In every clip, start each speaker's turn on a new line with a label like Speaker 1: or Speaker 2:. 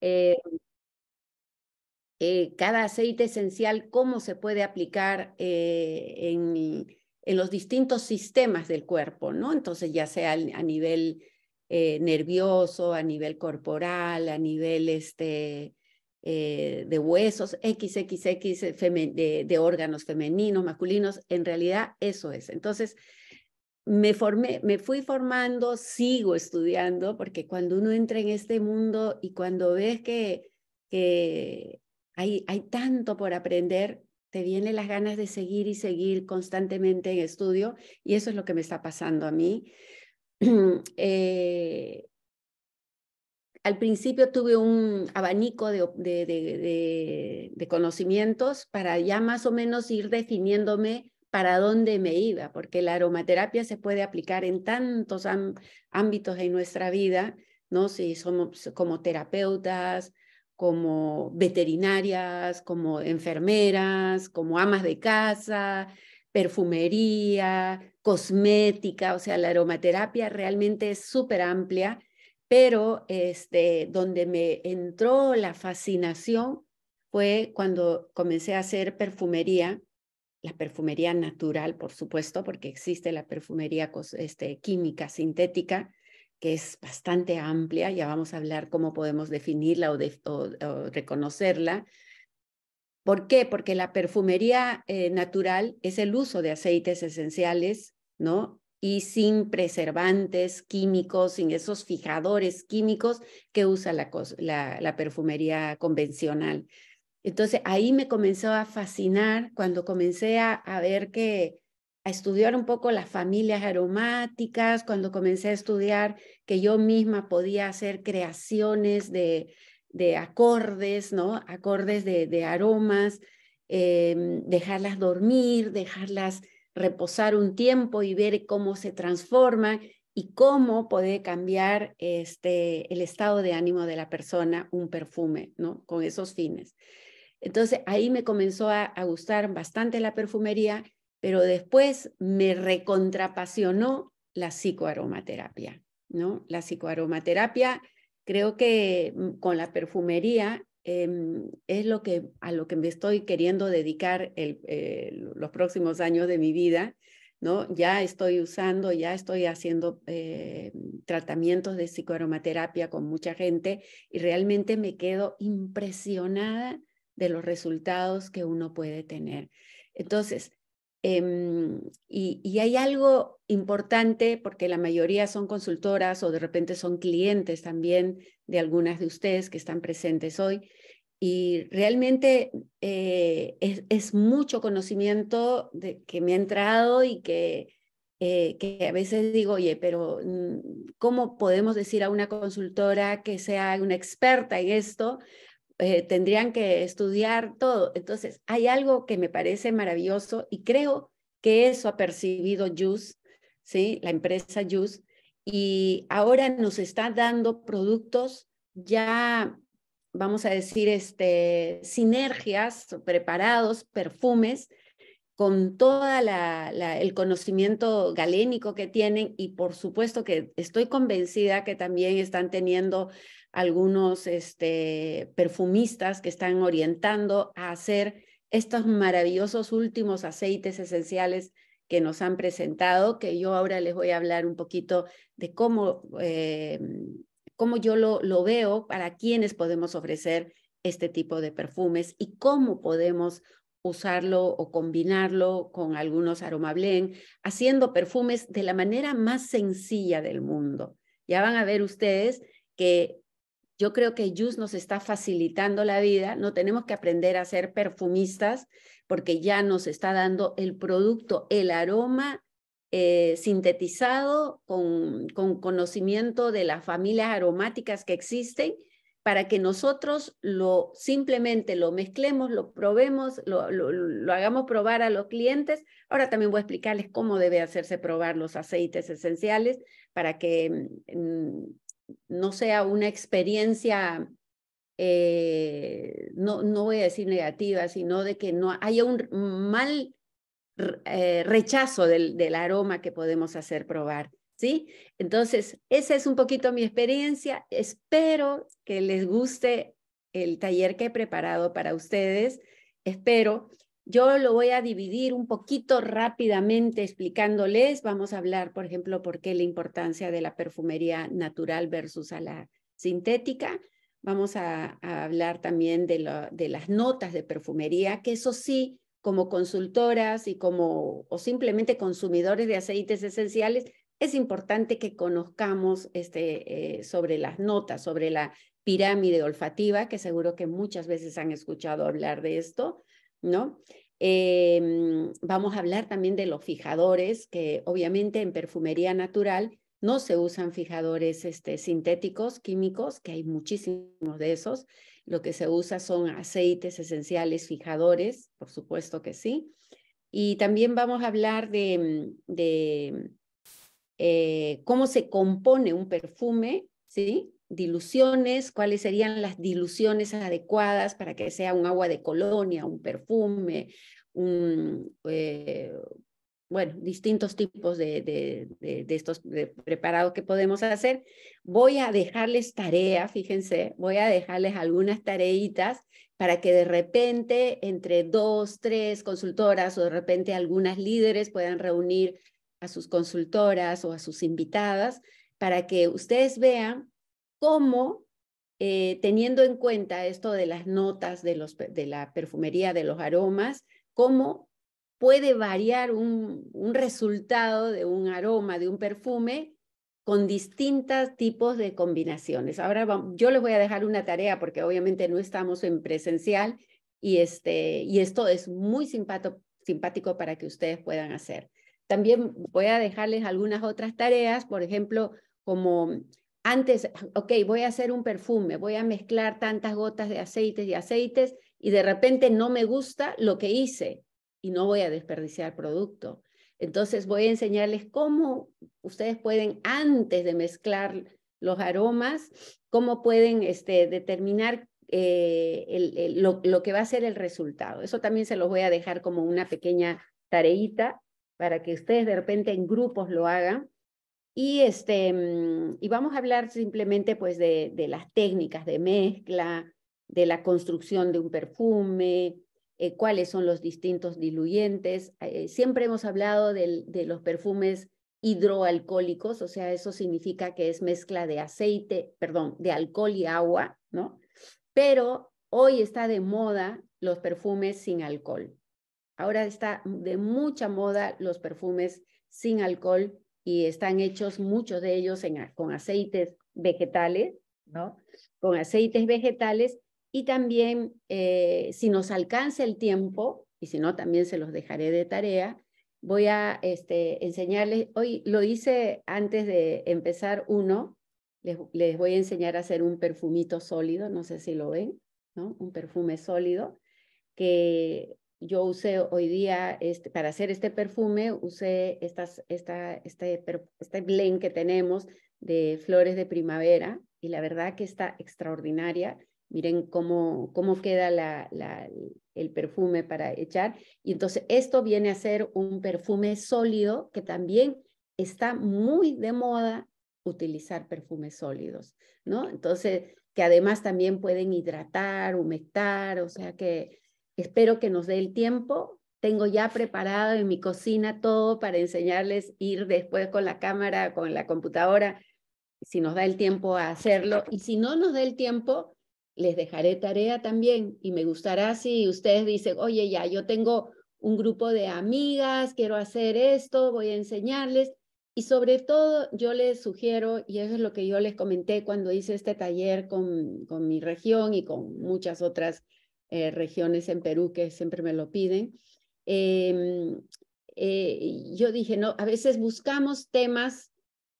Speaker 1: Eh, eh, cada aceite esencial, cómo se puede aplicar eh, en, los distintos sistemas del cuerpo, ¿no? Entonces, ya sea a nivel nervioso, a nivel corporal, a nivel este, de huesos, XXX, de, de órganos femeninos, masculinos, en realidad eso es. Entonces, me formé, me fui formando, sigo estudiando, porque cuando uno entra en este mundo y cuando ves que, hay, hay tanto por aprender, te vienen las ganas de seguir y seguir constantemente en estudio, y eso es lo que me está pasando a mí. Eh, al principio tuve un abanico de conocimientos para ya más o menos ir definiéndome para dónde me iba, porque la aromaterapia se puede aplicar en tantos ámbitos de nuestra vida, ¿no? Si somos como terapeutas, como veterinarias, como enfermeras, como amas de casa, perfumería, cosmética, o sea, la aromaterapia realmente es súper amplia, pero este, donde me entró la fascinación fue cuando comencé a hacer perfumería la perfumería natural, por supuesto, porque existe la perfumería este, química sintética, que es bastante amplia, ya vamos a hablar cómo podemos definirla o, reconocerla. ¿Por qué? Porque la perfumería eh, natural es el uso de aceites esenciales, ¿no? Y sin preservantes químicos, sin esos fijadores químicos que usa la perfumería convencional. Entonces ahí me comenzó a fascinar cuando comencé a, ver que, a estudiar un poco las familias aromáticas, cuando comencé a estudiar que yo misma podía hacer creaciones de, acordes, ¿no? Acordes de, aromas, em, dejarlas dormir, dejarlas reposar un tiempo y ver cómo se transforma y cómo puede cambiar este, el estado de ánimo de la persona un perfume, ¿no? Con esos fines. Entonces ahí me comenzó a, gustar bastante la perfumería, pero después me recontrapasionó la psicoaromaterapia, ¿no? La psicoaromaterapia creo que mm, con la perfumería em, es lo que, a lo que me estoy queriendo dedicar eh, los próximos años de mi vida, ¿no? Ya estoy usando, ya estoy haciendo eh, tratamientos de psicoaromaterapia con mucha gente y realmente me quedo impresionada de los resultados que uno puede tener. Entonces, em, y, hay algo importante, porque la mayoría son consultoras o de repente son clientes también de algunas de ustedes que están presentes hoy, y realmente eh, es, mucho conocimiento de, que me ha entrado y que, eh, que a veces digo, oye, pero mm, ¿cómo podemos decir a una consultora que sea una experta en esto eh, tendrían que estudiar todo. Entonces, hay algo que me parece maravilloso y creo que eso ha percibido Juice, ¿sí? la empresa Juice, y ahora nos está dando productos ya, vamos a decir, este, sinergias, preparados, perfumes, con todo la, el conocimiento galénico que tienen y por supuesto que estoy convencida que también están teniendo algunos este, perfumistas que están orientando a hacer estos maravillosos últimos aceites esenciales que nos han presentado, que yo ahora les voy a hablar un poquito de cómo, eh, yo lo, lo veo, para quienes podemos ofrecer este tipo de perfumes y cómo podemos usarlo o combinarlo con algunos aromablén, haciendo perfumes de la manera más sencilla del mundo. Ya van a ver ustedes que yo creo que juice nos está facilitando la vida, no tenemos que aprender a ser perfumistas porque ya nos está dando el producto, el aroma eh, sintetizado con, con conocimiento de las familias aromáticas que existen para que nosotros lo simplemente lo mezclemos, lo probemos, lo, lo, hagamos probar a los clientes. Ahora también voy a explicarles cómo debe hacerse probar los aceites esenciales para que mm, mm, no sea una experiencia, eh, no, no voy a decir negativa, sino de que no haya un mal eh, rechazo del, del, aroma que podemos hacer probar. ¿Sí? Entonces, esa es un poquito mi experiencia. Espero que les guste el taller que he preparado para ustedes. Espero yo lo voy a dividir un poquito rápidamente explicándoles. Vamos a hablar, por ejemplo, por qué la importancia de la perfumería natural versus a la sintética. Vamos a, hablar también de, las notas de perfumería, que eso sí, como consultoras y como o simplemente consumidores de aceites esenciales, es importante que conozcamos este, eh, sobre las notas, sobre la pirámide olfativa, que seguro que muchas veces han escuchado hablar de esto. ¿no? Em, vamos a hablar también de los fijadores, que obviamente en perfumería natural no se usan fijadores este, sintéticos, químicos, que hay muchísimos de esos. Lo que se usa son aceites esenciales, fijadores, por supuesto que sí. Y también vamos a hablar de, eh, cómo se compone un perfume, ¿sí? diluciones, cuáles serían las diluciones adecuadas para que sea un agua de colonia, un perfume, un, eh, bueno, distintos tipos de, de, de, de estos preparados que podemos hacer. Voy a dejarles tarea, fíjense, voy a dejarles algunas tareitas para que de repente entre dos, tres consultoras o de repente algunas líderes puedan reunir a sus consultoras o a sus invitadas para que ustedes vean cómo, eh, teniendo en cuenta esto de las notas de, los, de la perfumería, de los aromas, cómo puede variar un, un resultado de un aroma, de un perfume, con distintos tipos de combinaciones. Ahora yo les voy a dejar una tarea porque obviamente no estamos en presencial y, este, y esto es muy simpato, simpático para que ustedes puedan hacer. También voy a dejarles algunas otras tareas, por ejemplo, como antes, ok, voy a hacer un perfume, voy a mezclar tantas gotas de aceites y aceites y de repente no me gusta lo que hice y no voy a desperdiciar producto. Entonces voy a enseñarles cómo ustedes pueden, antes de mezclar los aromas, cómo pueden este, determinar eh, lo, lo, que va a ser el resultado. Eso también se los voy a dejar como una pequeña tareita para que ustedes de repente en grupos lo hagan y, este, mm, y vamos a hablar simplemente pues de, las técnicas de mezcla, de la construcción de un perfume, eh, cuáles son los distintos diluyentes. Eh, siempre hemos hablado de los perfumes hidroalcohólicos, o sea, eso significa que es mezcla de aceite, perdón, de alcohol y agua, ¿no? Pero hoy está de moda los perfumes sin alcohol. Ahora está de mucha moda los perfumes sin alcohol y están hechos muchos de ellos con aceites vegetales, ¿no? Con aceites vegetales y también, eh, si nos alcanza el tiempo, y si no, también se los dejaré de tarea, voy a este, enseñarles, hoy lo hice antes de empezar uno, les, les, voy a enseñar a hacer un perfumito sólido, no sé si lo ven, ¿no? Un perfume sólido que yo usé hoy día, este, para hacer este perfume, usé estas, esta, este, este blend que tenemos de flores de primavera y la verdad que está extraordinaria. Miren cómo, cómo queda la, la, el perfume para echar. Y entonces esto viene a ser un perfume sólido que también está muy de moda utilizar perfumes sólidos, ¿no? Entonces, que además también pueden hidratar, humectar, o sea que Espero que nos dé el tiempo. Tengo ya preparado en mi cocina todo para enseñarles ir después con la cámara, con la computadora, si nos da el tiempo a hacerlo. Y si no nos da el tiempo, les dejaré tarea también. Y me gustará si ustedes dicen, oye, ya, yo tengo un grupo de amigas, quiero hacer esto, voy a enseñarles. Y sobre todo, yo les sugiero, y eso es lo que yo les comenté cuando hice este taller con, con mi región y con muchas otras eh, regiones en Perú que siempre me lo piden. Em, eh, yo dije, no, a veces buscamos temas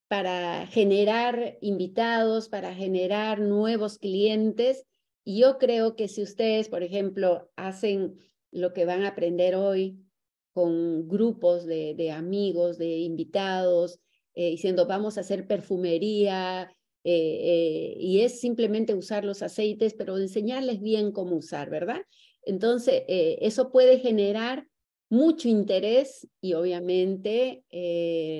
Speaker 1: para generar invitados, para generar nuevos clientes. Y yo creo que si ustedes, por ejemplo, hacen lo que van a aprender hoy con grupos de, amigos, de invitados, eh, diciendo, vamos a hacer perfumería, eh, eh, y es simplemente usar los aceites, pero enseñarles bien cómo usar, ¿verdad? Entonces, eh, eso puede generar mucho interés y obviamente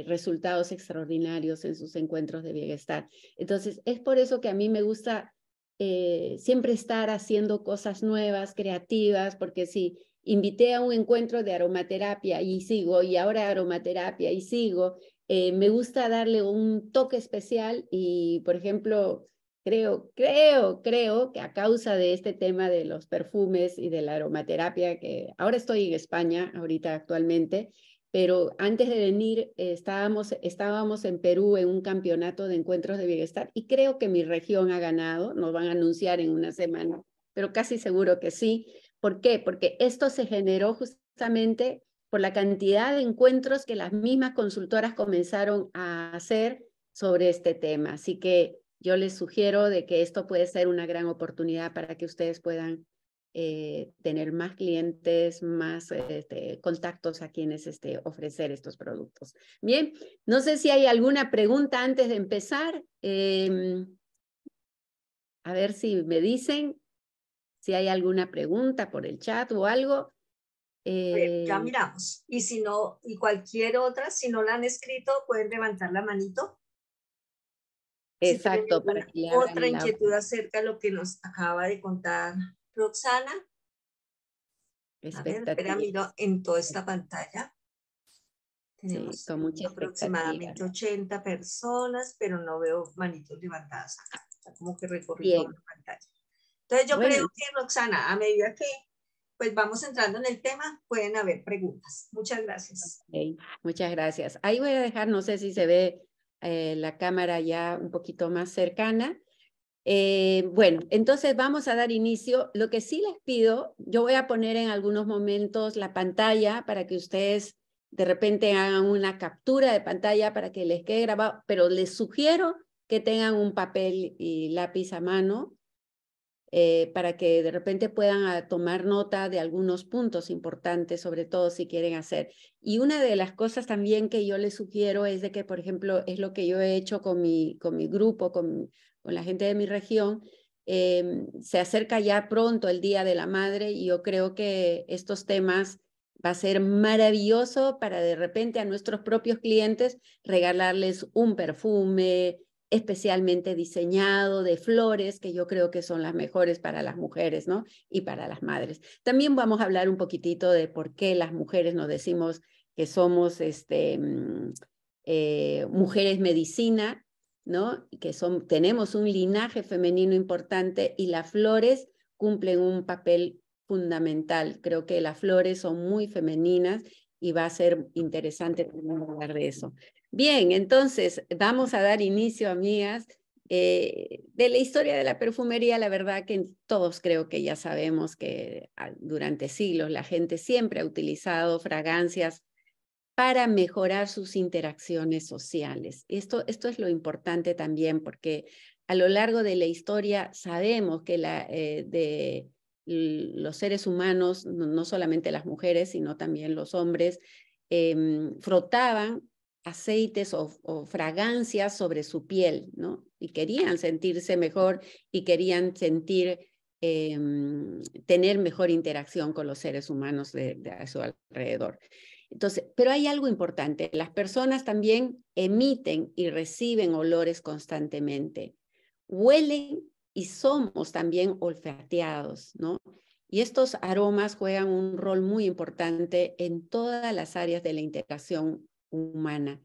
Speaker 1: resultados extraordinarios en sus encuentros de bienestar. Entonces, es por eso que a mí me gusta siempre estar haciendo cosas nuevas, creativas, porque si invité a un encuentro de aromaterapia y sigo, y ahora aromaterapia y sigo, eh, me gusta darle un toque especial y, por ejemplo, creo, creo, creo que a causa de este tema de los perfumes y de la aromaterapia, que ahora estoy en España, ahorita actualmente, pero antes de venir estábamos, estábamos en Perú en un campeonato de encuentros de bienestar y creo que mi región ha ganado, nos van a anunciar en una semana, pero casi seguro que sí. ¿Por qué? Porque esto se generó justamente por la cantidad de encuentros que las mismas consultoras comenzaron a hacer sobre este tema. Así que yo les sugiero de que esto puede ser una gran oportunidad para que ustedes puedan eh, tener más clientes, más este, contactos a quienes este, ofrecer estos productos. Bien, no sé si hay alguna pregunta antes de empezar. Em, a ver si me dicen si hay alguna pregunta por el chat o algo ya eh,
Speaker 2: miramos. Y si no, y cualquier otra, si no la han escrito, pueden levantar la manito.
Speaker 3: Exacto. para que otra inquietud
Speaker 2: acerca de lo que nos acaba de contar Roxana.
Speaker 3: A ver, espera, miro
Speaker 2: en toda esta pantalla. Tenemos aproximadamente 80 personas, pero no veo manitos levantadas acá. Está como que recorriendo la pantalla. Entonces yo creo que, Roxana, a medida que pues vamos entrando en el tema, pueden haber preguntas. Muchas gracias.
Speaker 1: Muchas gracias. Ahí voy a dejar, no sé si se ve eh, la cámara ya un poquito más cercana. Eh, bueno, entonces vamos a dar inicio. Lo que sí les pido, yo voy a poner en algunos momentos la pantalla para que ustedes de repente hagan una captura de pantalla para que les quede grabado, pero les sugiero que tengan un papel y lápiz a mano eh, para que de repente puedan ah, tomar nota de algunos puntos importantes, sobre todo si quieren hacer. Y una de las cosas también que yo les sugiero es de que, por ejemplo, es lo que yo he hecho con mi, grupo, con, la gente de mi región, em, se acerca ya pronto el Día de la Madre y yo creo que estos temas va a ser maravilloso para de repente a nuestros propios clientes regalarles un perfume, especialmente diseñado de flores, que yo creo que son las mejores para las mujeres, ¿no? Y para las madres. También vamos a hablar un poquitito de por qué las mujeres nos decimos que somos este, mm, eh, mujeres medicina, ¿no? Que son, tenemos un linaje femenino importante y las flores cumplen un papel fundamental. Creo que las flores son muy femeninas y va a ser interesante también hablar de eso. Bien, entonces vamos a dar inicio, amigas. mías eh, de la historia de la perfumería, la verdad que todos creo que ya sabemos que ah, durante siglos la gente siempre ha utilizado fragancias para mejorar sus interacciones sociales. Esto, esto es lo importante también porque a lo largo de la historia sabemos que la, eh, de los seres humanos, no solamente las mujeres, sino también los hombres, em, frotaban aceites o, fragancias sobre su piel, ¿no? Y querían sentirse mejor y querían sentir, em, tener mejor interacción con los seres humanos de, a su alrededor. Entonces, pero hay algo importante, las personas también emiten y reciben olores constantemente, huelen y somos también olfateados, ¿no? Y estos aromas juegan un rol muy importante en todas las áreas de la interacción humana.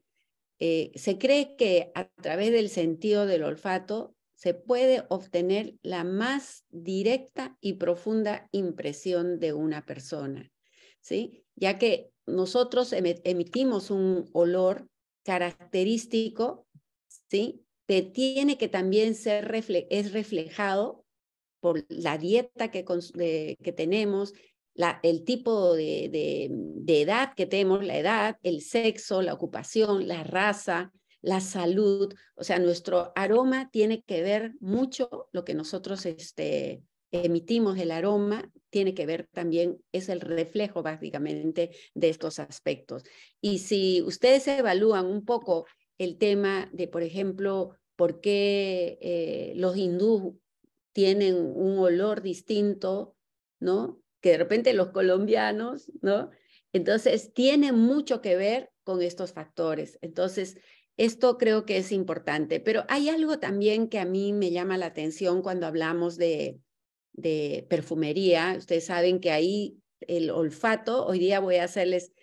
Speaker 1: Eh, se cree que a través del sentido del olfato se puede obtener la más directa y profunda impresión de una persona, ¿sí? ya que nosotros emitimos un olor característico, ¿sí? que tiene que también ser es reflejado por la dieta que, que tenemos, el tipo de, edad que tenemos, la edad, el sexo, la ocupación, la raza, la salud. O sea, nuestro aroma tiene que ver mucho lo que nosotros este, emitimos, el aroma tiene que ver también, es el reflejo básicamente de estos aspectos. Y si ustedes evalúan un poco el tema de, por ejemplo, por qué eh, los hindúes tienen un olor distinto, ¿no? que de repente los colombianos, ¿no? Entonces, tiene mucho que ver con estos factores. Entonces, esto creo que es importante, pero hay algo también que a mí me llama la atención cuando hablamos de, de perfumería. Ustedes saben que ahí el olfato, hoy día voy a hacerles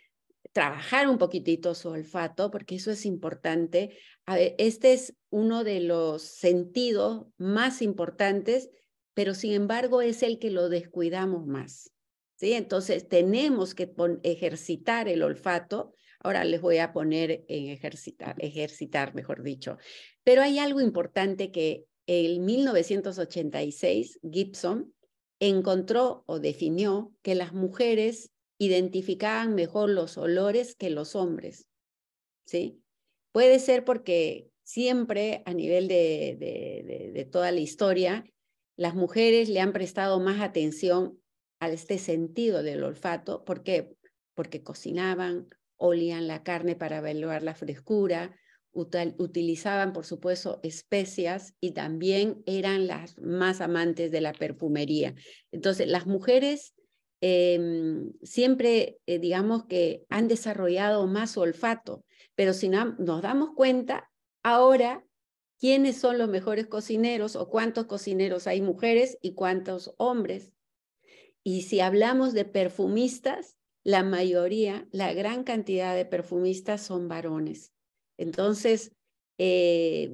Speaker 1: trabajar un poquitito su olfato, porque eso es importante. este es uno de los sentidos más importantes pero sin embargo es el que lo descuidamos más. ¿sí? Entonces tenemos que ejercitar el olfato. Ahora les voy a poner en ejercitar, ejercitar, mejor dicho. Pero hay algo importante que en 1986 Gibson encontró o definió que las mujeres identificaban mejor los olores que los hombres. ¿sí? Puede ser porque siempre a nivel de, de toda la historia las mujeres le han prestado más atención a este sentido del olfato. ¿Por qué? Porque cocinaban, olían la carne para evaluar la frescura, utilizaban, por supuesto, especias y también eran las más amantes de la perfumería. Entonces, las mujeres em, siempre, eh, digamos que han desarrollado más olfato, pero si nos damos cuenta, ahora quiénes son los mejores cocineros o cuántos cocineros hay mujeres y cuántos hombres. Y si hablamos de perfumistas, la mayoría, la gran cantidad de perfumistas son varones. Entonces, eh,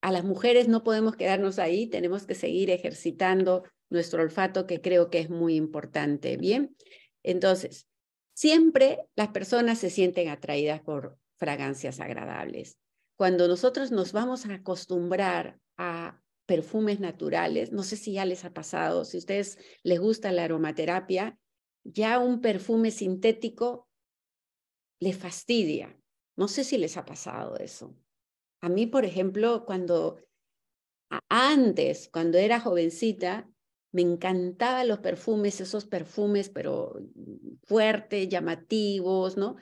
Speaker 1: a las mujeres no podemos quedarnos ahí, tenemos que seguir ejercitando nuestro olfato, que creo que es muy importante. Bien, entonces, siempre las personas se sienten atraídas por fragancias agradables cuando nosotros nos vamos a acostumbrar a perfumes naturales, no sé si ya les ha pasado, si a ustedes les gusta la aromaterapia, ya un perfume sintético les fastidia. No sé si les ha pasado eso. A mí, por ejemplo, cuando antes, cuando era jovencita, me encantaban los perfumes, esos perfumes, pero fuertes, llamativos, ¿no?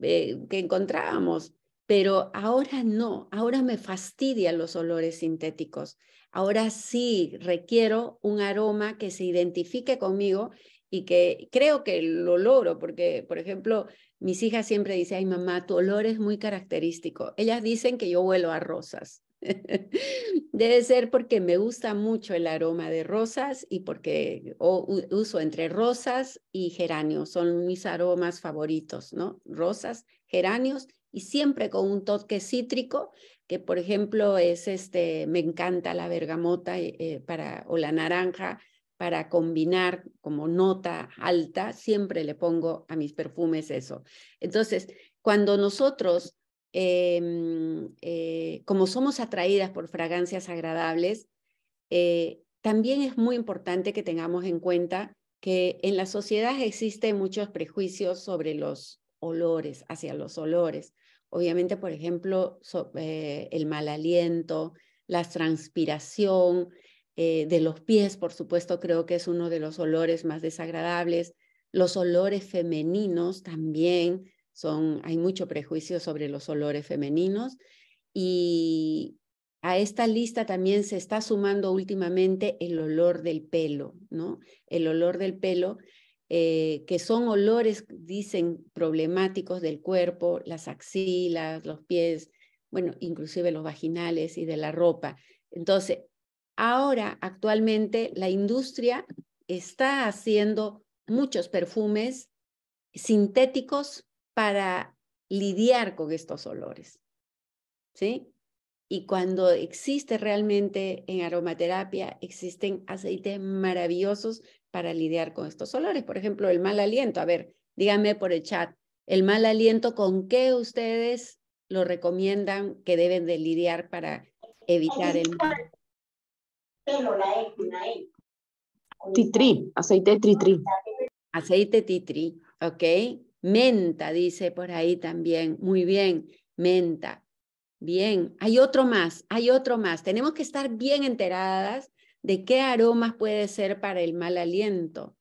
Speaker 1: Eh, que encontrábamos pero ahora no, ahora me fastidian los olores sintéticos. Ahora sí requiero un aroma que se identifique conmigo y que creo que lo logro, porque, por ejemplo, mis hijas siempre dicen, ay mamá, tu olor es muy característico. Ellas dicen que yo huelo a rosas. Debe ser porque me gusta mucho el aroma de rosas y porque uso entre rosas y geranios, son mis aromas favoritos, ¿no? Rosas, geranios y siempre con un toque cítrico, que por ejemplo es este, me encanta la bergamota eh, eh, para, o la naranja para combinar como nota alta, siempre le pongo a mis perfumes eso. Entonces, cuando nosotros, em, eh, como somos atraídas por fragancias agradables, también es muy importante que tengamos en cuenta que en la sociedad existen muchos prejuicios sobre los olores, hacia los olores. Obviamente, por ejemplo, eh, el mal aliento, la transpiración eh, de los pies, por supuesto, creo que es uno de los olores más desagradables. Los olores femeninos también son, hay mucho prejuicio sobre los olores femeninos. Y a esta lista también se está sumando últimamente el olor del pelo, ¿no? El olor del pelo eh, que son olores, dicen, problemáticos del cuerpo, las axilas, los pies, bueno, inclusive los vaginales y de la ropa. Entonces, ahora, actualmente, la industria está haciendo muchos perfumes sintéticos para lidiar con estos olores. ¿Sí? Y cuando existe realmente en aromaterapia, existen aceites maravillosos para lidiar con estos olores. Por ejemplo, el mal aliento. A ver, díganme por el chat, el mal aliento, ¿con qué ustedes lo recomiendan que deben de lidiar para evitar el mal? Titri, aceite titri. Aceite titri, ok. Menta, dice por ahí también. Muy bien, menta. Bien, hay otro más, hay otro más. Tenemos que estar bien enteradas de qué aromas puede ser para el mal aliento.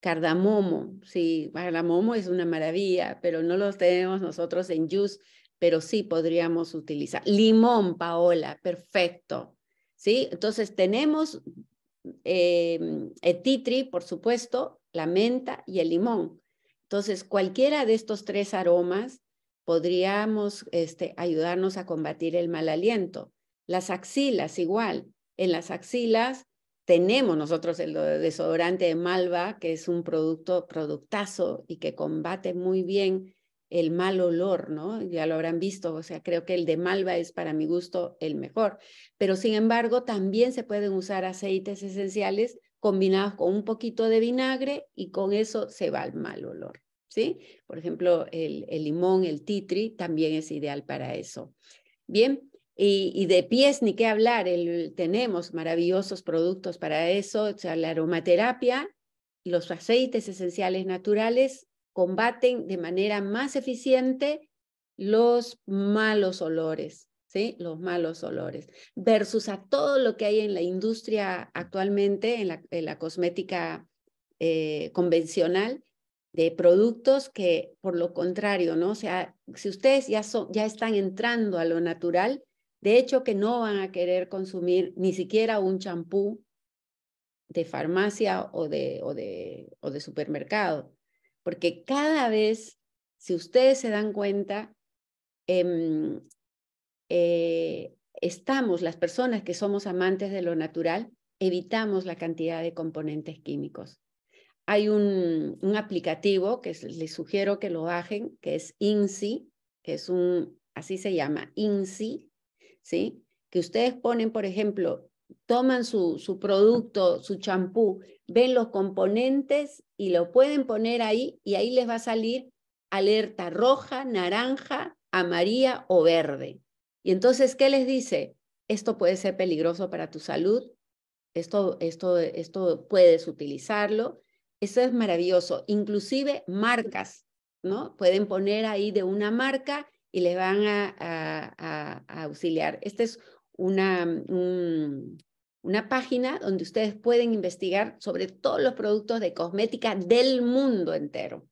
Speaker 1: Cardamomo, sí, cardamomo es una maravilla, pero no los tenemos nosotros en juice, pero sí podríamos utilizar. Limón, Paola, perfecto. ¿Sí? Entonces tenemos em, el titri, por supuesto, la menta y el limón. Entonces, cualquiera de estos tres aromas podríamos este, ayudarnos a combatir el mal aliento. Las axilas igual, en las axilas. Tenemos nosotros el desodorante de Malva, que es un producto productazo y que combate muy bien el mal olor, ¿no? Ya lo habrán visto, o sea, creo que el de malva es para mi gusto el mejor. Pero sin embargo, también se pueden usar aceites esenciales combinados con un poquito de vinagre y con eso se va el mal olor, ¿sí? Por ejemplo, el, el limón, el titri, también es ideal para eso. Bien, y, de pies ni qué hablar, tenemos maravillosos productos para eso, o sea, la aromaterapia, los aceites esenciales naturales combaten de manera más eficiente los malos olores, ¿sí? Los malos olores, versus a todo lo que hay en la industria actualmente, en la, cosmética eh, convencional, de productos que, por lo contrario, ¿no? O sea, si ustedes ya, ya están entrando a lo natural, de hecho, que no van a querer consumir ni siquiera un champú de farmacia o de, o de, supermercado, porque cada vez, si ustedes se dan cuenta, em, eh, estamos, las personas que somos amantes de lo natural, evitamos la cantidad de componentes químicos. Hay un, aplicativo que les sugiero que lo bajen, que es INSI, que es un, así se llama, INSI, que ustedes ponen, por ejemplo, toman su, producto, su champú, ven los componentes y lo pueden poner ahí y ahí les va a salir alerta roja, naranja, amarilla o verde. Y entonces, ¿qué les dice? Esto puede ser peligroso para tu salud, esto, esto, esto puedes utilizarlo. Eso es maravilloso. Inclusive marcas, ¿no? Pueden poner ahí de una marca y le van a, auxiliar. Esta es una, una página donde ustedes pueden investigar sobre todos los productos de cosmética del mundo entero.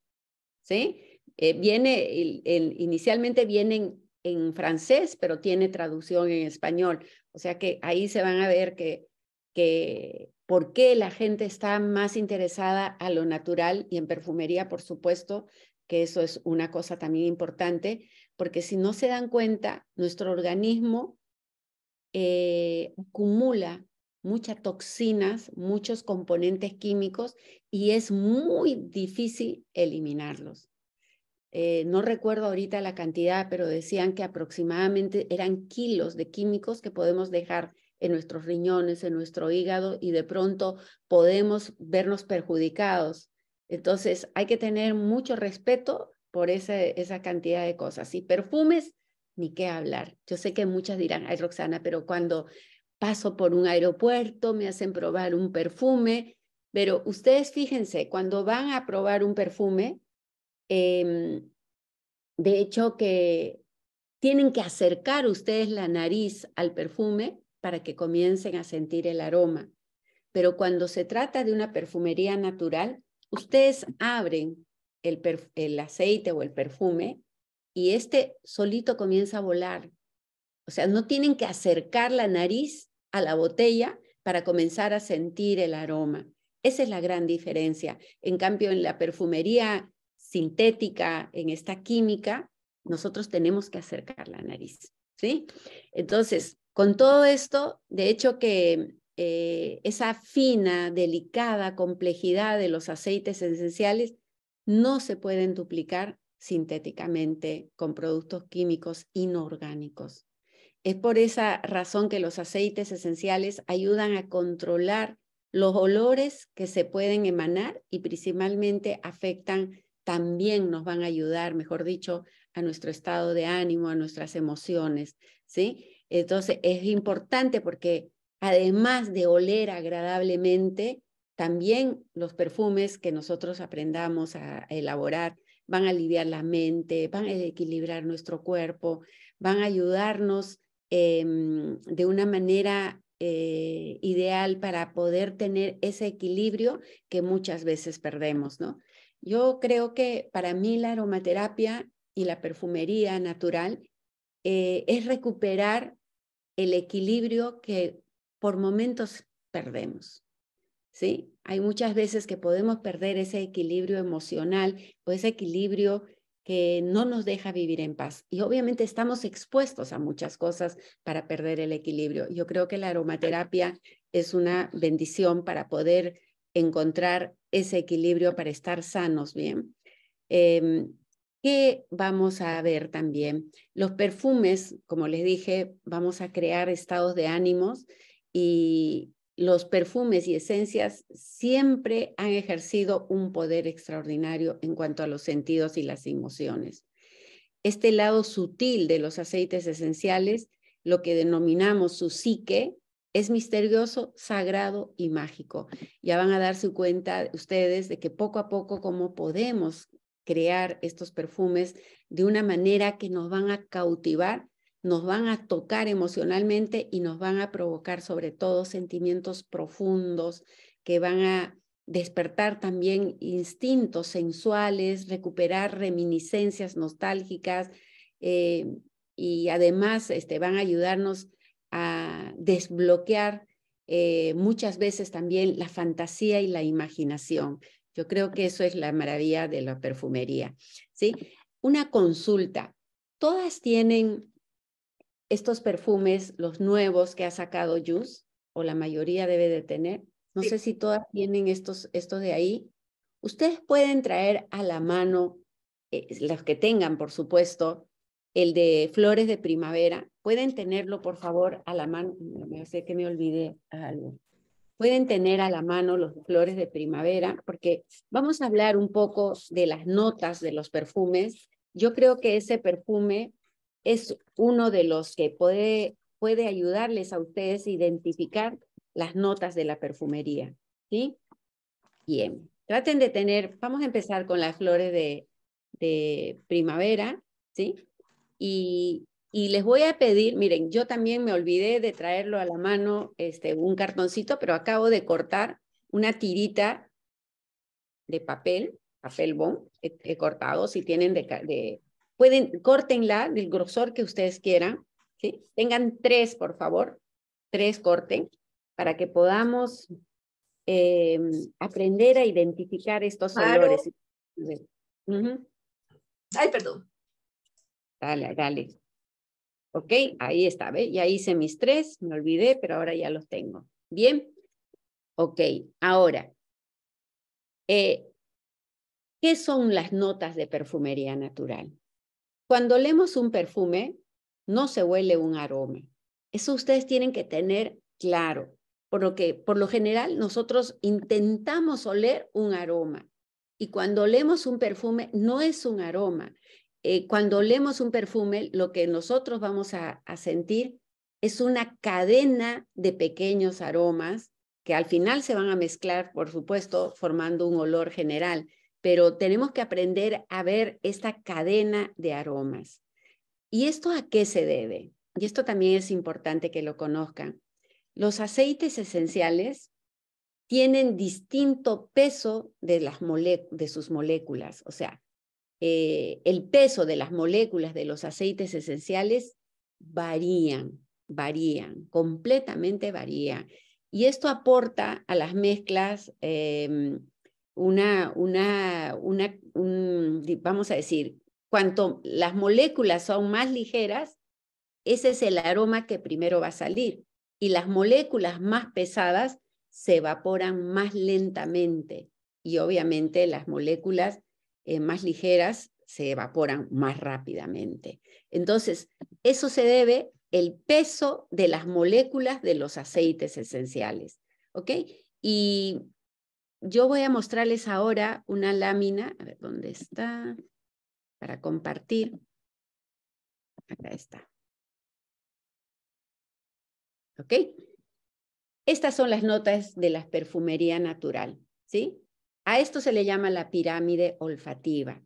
Speaker 1: ¿Sí? Eh, viene, inicialmente vienen en francés, pero tiene traducción en español. O sea que ahí se van a ver que, que por qué la gente está más interesada a lo natural y en perfumería, por supuesto, que eso es una cosa también importante, porque si no se dan cuenta, nuestro organismo eh, acumula muchas toxinas, muchos componentes químicos y es muy difícil eliminarlos. Eh, no recuerdo ahorita la cantidad, pero decían que aproximadamente eran kilos de químicos que podemos dejar en nuestros riñones, en nuestro hígado y de pronto podemos vernos perjudicados. Entonces hay que tener mucho respeto por ese, esa cantidad de cosas. Y perfumes, ni qué hablar. Yo sé que muchas dirán, ay Roxana, pero cuando paso por un aeropuerto me hacen probar un perfume, pero ustedes fíjense, cuando van a probar un perfume, em, de hecho que tienen que acercar ustedes la nariz al perfume para que comiencen a sentir el aroma. Pero cuando se trata de una perfumería natural, ustedes abren el, aceite o el perfume y este solito comienza a volar. O sea, no tienen que acercar la nariz a la botella para comenzar a sentir el aroma. Esa es la gran diferencia. En cambio, en la perfumería sintética, en esta química, nosotros tenemos que acercar la nariz. ¿sí? Entonces, con todo esto, de hecho que eh, esa fina, delicada complejidad de los aceites esenciales no se pueden duplicar sintéticamente con productos químicos inorgánicos. Es por esa razón que los aceites esenciales ayudan a controlar los olores que se pueden emanar y principalmente afectan, también nos van a ayudar, mejor dicho, a nuestro estado de ánimo, a nuestras emociones, ¿sí? Entonces es importante porque además de oler agradablemente, también los perfumes que nosotros aprendamos a elaborar van a aliviar la mente, van a equilibrar nuestro cuerpo, van a ayudarnos em, de una manera eh, ideal para poder tener ese equilibrio que muchas veces perdemos, Yo creo que para mí la aromaterapia y la perfumería natural eh, es recuperar el equilibrio que por momentos perdemos. Hay muchas veces que podemos perder ese equilibrio emocional o ese equilibrio que no nos deja vivir en paz. Y obviamente estamos expuestos a muchas cosas para perder el equilibrio. Yo creo que la aromaterapia es una bendición para poder encontrar ese equilibrio para estar sanos bien. Em, ¿Qué vamos a ver también? Los perfumes, como les dije, vamos a crear estados de ánimos y, los perfumes y esencias siempre han ejercido un poder extraordinario en cuanto a los sentidos y las emociones. Este lado sutil de los aceites esenciales, lo que denominamos su psique, es misterioso, sagrado y mágico. Ya van a darse cuenta ustedes de que poco a poco cómo podemos crear estos perfumes de una manera que nos van a cautivar nos van a tocar emocionalmente y nos van a provocar sobre todo sentimientos profundos que van a despertar también instintos sensuales, recuperar reminiscencias nostálgicas eh, y además este, van a ayudarnos a desbloquear eh, muchas veces también la fantasía y la imaginación. Yo creo que eso es la maravilla de la perfumería. ¿sí? Una consulta. Todas tienen estos perfumes, los nuevos que ha sacado Jus, o la mayoría debe de tener, no sé si todas tienen estos, estos de ahí, ustedes pueden traer a la mano, eh, los que tengan, por supuesto, el de flores de primavera, pueden tenerlo, por favor, a la mano, me sé que me olvidé algo. Pueden tener a la mano los flores de primavera, porque vamos a hablar un poco de las notas de los perfumes. Yo creo que ese perfume es uno de los que puede, puede ayudarles a ustedes a identificar las notas de la perfumería. ¿Sí? Bien. Traten de tener, vamos a empezar con las flores de, de primavera, ¿sí? Y, y, les voy a pedir, miren, yo también me olvidé de traerlo a la mano, este, un cartoncito, pero acabo de cortar una tirita de papel, papel bond, he, cortado, si tienen de, Pueden, córtenla del grosor que ustedes quieran, ¿sí? Tengan tres, por favor, tres corten, para que podamos eh, aprender a identificar estos olores. Ay, perdón. Dale, dale. Ok, ahí está, ¿ve? Ya hice mis tres, me olvidé, pero ahora ya los tengo. Bien. Ok, ahora, eh, ¿qué son las notas de perfumería natural? Cuando olemos un perfume, no se huele un aroma. Eso ustedes tienen que tener claro, por lo que por lo general nosotros intentamos oler un aroma. Y cuando olemos un perfume, no es un aroma. Eh, cuando olemos un perfume, lo que nosotros vamos a sentir es una cadena de pequeños aromas que al final se van a mezclar, por supuesto, formando un olor general pero tenemos que aprender a ver esta cadena de aromas. ¿Y esto a qué se debe? Y esto también es importante que lo conozcan. Los aceites esenciales tienen distinto peso de, las de sus moléculas, o sea, eh, el peso de las moléculas de los aceites esenciales varían, varían, completamente varían. Y esto aporta a las mezclas em, una, una, una vamos a decir, cuanto las moléculas son más ligeras, ese es el aroma que primero va a salir. Y las moléculas más pesadas se evaporan más lentamente. Y obviamente las moléculas eh, más ligeras se evaporan más rápidamente. Entonces, eso se debe el peso de las moléculas de los aceites esenciales. ¿Ok? Y yo voy a mostrarles ahora una lámina, a ver dónde está, para
Speaker 3: compartir. Acá está.
Speaker 1: ¿Ok? Estas son las notas de la perfumería natural, ¿sí? A esto se le llama la pirámide olfativa,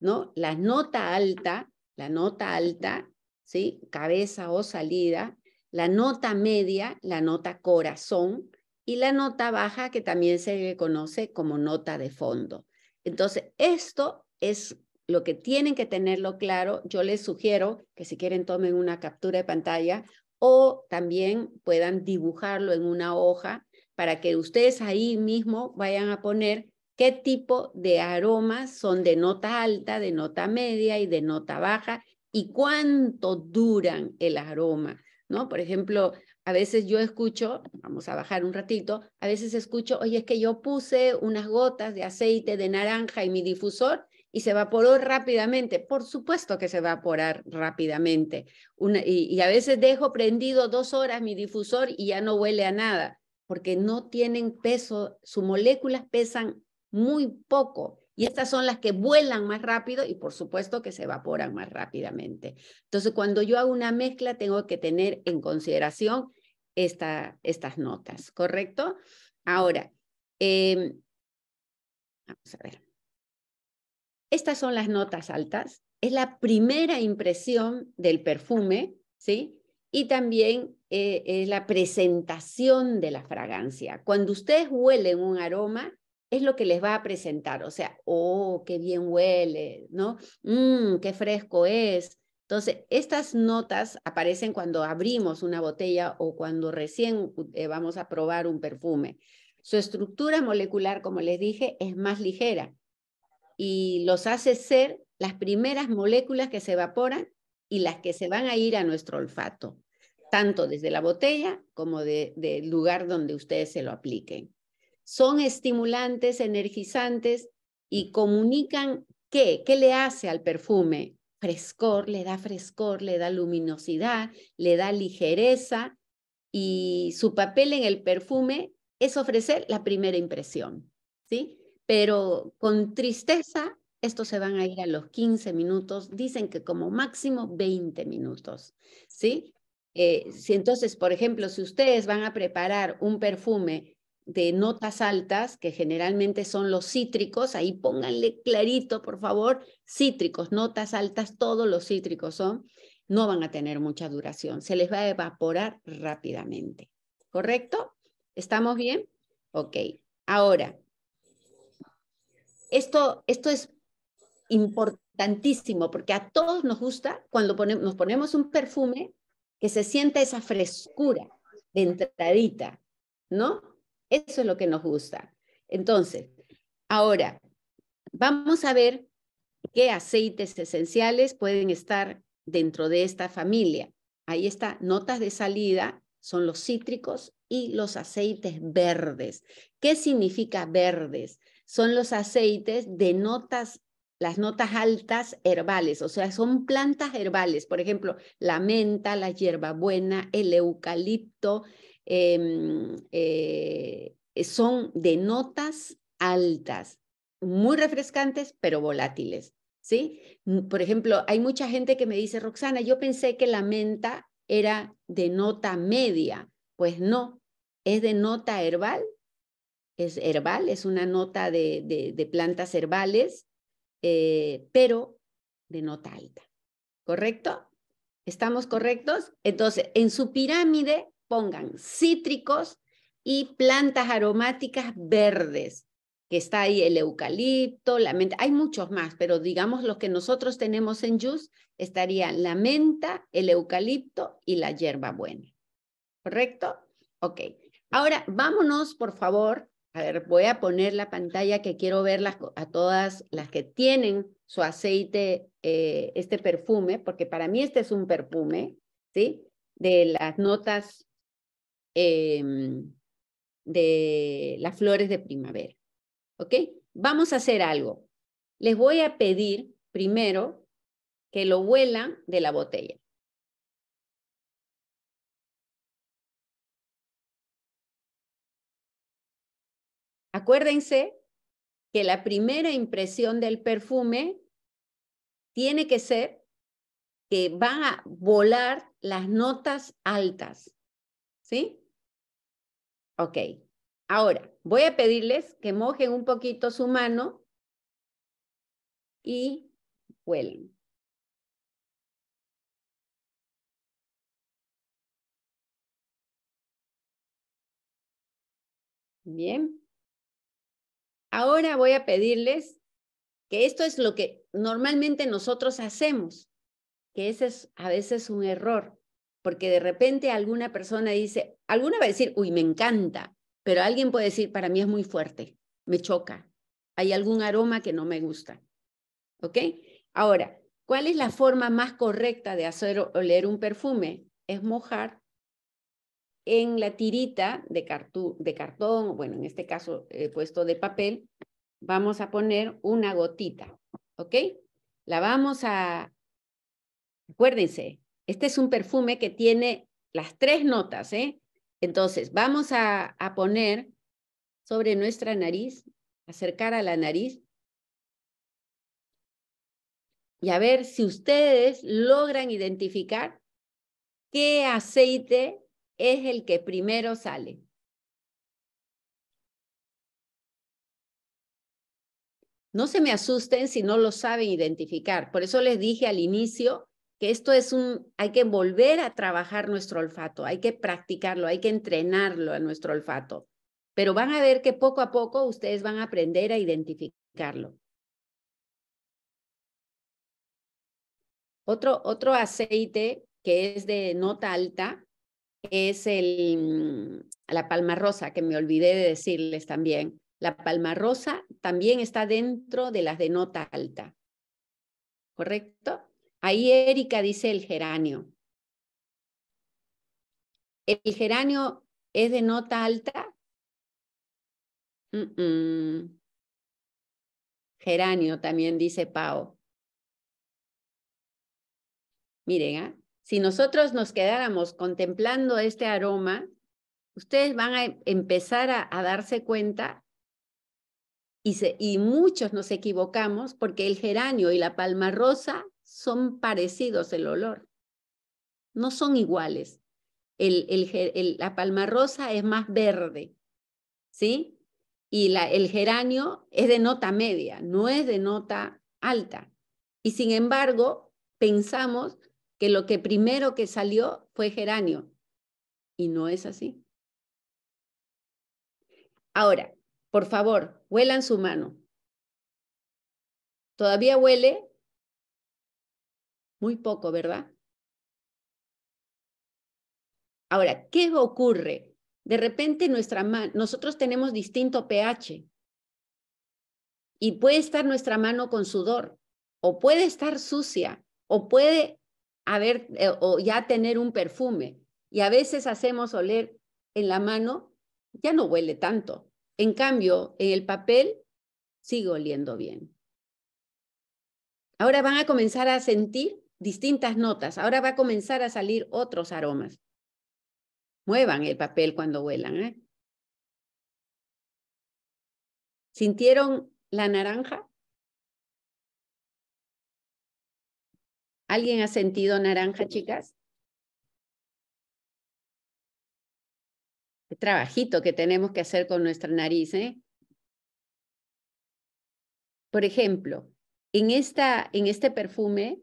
Speaker 1: ¿no? La nota alta, la nota alta, ¿sí? Cabeza o salida, la nota media, la nota corazón, y la nota baja que también se conoce como nota de fondo. Entonces, esto es lo que tienen que tenerlo claro. Yo les sugiero que si quieren tomen una captura de pantalla o también puedan dibujarlo en una hoja para que ustedes ahí mismo vayan a poner qué tipo de aromas son de nota alta, de nota media y de nota baja y cuánto duran el aroma, ¿no? Por ejemplo, a veces yo escucho, vamos a bajar un ratito, a veces escucho, oye, es que yo puse unas gotas de aceite de naranja en mi difusor y se evaporó rápidamente. Por supuesto que se evaporar rápidamente. y, y a veces dejo prendido dos horas mi difusor y ya no huele a nada, porque no tienen peso, sus moléculas pesan muy poco. Y estas son las que vuelan más rápido y por supuesto que se evaporan más rápidamente. Entonces, cuando yo hago una mezcla, tengo que tener en consideración esta, estas notas, ¿correcto? Ahora, em, vamos a ver. Estas son las notas altas. Es la primera impresión del perfume, ¿sí? Y también eh, es la presentación de la fragancia. Cuando ustedes huelen un aroma, es lo que les va a presentar. O sea, oh, qué bien huele, ¿no? Mmm, qué fresco es, entonces, estas notas aparecen cuando abrimos una botella o cuando recién uh, eh, vamos a probar un perfume. Su estructura molecular, como les dije, es más ligera y los hace ser las primeras moléculas que se evaporan y las que se van a ir a nuestro olfato, tanto desde la botella como del lugar donde ustedes se lo apliquen. Son estimulantes, energizantes y comunican qué, qué le hace al perfume frescor, le da frescor, le da luminosidad, le da ligereza y su papel en el perfume es ofrecer la primera impresión, ¿sí? Pero con tristeza, estos se van a ir a los 15 minutos, dicen que como máximo 20 minutos, ¿sí? Eh, si entonces, por ejemplo, si ustedes van a preparar un perfume de notas altas, que generalmente son los cítricos, ahí pónganle clarito, por favor, cítricos, notas altas, todos los cítricos son, no van a tener mucha duración, se les va a evaporar rápidamente. ¿Correcto? ¿Estamos bien? Ok. Ahora, esto, esto es importantísimo porque a todos nos gusta cuando nos ponemos un perfume que se sienta esa frescura de entradita, ¿no? Eso es lo que nos gusta. Entonces, ahora vamos a ver qué aceites esenciales pueden estar dentro de esta familia. Ahí está, notas de salida son los cítricos y los aceites verdes. ¿Qué significa verdes? Son los aceites de notas, las notas altas herbales, o sea, son plantas herbales, por ejemplo, la menta, la hierbabuena, el eucalipto, Em, eh, son de notas altas, muy refrescantes, pero volátiles. ¿Sí? Mm, por ejemplo, hay mucha gente que me dice, Roxana, yo pensé que la menta era de nota media. Pues no, es de nota herbal. Es herbal, es una nota de, de, plantas herbales, eh, pero de nota alta. ¿Correcto? ¿Estamos correctos? Entonces, en su pirámide pongan cítricos y plantas aromáticas verdes, que está ahí el eucalipto, la menta, hay muchos más, pero digamos los que nosotros tenemos en juice estaría la menta, el eucalipto y la hierba buena. ¿Correcto? Ok. Ahora vámonos, por favor. A ver, voy a poner la pantalla que quiero ver a todas las que tienen su aceite, eh, este perfume, porque para mí este es un perfume, ¿sí? De las notas Em, de las flores de primavera. ¿Ok? Vamos a hacer algo. Les voy a pedir primero
Speaker 4: que lo huelan de la botella.
Speaker 1: Acuérdense que la primera impresión del perfume tiene que ser que van a volar las notas altas, ¿sí? Ok, ahora voy a pedirles
Speaker 3: que
Speaker 4: mojen un poquito su mano y huelen. Bien.
Speaker 1: Ahora voy a pedirles que esto es lo que normalmente nosotros hacemos, que ese es a veces un error porque de repente alguna persona dice, alguna va a decir, uy, me encanta, pero alguien puede decir, para mí es muy fuerte, me choca, hay algún aroma que no me gusta. ¿Ok? Ahora, ¿cuál es la forma más correcta de hacer oler un perfume? Es mojar en la tirita de, de cartón, bueno, en este caso he eh, puesto de papel, vamos a poner una gotita, ¿ok? La vamos a, acuérdense, este es un perfume que tiene las tres notas, ¿eh? Entonces, vamos a, a poner sobre nuestra nariz,
Speaker 3: acercar a la nariz y a ver si ustedes logran identificar qué aceite es el que primero sale.
Speaker 1: No se me asusten si no lo saben identificar. Por eso les dije al inicio que esto es un, hay que volver a trabajar nuestro olfato, hay que practicarlo, hay que entrenarlo a nuestro olfato, pero van a ver que poco a poco ustedes van a aprender a identificarlo. Otro, otro aceite que es de nota alta es el, mm, la palma rosa, que me olvidé de decirles también. La palma rosa también está dentro de las de nota alta. ¿Correcto? Ahí Erika dice el geranio.
Speaker 3: ¿El geranio es de nota alta? Geranio también dice Pau.
Speaker 1: Miren, ¿ah? si nosotros nos quedáramos contemplando este aroma, ustedes van a empezar a, darse cuenta y, y muchos nos equivocamos porque el geranio y la palma rosa son parecidos el olor, no son iguales. El, la palma rosa es más verde, ¿sí? Y la, el geranio es de nota media, no es de nota alta. Y sin embargo, pensamos que lo que primero que salió fue geranio. Y no es así. Ahora, por favor,
Speaker 4: huelan su mano. ¿Todavía huele? Muy poco, ¿verdad?
Speaker 3: Ahora,
Speaker 1: ¿qué ocurre? De repente nuestra mano, nosotros tenemos distinto pH y puede estar nuestra mano con sudor o puede estar sucia o puede haber eh, o ya tener un perfume y a veces hacemos oler en la mano, ya no huele tanto. En cambio, en el papel sigue oliendo bien. Ahora van a comenzar a sentir distintas notas. Ahora va a comenzar a salir otros aromas.
Speaker 4: Muevan el papel cuando huelan. ¿eh? ¿Sintieron la naranja? ¿Alguien ha sentido naranja, chicas?
Speaker 3: Qué trabajito que tenemos que hacer con nuestra nariz, ¿eh? Por ejemplo, en, esta, en este perfume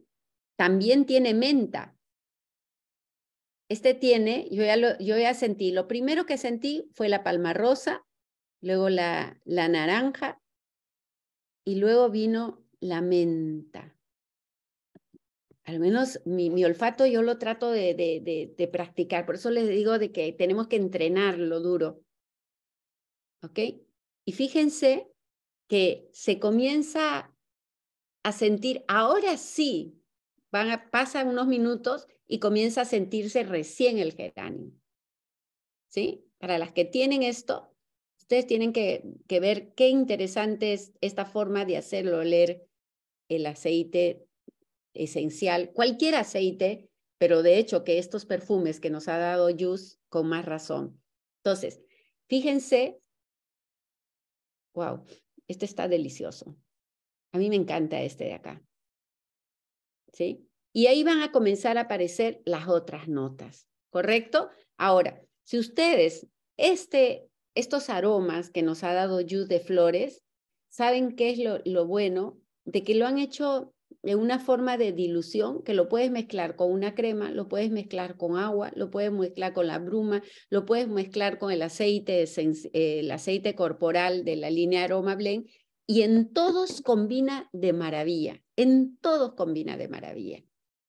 Speaker 1: también tiene menta. Este tiene, yo ya, lo, sentí, lo primero que sentí fue la palma rosa, luego la, la naranja y luego vino la menta. Al menos mi, olfato yo lo trato de, de, practicar, por eso les digo de que tenemos que entrenarlo duro. ¿Ok? Y fíjense que se comienza a sentir, ahora sí, pasan unos minutos y comienza a sentirse recién el geranio. ¿Sí? Para las que tienen esto, ustedes tienen que, ver qué interesante es esta forma de hacerlo oler el aceite esencial, cualquier aceite, pero de hecho que estos perfumes que nos ha dado Yus con más razón. Entonces, fíjense, wow, este está delicioso. A mí me encanta este de acá. Y ahí van a comenzar a aparecer las otras notas, ¿correcto? Ahora, si ustedes, este, estos aromas que nos ha dado Jude de flores, saben qué es lo, bueno, de que lo han hecho en una forma de dilución que lo puedes mezclar con una crema, lo puedes mezclar con agua, lo puedes mezclar con la bruma, lo puedes mezclar con el aceite, el aceite corporal de la línea Aroma Blend y en todos combina de maravilla, en todos combina de maravilla,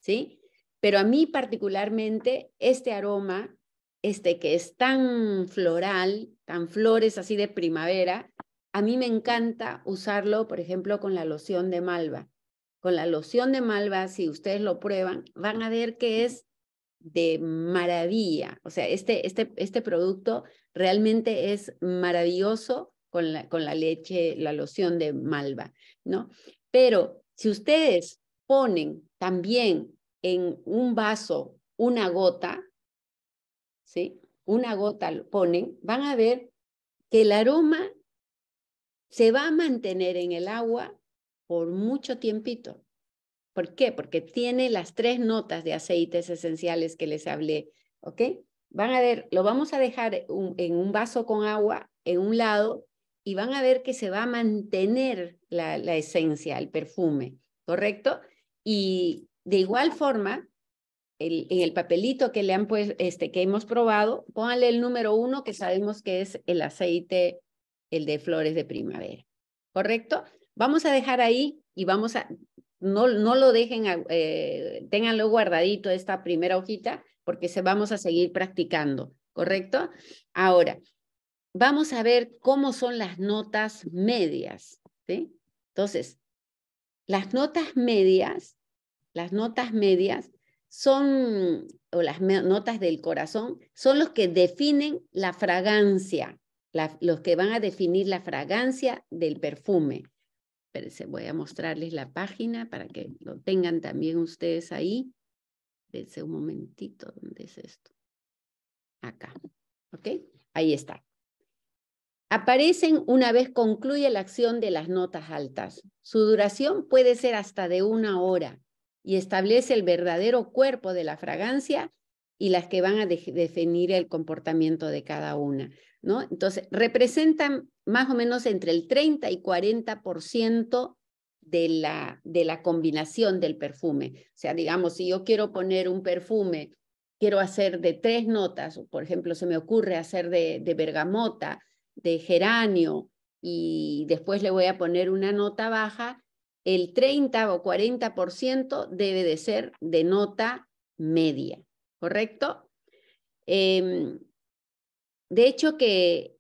Speaker 1: ¿sí? Pero a mí particularmente este aroma, este que es tan floral, tan flores así de primavera, a mí me encanta usarlo, por ejemplo, con la loción de malva. Con la loción de malva, si ustedes lo prueban, van a ver que es de maravilla. O sea, este, este, este producto realmente es maravilloso con la, leche, la loción de malva, ¿no? Pero si ustedes ponen también en un vaso una gota, ¿sí? Una gota lo ponen, van a ver que el aroma se va a mantener en el agua por mucho tiempito. ¿Por qué? Porque tiene las tres notas de aceites esenciales que les hablé, ¿ok? Van a ver, lo vamos a dejar en un vaso con agua en un lado y van a ver que se va a mantener la, esencia, el perfume, ¿correcto? Y de igual forma, el, en el papelito que le han pues, este, que hemos probado, pónganle el número uno que sabemos que es el aceite, el de flores de primavera, ¿correcto? Vamos a dejar ahí y vamos a, no, no lo dejen, ah, eh, ténganlo guardadito esta primera hojita porque se vamos a seguir practicando, ¿correcto? Ahora, vamos a ver cómo son las notas medias. Entonces, las notas medias, las notas medias son, o las notas del corazón, son los que definen la fragancia, los que van a definir la fragancia del perfume. Se voy a mostrarles la página para que lo tengan también ustedes ahí. Espérense un momentito, ¿dónde es esto? Acá, ¿ok? Ahí está. Aparecen una vez concluye la acción de las notas altas. Su duración puede ser hasta de una hora y establece el verdadero cuerpo de la fragancia y las que van a definir el comportamiento de cada una. ¿no? Entonces, representan más o menos entre el 30 y 40% de la, de la combinación del perfume. O sea, digamos, si yo quiero poner un perfume, quiero hacer de tres notas, por ejemplo, se me ocurre hacer de bergamota, de geranio y después le voy a poner una nota baja, el 30 o 40% debe de ser de nota media, ¿correcto? Em, de hecho que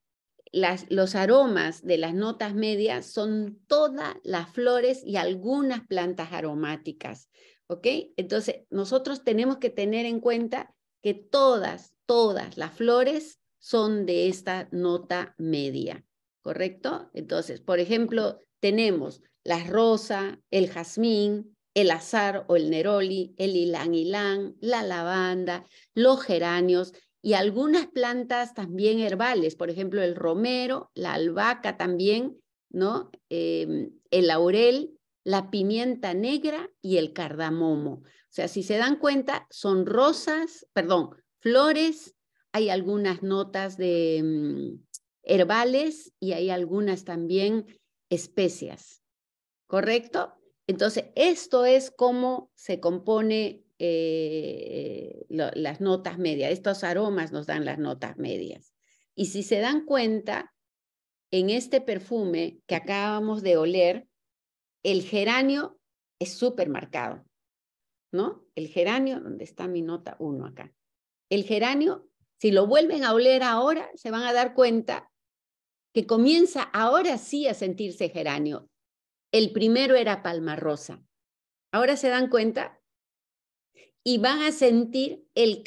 Speaker 1: las, los aromas de las notas medias son todas las flores y algunas plantas aromáticas, ¿ok? Entonces, nosotros tenemos que tener en cuenta que todas, todas las flores son de esta nota media, ¿correcto? Entonces, por ejemplo, tenemos la rosa, el jazmín, el azar o el neroli, el ilan la lavanda, los geranios y algunas plantas también herbales, por ejemplo, el romero, la albahaca también, ¿no? Em, el laurel, la pimienta negra y el cardamomo. O sea, si se dan cuenta, son rosas, perdón, flores, hay algunas notas de mm, herbales y hay algunas también especias, ¿correcto? Entonces, esto es cómo se compone eh, las notas medias. Estos aromas nos dan las notas medias. Y si se dan cuenta, en este perfume que acabamos de oler, el geranio es súper marcado, ¿no? El geranio, donde está mi nota 1 acá. El geranio si lo vuelven a oler ahora, se van a dar cuenta que comienza ahora sí a sentirse geranio. El primero era palma rosa. Ahora se dan cuenta y van a sentir el,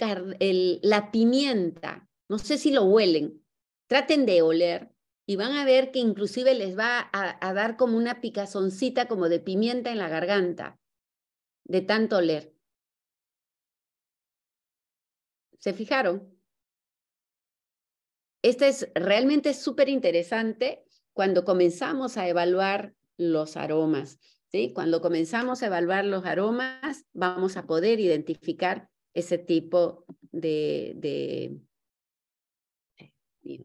Speaker 1: la pimienta. No sé si lo huelen. Traten de oler y van a ver que inclusive les va a dar como una picazoncita como de pimienta en la garganta de
Speaker 3: tanto oler. ¿Se fijaron?
Speaker 1: Esta es realmente súper interesante cuando comenzamos a evaluar los aromas. ¿sí? Cuando comenzamos a evaluar los aromas, vamos a poder identificar ese tipo de...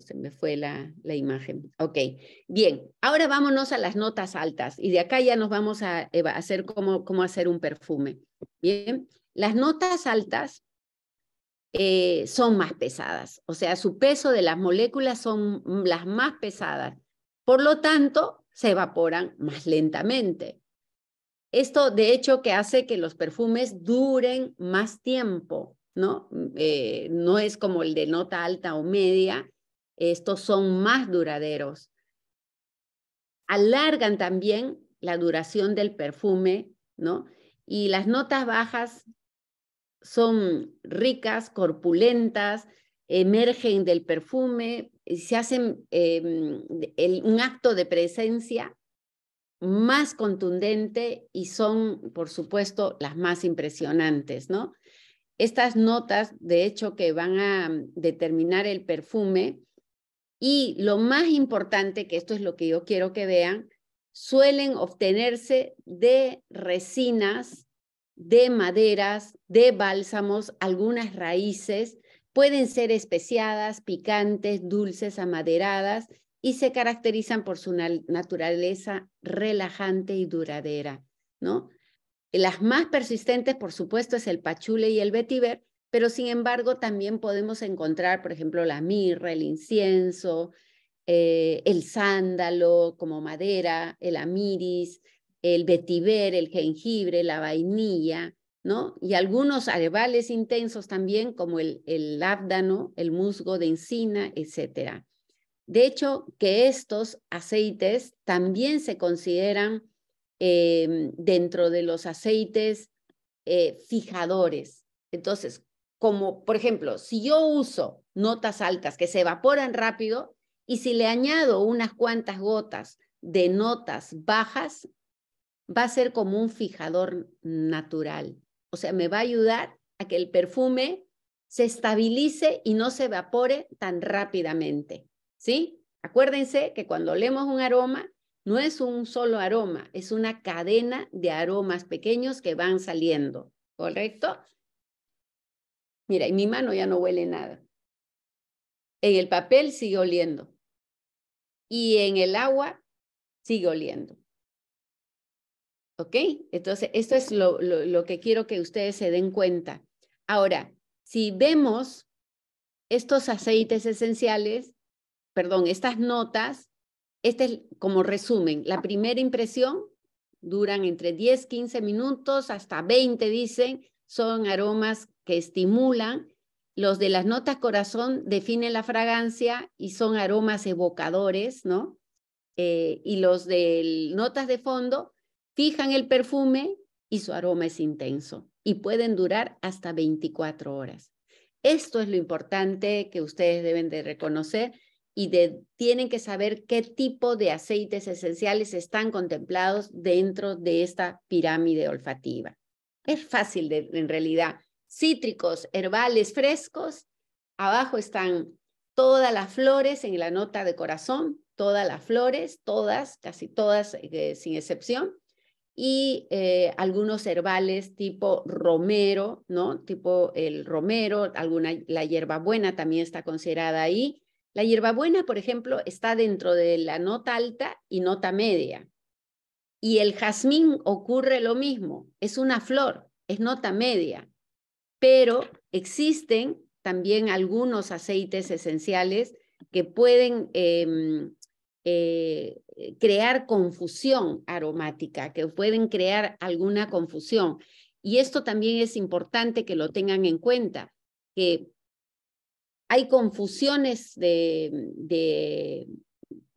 Speaker 1: Se me fue la, imagen. Ok, bien. Ahora vámonos a las notas altas y de acá ya nos vamos a, hacer cómo, cómo hacer un perfume. Bien, las notas altas eh, son más pesadas, o sea, su peso de las moléculas son mm, las más pesadas, por lo tanto, se evaporan más lentamente. Esto, de hecho, que hace que los perfumes duren más tiempo, ¿no? Mm, eh, no es como el de nota alta o media, estos son más duraderos. Alargan también la duración del perfume, ¿no? Y las notas bajas son ricas, corpulentas, emergen del perfume, se hacen em, un acto de presencia más contundente y son, por supuesto, las más impresionantes, ¿no? Estas notas, de hecho, que van a mm, determinar el perfume y lo más importante, que esto es lo que yo quiero que vean, suelen obtenerse de resinas de maderas, de bálsamos, algunas raíces, pueden ser especiadas, picantes, dulces, amaderadas y se caracterizan por su naturaleza relajante y duradera, ¿no? Las más persistentes, por supuesto, es el pachule y el vetiver, pero sin embargo también podemos encontrar, por ejemplo, la mirra, el incienso, eh, el sándalo como madera, el amiris, el vetiver, el jengibre, la vainilla, ¿no? Y algunos arebales intensos también, como el, el lábdano, el musgo de encina, etcétera. De hecho, que estos aceites también se consideran em, dentro de los aceites eh, fijadores. Entonces, como por ejemplo, si yo uso notas altas que se evaporan rápido y si le añado unas cuantas gotas de notas bajas, va a ser como un fijador natural. O sea, me va a ayudar a que el perfume se estabilice y no se evapore tan rápidamente. ¿Sí? Acuérdense que cuando olemos un aroma, no es un solo aroma, es una cadena de aromas pequeños que van saliendo. ¿Correcto? Mira, y mi mano ya no huele nada.
Speaker 3: En el papel sigue oliendo. Y en el agua
Speaker 1: sigue oliendo. ¿Ok? Entonces, esto es lo, que quiero que ustedes se den cuenta. Ahora, si vemos estos aceites esenciales, perdón, estas notas, este es como resumen, la primera impresión duran entre 10, 15 minutos, hasta 20 dicen, son aromas que estimulan. Los de las notas corazón definen la fragancia y son aromas evocadores, ¿no? Eh, y los de notas de fondo fijan el perfume y su aroma es intenso y pueden durar hasta 24 horas. Esto es lo importante que ustedes deben de reconocer y de, tienen que saber qué tipo de aceites esenciales están contemplados dentro de esta pirámide olfativa. Es fácil en realidad. Cítricos, herbales frescos. Abajo están todas las flores en la nota de corazón, todas las flores, todas, casi todas eh, sin excepción y eh, algunos herbales tipo romero, ¿no? Tipo el romero, alguna, la hierbabuena también está considerada ahí. La hierbabuena, por ejemplo, está dentro de la nota alta y nota media. Y el jazmín ocurre lo mismo, es una flor, es nota media. Pero existen también algunos aceites esenciales que pueden em, eh, eh, crear confusión aromática, que pueden crear alguna confusión. Y esto también es importante que lo tengan en cuenta, que hay confusiones de,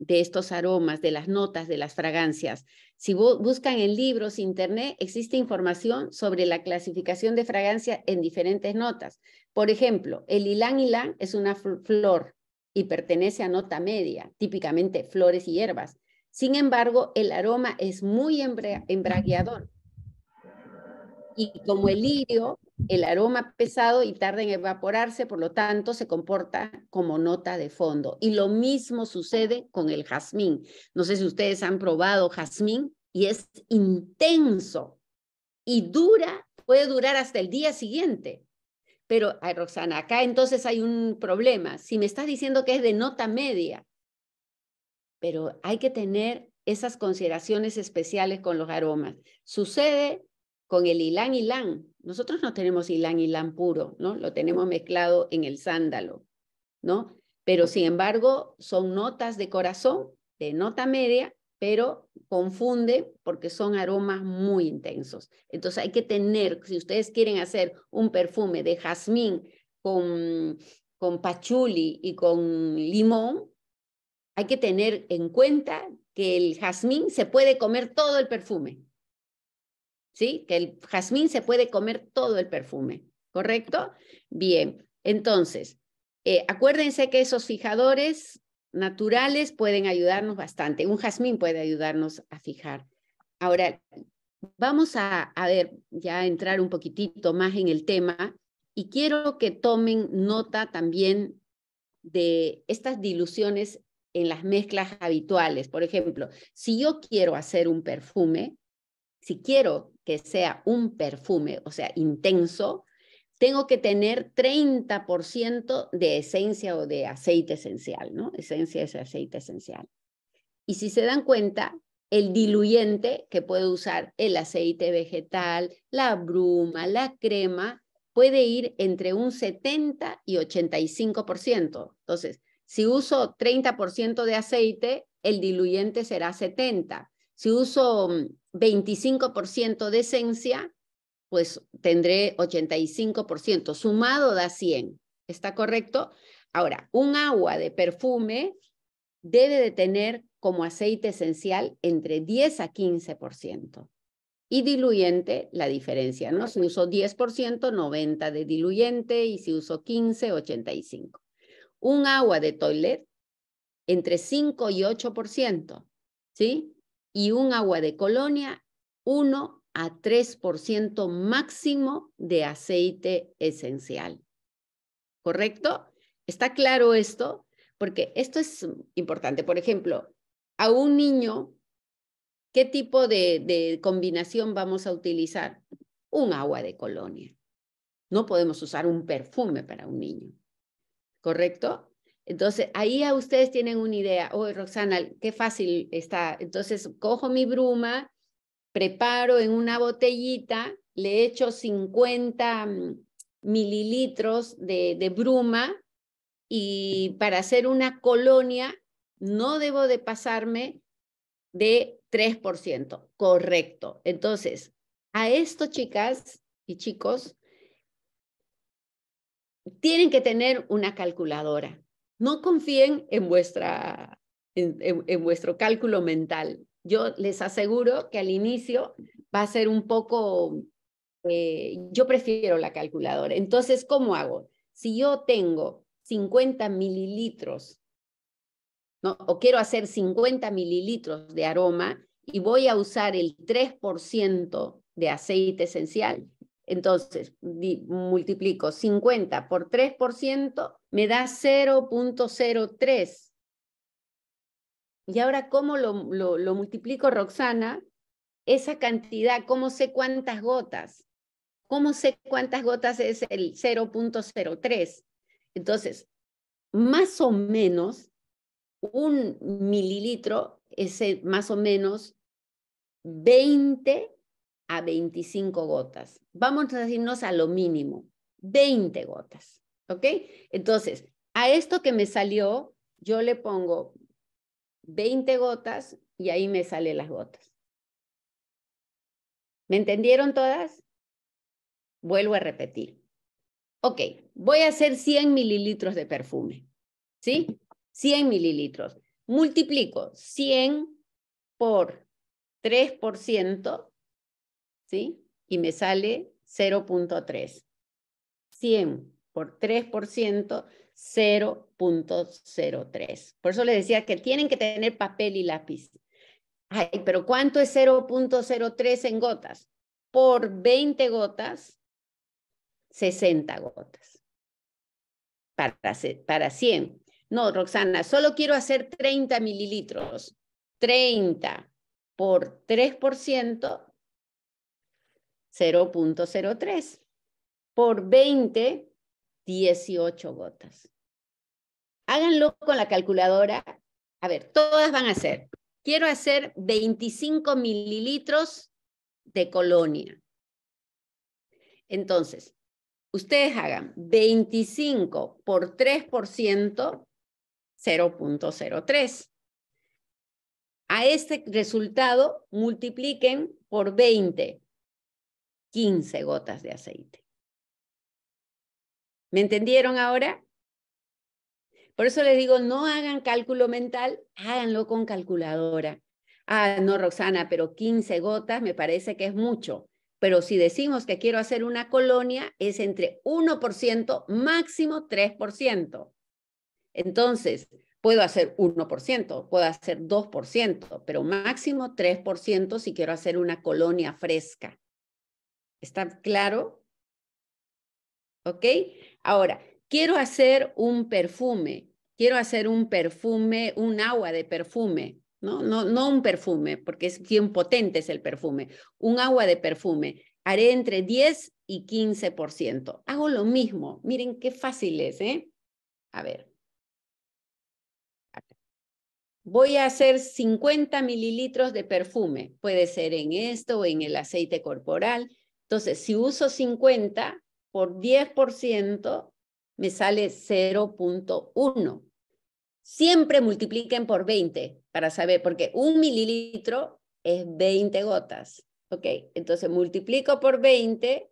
Speaker 1: estos aromas, de las notas, de las fragancias. Si buscan en libros, internet, existe información sobre la clasificación de fragancia en diferentes notas. Por ejemplo, el ylang ylang es una flor y pertenece a nota media, típicamente flores y hierbas. Sin embargo, el aroma es muy embragueador. Y como el lirio, el aroma pesado y tarda en evaporarse, por lo tanto se comporta como nota de fondo. Y lo mismo sucede con el jazmín. No sé si ustedes han probado jazmín y es intenso y dura, puede durar hasta el día siguiente. Pero, ay, Roxana, acá entonces hay un problema. Si me estás diciendo que es de nota media, pero hay que tener esas consideraciones especiales con los aromas. Sucede con el ilán ilán. Nosotros no tenemos ilán ilán puro, ¿no? Lo tenemos mezclado en el sándalo, ¿no? Pero sin embargo, son notas de corazón, de nota media, pero confunde porque son aromas muy intensos. Entonces hay que tener, si ustedes quieren hacer un perfume de jazmín con, con pachuli y con limón, hay que tener en cuenta que el jazmín se puede comer todo el perfume. ¿Sí? Que el jazmín se puede comer todo el perfume, ¿correcto? Bien, entonces, eh, acuérdense que esos fijadores naturales pueden ayudarnos bastante. Un jazmín puede ayudarnos a fijar. Ahora, vamos a, ver, ya entrar un poquitito más en el tema y quiero que tomen nota también de estas diluciones en las mezclas habituales. Por ejemplo, si yo quiero hacer un perfume, si quiero que sea un perfume, o sea, intenso, tengo que tener 30% de esencia o de aceite esencial, ¿no? Esencia es aceite esencial. Y si se dan cuenta, el diluyente que puede usar el aceite vegetal, la bruma, la crema, puede ir entre un 70 y 85%. Entonces, si uso 30% de aceite, el diluyente será 70. Si uso 25% mm, de esencia, pues tendré 85%. Sumado da 100. ¿Está correcto? Ahora, un agua de perfume debe de tener como aceite esencial entre 10 a 15%. Y diluyente, la diferencia, ¿no? Si uso 10%, 90 de diluyente y si uso 15, 85 un agua de toilet entre 5 y 8%, ¿sí? Y un agua de colonia 1 a 3% máximo de aceite esencial. ¿Correcto? ¿Está claro esto? Porque esto es importante. Por ejemplo, a un niño, ¿qué tipo de, de combinación vamos a utilizar? Un agua de colonia. No podemos usar un perfume para un niño. ¿correcto? Entonces, ahí a ustedes tienen una idea, oh, Roxana, qué fácil está. Entonces, cojo mi bruma, preparo en una botellita, le echo 50 mm, mililitros de, de bruma y para hacer una colonia no debo de pasarme de 3%, correcto. Entonces, a esto, chicas y chicos, tienen que tener una calculadora. No confíen en, vuestra, en, vuestro cálculo mental. Yo les aseguro que al inicio va a ser un poco, eh, yo prefiero la calculadora. Entonces, ¿cómo hago? Si yo tengo 50 mililitros, ¿no? o quiero hacer 50 mililitros de aroma y voy a usar el 3% de aceite esencial, entonces, multiplico 50 por 3%, me da 0.03. Y ahora, ¿cómo lo, lo, lo multiplico, Roxana? Esa cantidad, ¿cómo sé cuántas gotas? ¿Cómo sé cuántas gotas es el 0.03? Entonces, más o menos, un mililitro es eh, más o menos 20 a 25 gotas. Vamos a decirnos a lo mínimo, 20 gotas, ¿ok? Entonces, a esto que me salió, yo le pongo 20 gotas y ahí me
Speaker 3: salen las gotas. ¿Me entendieron todas?
Speaker 1: Vuelvo a repetir. Ok, voy a hacer 100 mililitros de perfume, ¿sí? 100 mililitros. Multiplico 100 por 3%, ¿sí? Y me sale 0.3. 100 por 3%, 0.03. Por eso les decía que tienen que tener papel y lápiz. pero ¿cuánto es 0.03 en gotas? Por 20 gotas, 60 gotas. Para, para 100. No, Roxana, solo quiero hacer 30 mililitros. 30 por 3%, 0.03. Por 20, 18 gotas. Háganlo con la calculadora. A ver, todas van a ser. Quiero hacer 25 mililitros de colonia. Entonces, ustedes hagan 25 por 3%, 0.03. A este resultado multipliquen por 20, 15 gotas
Speaker 3: de aceite. ¿Me entendieron ahora?
Speaker 1: Por eso les digo, no hagan cálculo mental, háganlo con calculadora. Ah, no, Roxana, pero 15 gotas me parece que es mucho. Pero si decimos que quiero hacer una colonia, es entre 1%, máximo 3%. Entonces, puedo hacer 1%, puedo hacer 2%, pero máximo 3% si quiero hacer una colonia fresca. ¿Está claro? ¿Ok? Ahora, quiero hacer un perfume, quiero hacer un perfume, un agua de perfume, ¿no? No, no un perfume, porque es bien potente es el perfume, un agua de perfume. Haré entre 10 y 15%. Hago lo mismo. Miren qué fácil es, ¿eh? A ver. Voy a hacer 50 mililitros de perfume. Puede ser en esto o en el aceite corporal. Entonces, si uso 50 por 10%, me sale 0.1. Siempre multipliquen por 20 para saber, porque un mililitro es 20 gotas. ¿Ok? Entonces multiplico por 20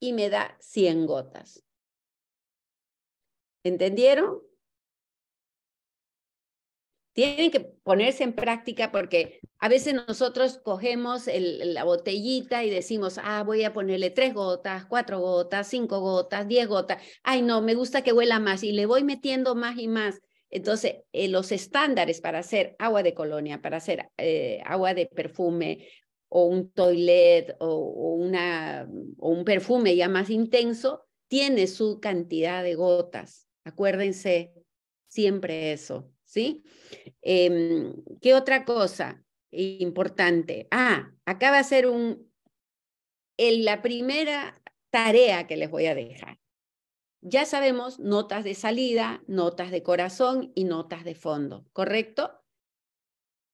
Speaker 1: y me da 100 gotas. ¿Entendieron? tienen que ponerse en práctica porque a veces nosotros cogemos la botellita y decimos, ah, voy a ponerle tres gotas, cuatro gotas, cinco gotas, diez gotas. Ay, no, me gusta que huela más y le voy metiendo más y más. Entonces, eh, los estándares para hacer agua de colonia, para hacer eh, agua de perfume o un toilet o, una, o un perfume ya más intenso, tiene su cantidad de gotas. Acuérdense siempre eso. ¿sí? Em, ¿Qué otra cosa importante? Ah, acá va a ser un, la primera tarea que les voy a dejar. Ya sabemos notas de salida, notas de corazón y notas de fondo, ¿correcto?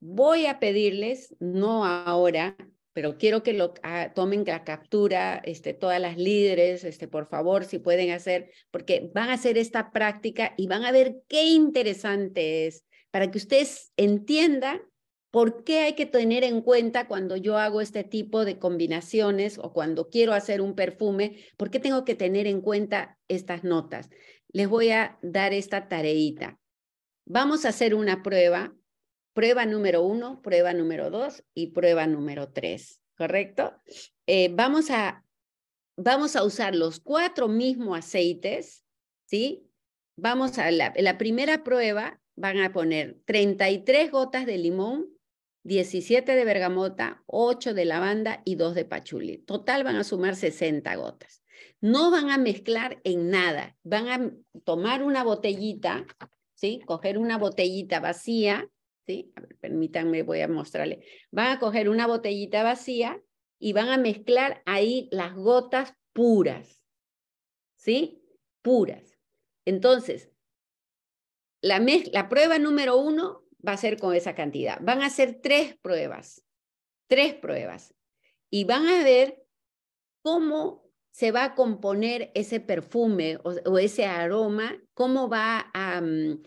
Speaker 1: Voy a pedirles, no ahora, pero quiero que lo ah, tomen la captura, este, todas las líderes, este, por favor, si pueden hacer, porque van a hacer esta práctica y van a ver qué interesante es, para que ustedes entiendan por qué hay que tener en cuenta cuando yo hago este tipo de combinaciones o cuando quiero hacer un perfume, por qué tengo que tener en cuenta estas notas. Les voy a dar esta tareita. Vamos a hacer una prueba prueba número uno, prueba número dos y prueba número tres, ¿correcto? Eh, vamos, a, vamos a usar los cuatro mismos aceites, ¿sí? Vamos a la, la primera prueba, van a poner 33 gotas de limón, 17 de bergamota, 8 de lavanda y 2 de pachuli. Total van a sumar 60 gotas. No van a mezclar en nada. Van a tomar una botellita, ¿sí? Coger una botellita vacía permítanme, voy a mostrarle. Van a coger una botellita vacía y van a mezclar ahí las gotas puras, ¿sí? Puras. Entonces, la, prueba número uno va a ser con esa cantidad. Van a hacer tres pruebas, tres pruebas, y van a ver cómo se va a componer ese perfume o, ese aroma, cómo va a, mm,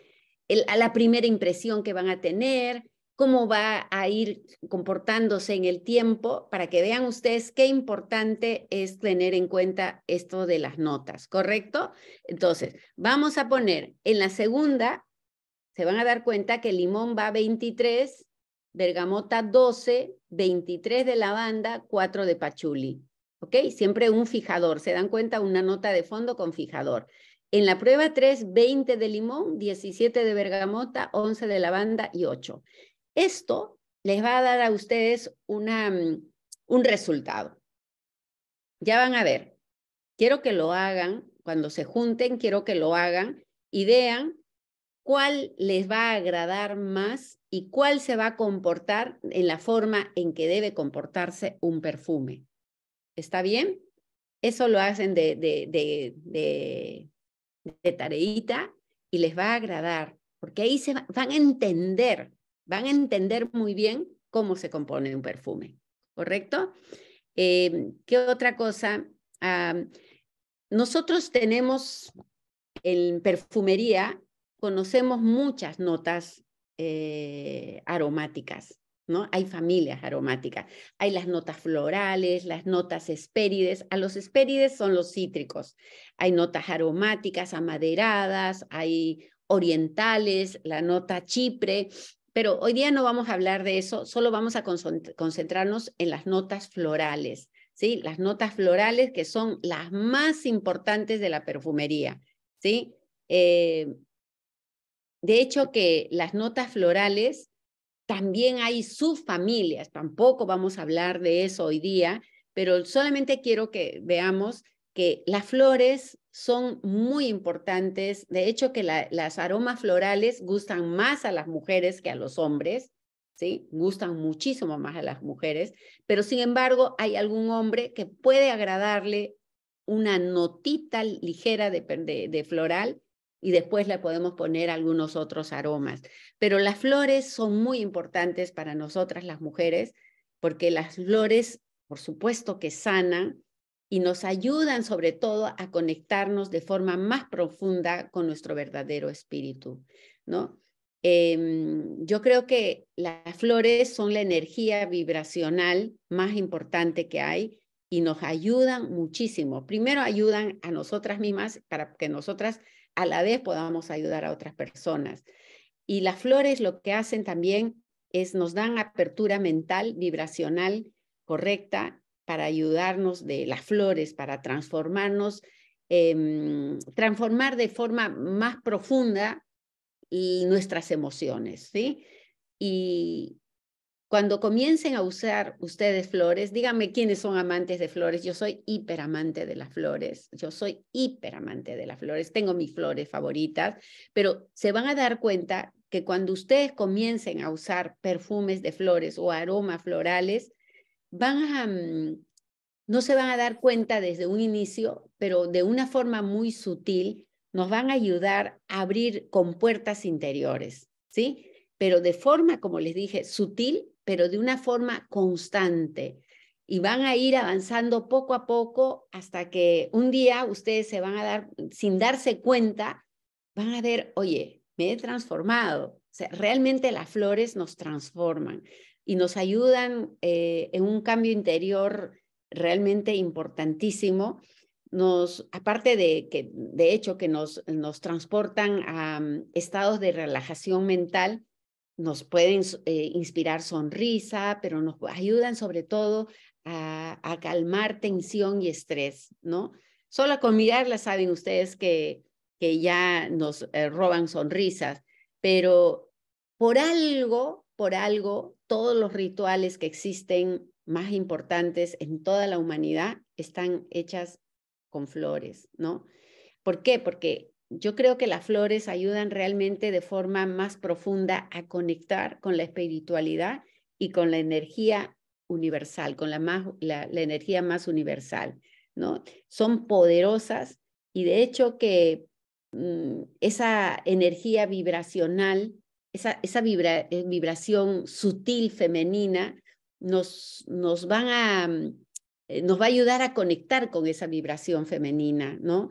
Speaker 1: a la primera impresión que van a tener, cómo va a ir comportándose en el tiempo, para que vean ustedes qué importante es tener en cuenta esto de las notas, ¿correcto? Entonces, vamos a poner en la segunda, se van a dar cuenta que limón va 23, bergamota 12, 23 de lavanda, 4 de pachuli. ¿Ok? Siempre un fijador. ¿Se dan cuenta? Una nota de fondo con fijador. En la prueba 3, 20 de limón, 17 de bergamota, 11 de lavanda y 8. Esto les va a dar a ustedes una, mm, un resultado. Ya van a ver. Quiero que lo hagan, cuando se junten, quiero que lo hagan y vean cuál les va a agradar más y cuál se va a comportar en la forma en que debe comportarse un perfume. ¿Está bien? Eso lo hacen de, de, de de tareita y les va a agradar, porque ahí se van a entender, van a entender muy bien cómo se compone un perfume, ¿correcto? Em, ¿Qué otra cosa? nosotros tenemos en perfumería, conocemos muchas notas eh, aromáticas. ¿no? Hay familias aromáticas. Hay las notas florales, las notas espérides. A los espérides son los cítricos. Hay notas aromáticas, amaderadas, hay orientales, la nota chipre. Pero hoy día no vamos a hablar de eso, solo vamos a concentrarnos en las notas florales, ¿sí? Las notas florales que son las más importantes de la perfumería, ¿sí? Eh, de hecho que las notas florales también hay sus familias, tampoco vamos a hablar de eso hoy día, pero solamente quiero que veamos que las flores son muy importantes, de hecho que las aromas florales gustan más a las mujeres que a los hombres, ¿sí? Gustan muchísimo más a las mujeres, pero sin embargo hay algún hombre que puede agradarle una notita ligera de floral y después le podemos poner algunos otros aromas. Pero las flores son muy importantes para nosotras las mujeres porque las flores, por supuesto que sanan y nos ayudan sobre todo a conectarnos de forma más profunda con nuestro verdadero espíritu, ¿no? Em, yo creo que las flores son la energía vibracional más importante que hay y nos ayudan muchísimo. Primero ayudan a nosotras mismas para que nosotras a la vez podamos ayudar a otras personas. Y las flores lo que hacen también es nos dan apertura mental, vibracional correcta para ayudarnos de las flores, para transformarnos, em, transformar de forma más profunda nuestras emociones, ¿sí? Y, cuando comiencen a usar ustedes flores, díganme quiénes son amantes de flores. Yo soy hiperamante de las flores. Yo soy hiperamante de las flores. Tengo mis flores favoritas, pero se van a dar cuenta que cuando ustedes comiencen a usar perfumes de flores o aromas florales, van a, mm, no se van a dar cuenta desde un inicio, pero de una forma muy sutil nos van a ayudar a abrir compuertas interiores, ¿sí? pero de forma, como les dije, sutil, pero de una forma constante. Y van a ir avanzando poco a poco hasta que un día ustedes se van a dar, sin darse cuenta, van a ver, oye, me he transformado. O sea, realmente las flores nos transforman y nos ayudan eh, en un cambio interior realmente importantísimo. Nos, aparte de que, de hecho, que nos, nos transportan a mm, estados de relajación mental, nos pueden eh, inspirar sonrisa, pero nos ayudan sobre todo a, calmar tensión y estrés, ¿no? Solo con mirarlas saben ustedes que, que ya nos eh, roban sonrisas, pero por algo, por algo, todos los rituales que existen más importantes en toda la humanidad están hechas con flores, ¿no? ¿Por qué? Porque yo creo que las flores ayudan realmente de forma más profunda a conectar con la espiritualidad y con la energía universal, con la, la, energía más universal, ¿no? Son poderosas y de hecho que mm, esa energía vibracional, esa, esa eh, vibración sutil femenina, nos, nos, van a, mm, eh, nos va a ayudar a conectar con esa vibración femenina, ¿no?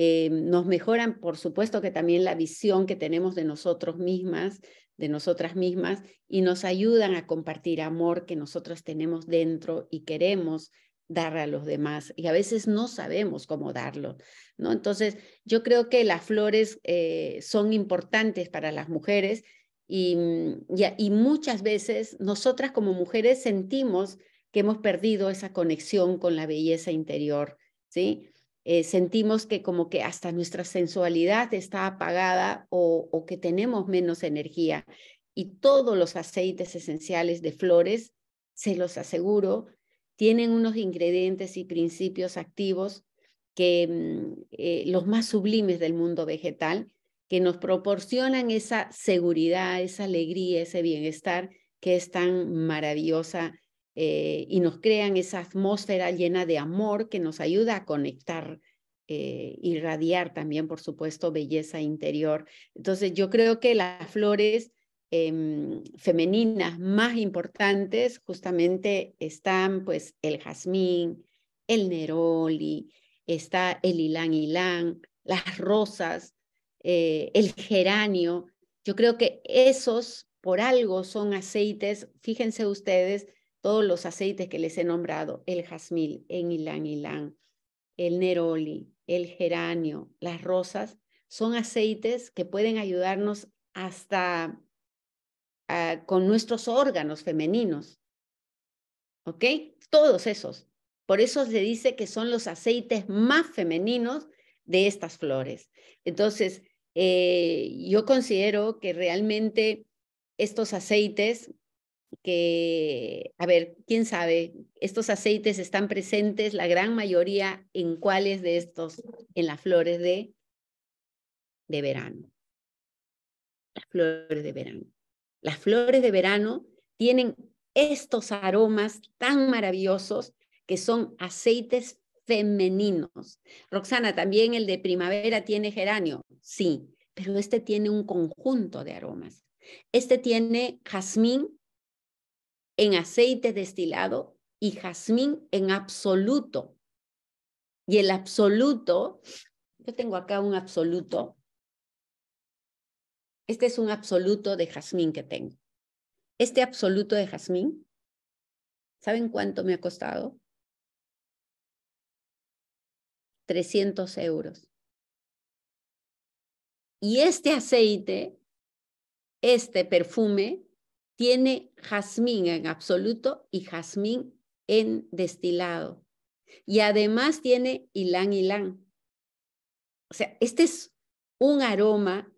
Speaker 1: Eh, nos mejoran, por supuesto, que también la visión que tenemos de nosotros mismas, de nosotras mismas, y nos ayudan a compartir amor que nosotros tenemos dentro y queremos dar a los demás y a veces no sabemos cómo darlo, ¿no? Entonces, yo creo que las flores eh, son importantes para las mujeres y, mm, y, y, muchas veces nosotras como mujeres sentimos que hemos perdido esa conexión con la belleza interior, ¿sí? Eh, sentimos que como que hasta nuestra sensualidad está apagada o, que tenemos menos energía. Y todos los aceites esenciales de flores, se los aseguro, tienen unos ingredientes y principios activos que mm, eh, los más sublimes del mundo vegetal, que nos proporcionan esa seguridad, esa alegría, ese bienestar que es tan maravillosa eh, y nos crean esa atmósfera llena de amor que nos ayuda a conectar eh, y irradiar también, por supuesto, belleza interior. Entonces, yo creo que las flores em, femeninas más importantes justamente están, pues, el jazmín, el neroli, está el ilán ilán, las rosas, eh, el geranio. Yo creo que esos, por algo, son aceites, fíjense ustedes, todos los aceites que les he nombrado, el jazmín, el ylang el neroli, el geranio, las rosas, son aceites que pueden ayudarnos hasta ah, con nuestros órganos femeninos. ¿Ok? Todos esos. Por eso se dice que son los aceites más femeninos de estas flores. Entonces, eh, yo considero que realmente estos aceites que, a ver, quién sabe, estos aceites están presentes, la gran mayoría, en cuáles de estos, en las flores de, de verano. Las flores de verano. Las flores de verano tienen estos aromas tan maravillosos que son aceites femeninos. Roxana, también el de primavera tiene geranio, sí, pero este tiene un conjunto de aromas. Este tiene jazmín, en aceite destilado y jazmín en absoluto. Y el absoluto, yo tengo acá un absoluto. Este es un absoluto de jazmín que tengo. Este absoluto de jazmín,
Speaker 4: ¿saben cuánto me ha costado? 300 euros. Y este aceite,
Speaker 1: este perfume, tiene jazmín en absoluto y jazmín en destilado. Y además tiene ilán ilán. O sea, este es un aroma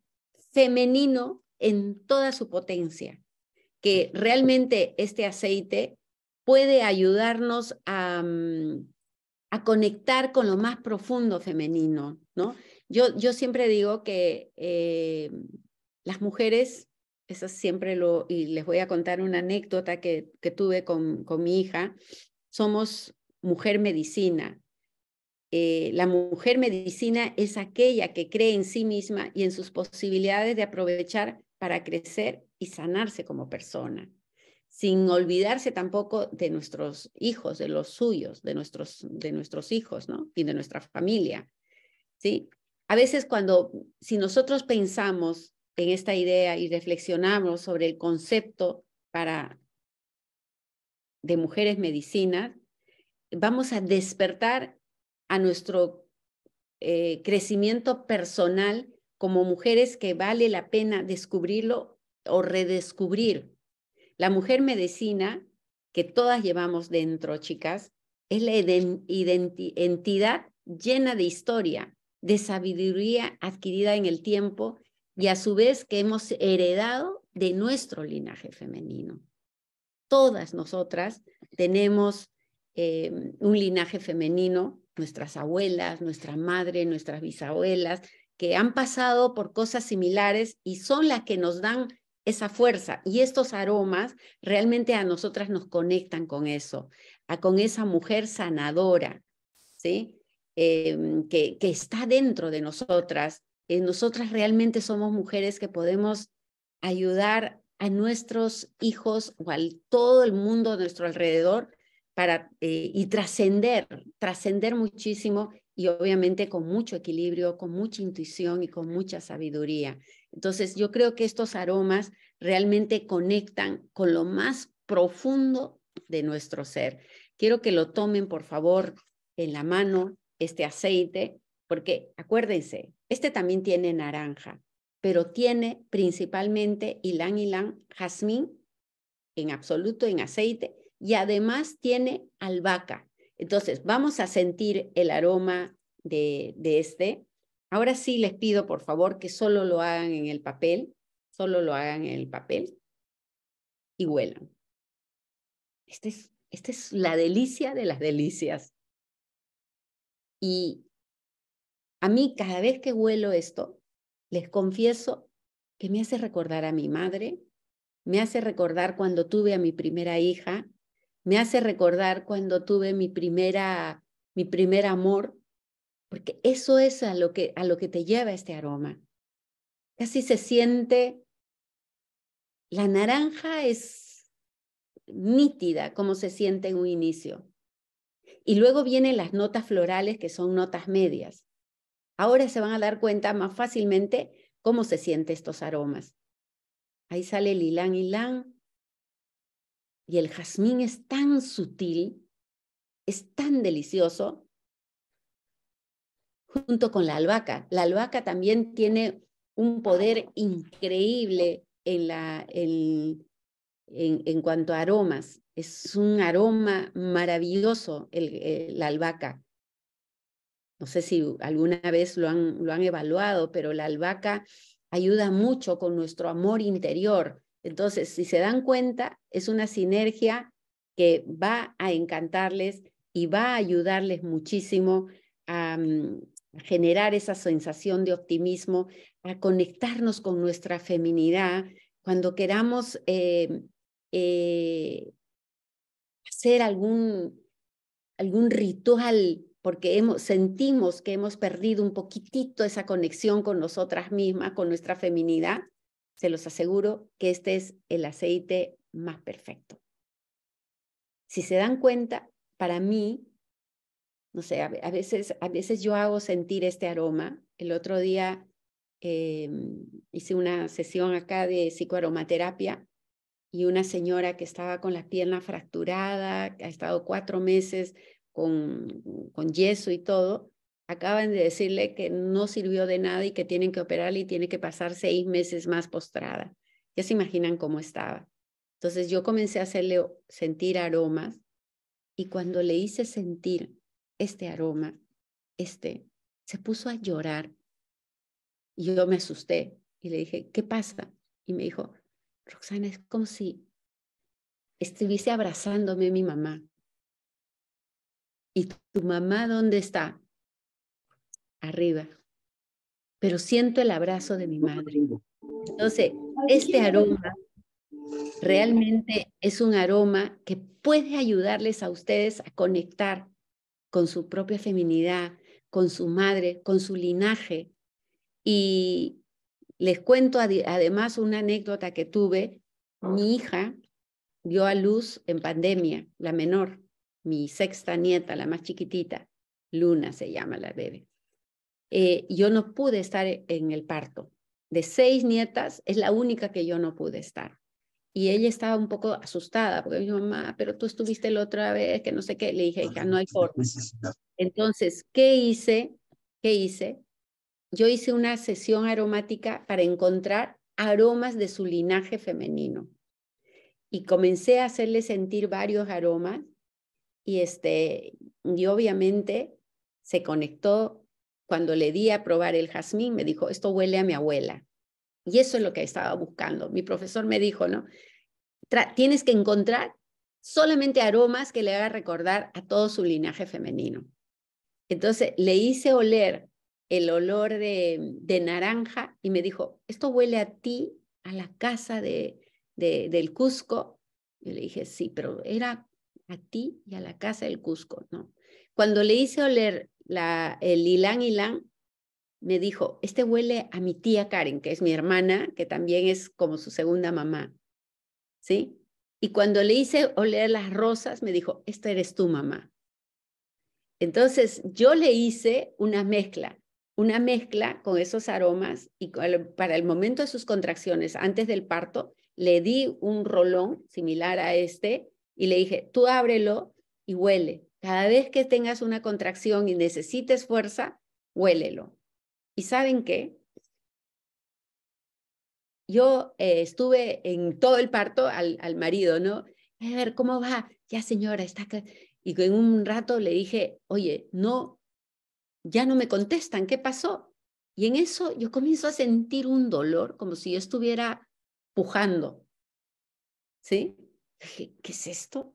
Speaker 1: femenino en toda su potencia, que realmente este aceite puede ayudarnos mm, a, conectar con lo más profundo femenino, ¿no? Yo, yo siempre digo que eh, las mujeres siempre lo, y les voy a contar una anécdota que, que tuve con, mi hija. Somos mujer medicina. Eh, la mujer medicina es aquella que cree en sí misma y en sus posibilidades de aprovechar para crecer y sanarse como persona, sin olvidarse tampoco de nuestros hijos, de los suyos, de nuestros, de nuestros hijos, ¿no? Y de nuestra familia, ¿sí? A veces cuando, si nosotros pensamos en esta idea y reflexionamos sobre el concepto para de mujeres medicinas, vamos a despertar a nuestro eh, crecimiento personal como mujeres que vale la pena descubrirlo o redescubrir. La mujer medicina que todas llevamos dentro, chicas, es la identidad llena de historia, de sabiduría adquirida en el tiempo y a su vez que hemos heredado de nuestro linaje femenino. Todas nosotras tenemos eh, un linaje femenino, nuestras abuelas, nuestra madre, nuestras bisabuelas, que han pasado por cosas similares y son las que nos dan esa fuerza y estos aromas realmente a nosotras nos conectan con eso, a con esa mujer sanadora, ¿sí? Em, que está dentro de nosotras eh, nosotras realmente somos mujeres que podemos ayudar a nuestros hijos o a todo el mundo a nuestro alrededor para, eh, y trascender, trascender muchísimo y obviamente con mucho equilibrio, con mucha intuición y con mucha sabiduría. Entonces yo creo que estos aromas realmente conectan con lo más profundo de nuestro ser. Quiero que lo tomen por favor en la mano este aceite porque acuérdense, este también tiene naranja, pero tiene principalmente ylang ylang, jazmín en absoluto en aceite y además tiene albahaca. Entonces, vamos a sentir el aroma de, de este. Ahora sí les pido, por favor, que solo lo hagan en el papel, solo lo hagan en el papel y huelan.
Speaker 3: Este esta es, es la delicia de las delicias. Y
Speaker 1: a mí cada vez que huelo esto, les confieso que me hace recordar a mi madre, me hace recordar cuando tuve a mi primera hija, me hace recordar cuando tuve mi primera mi primer amor, porque eso es lo que a lo que te lleva este aroma. Casi se siente la naranja es nítida como se siente en un inicio. Y luego vienen las notas florales que son notas medias. Ahora se van a dar cuenta más fácilmente cómo se sienten estos aromas. Ahí sale el ilán ilán y el jazmín es tan sutil, es tan delicioso, junto con la albahaca. La albahaca también tiene un poder increíble en, la, en, cuanto a aromas. Es un aroma maravilloso eh, la albahaca no sé si alguna vez lo han, lo han evaluado, pero la albahaca ayuda mucho con nuestro amor interior. Entonces, si se dan cuenta, es una sinergia que va a encantarles y va a ayudarles muchísimo a, mm, generar esa sensación de optimismo, a conectarnos con nuestra feminidad cuando queramos eh, eh, hacer algún, algún ritual porque sentimos que hemos perdido un poquitito esa conexión con nosotras mismas, con nuestra feminidad, se los aseguro que este es el aceite más perfecto. Si se dan cuenta, para mí, no sé, a, veces, a veces yo hago sentir este aroma. El otro día em, hice una sesión acá de psicoaromaterapia y una señora que estaba con la pierna fracturada, ha estado cuatro meses con, con yeso y todo, acaban de decirle que no sirvió de nada y que tienen que operarle y tiene que pasar seis meses más postrada. Ya se imaginan cómo estaba. Entonces yo comencé a hacerle sentir aromas y cuando le hice sentir este aroma, este, se puso a llorar. Y yo me asusté y le dije, ¿qué pasa? Y me dijo, Roxana, es como si estuviese abrazándome mi mamá. ¿Y tu mamá dónde está? Arriba. Pero siento el abrazo de mi madre. Entonces, este aroma realmente es un aroma que puede ayudarles a ustedes a conectar con su propia feminidad, con su madre, con su linaje. Y les cuento además una anécdota que tuve. Mi hija dio a luz en pandemia, la menor mi sexta nieta, la más chiquitita, Luna se llama la bebé, eh, yo no pude estar e, en el parto. De seis nietas, es la única que yo no pude estar. Y ella estaba un poco asustada, porque mi mamá, pero tú estuviste la otra vez, que no sé qué. Le dije, hija, no hay forma. Entonces, ¿qué hice? ¿Qué hice? Yo hice una sesión aromática para encontrar aromas de su linaje femenino. Y comencé a hacerle sentir varios aromas y, este, y obviamente se conectó cuando le di a probar el jazmín, me dijo, esto huele a mi abuela. Y eso es lo que estaba buscando. Mi profesor me dijo, ¿no? tienes que encontrar solamente aromas que le haga recordar a todo su linaje femenino. Entonces le hice oler el olor de, naranja y me dijo, esto huele a ti, a la casa de, de, del Cusco. Yo le dije, sí, pero era a ti y a la casa del Cusco, ¿no? Cuando le hice oler la, el Ilan Ilan, me dijo, este huele a mi tía Karen, que es mi hermana, que también es como su segunda mamá, ¿sí? Y cuando le hice oler las rosas, me dijo, esta eres tu mamá. Entonces yo le hice una mezcla, una mezcla con esos aromas y para el momento de sus contracciones, antes del parto, le di un rolón similar a este y le dije, tú ábrelo y huele. Cada vez que tengas una contracción y necesites fuerza, huélelo. ¿Y saben qué? Yo eh, estuve en todo el parto al, al marido, ¿no? A ver, ¿cómo va? Ya señora, está acá. Y en un rato le dije, oye, no, ya no me contestan, ¿qué pasó? Y en eso yo comienzo a sentir un dolor, como si yo estuviera pujando, ¿sí? ¿qué es esto?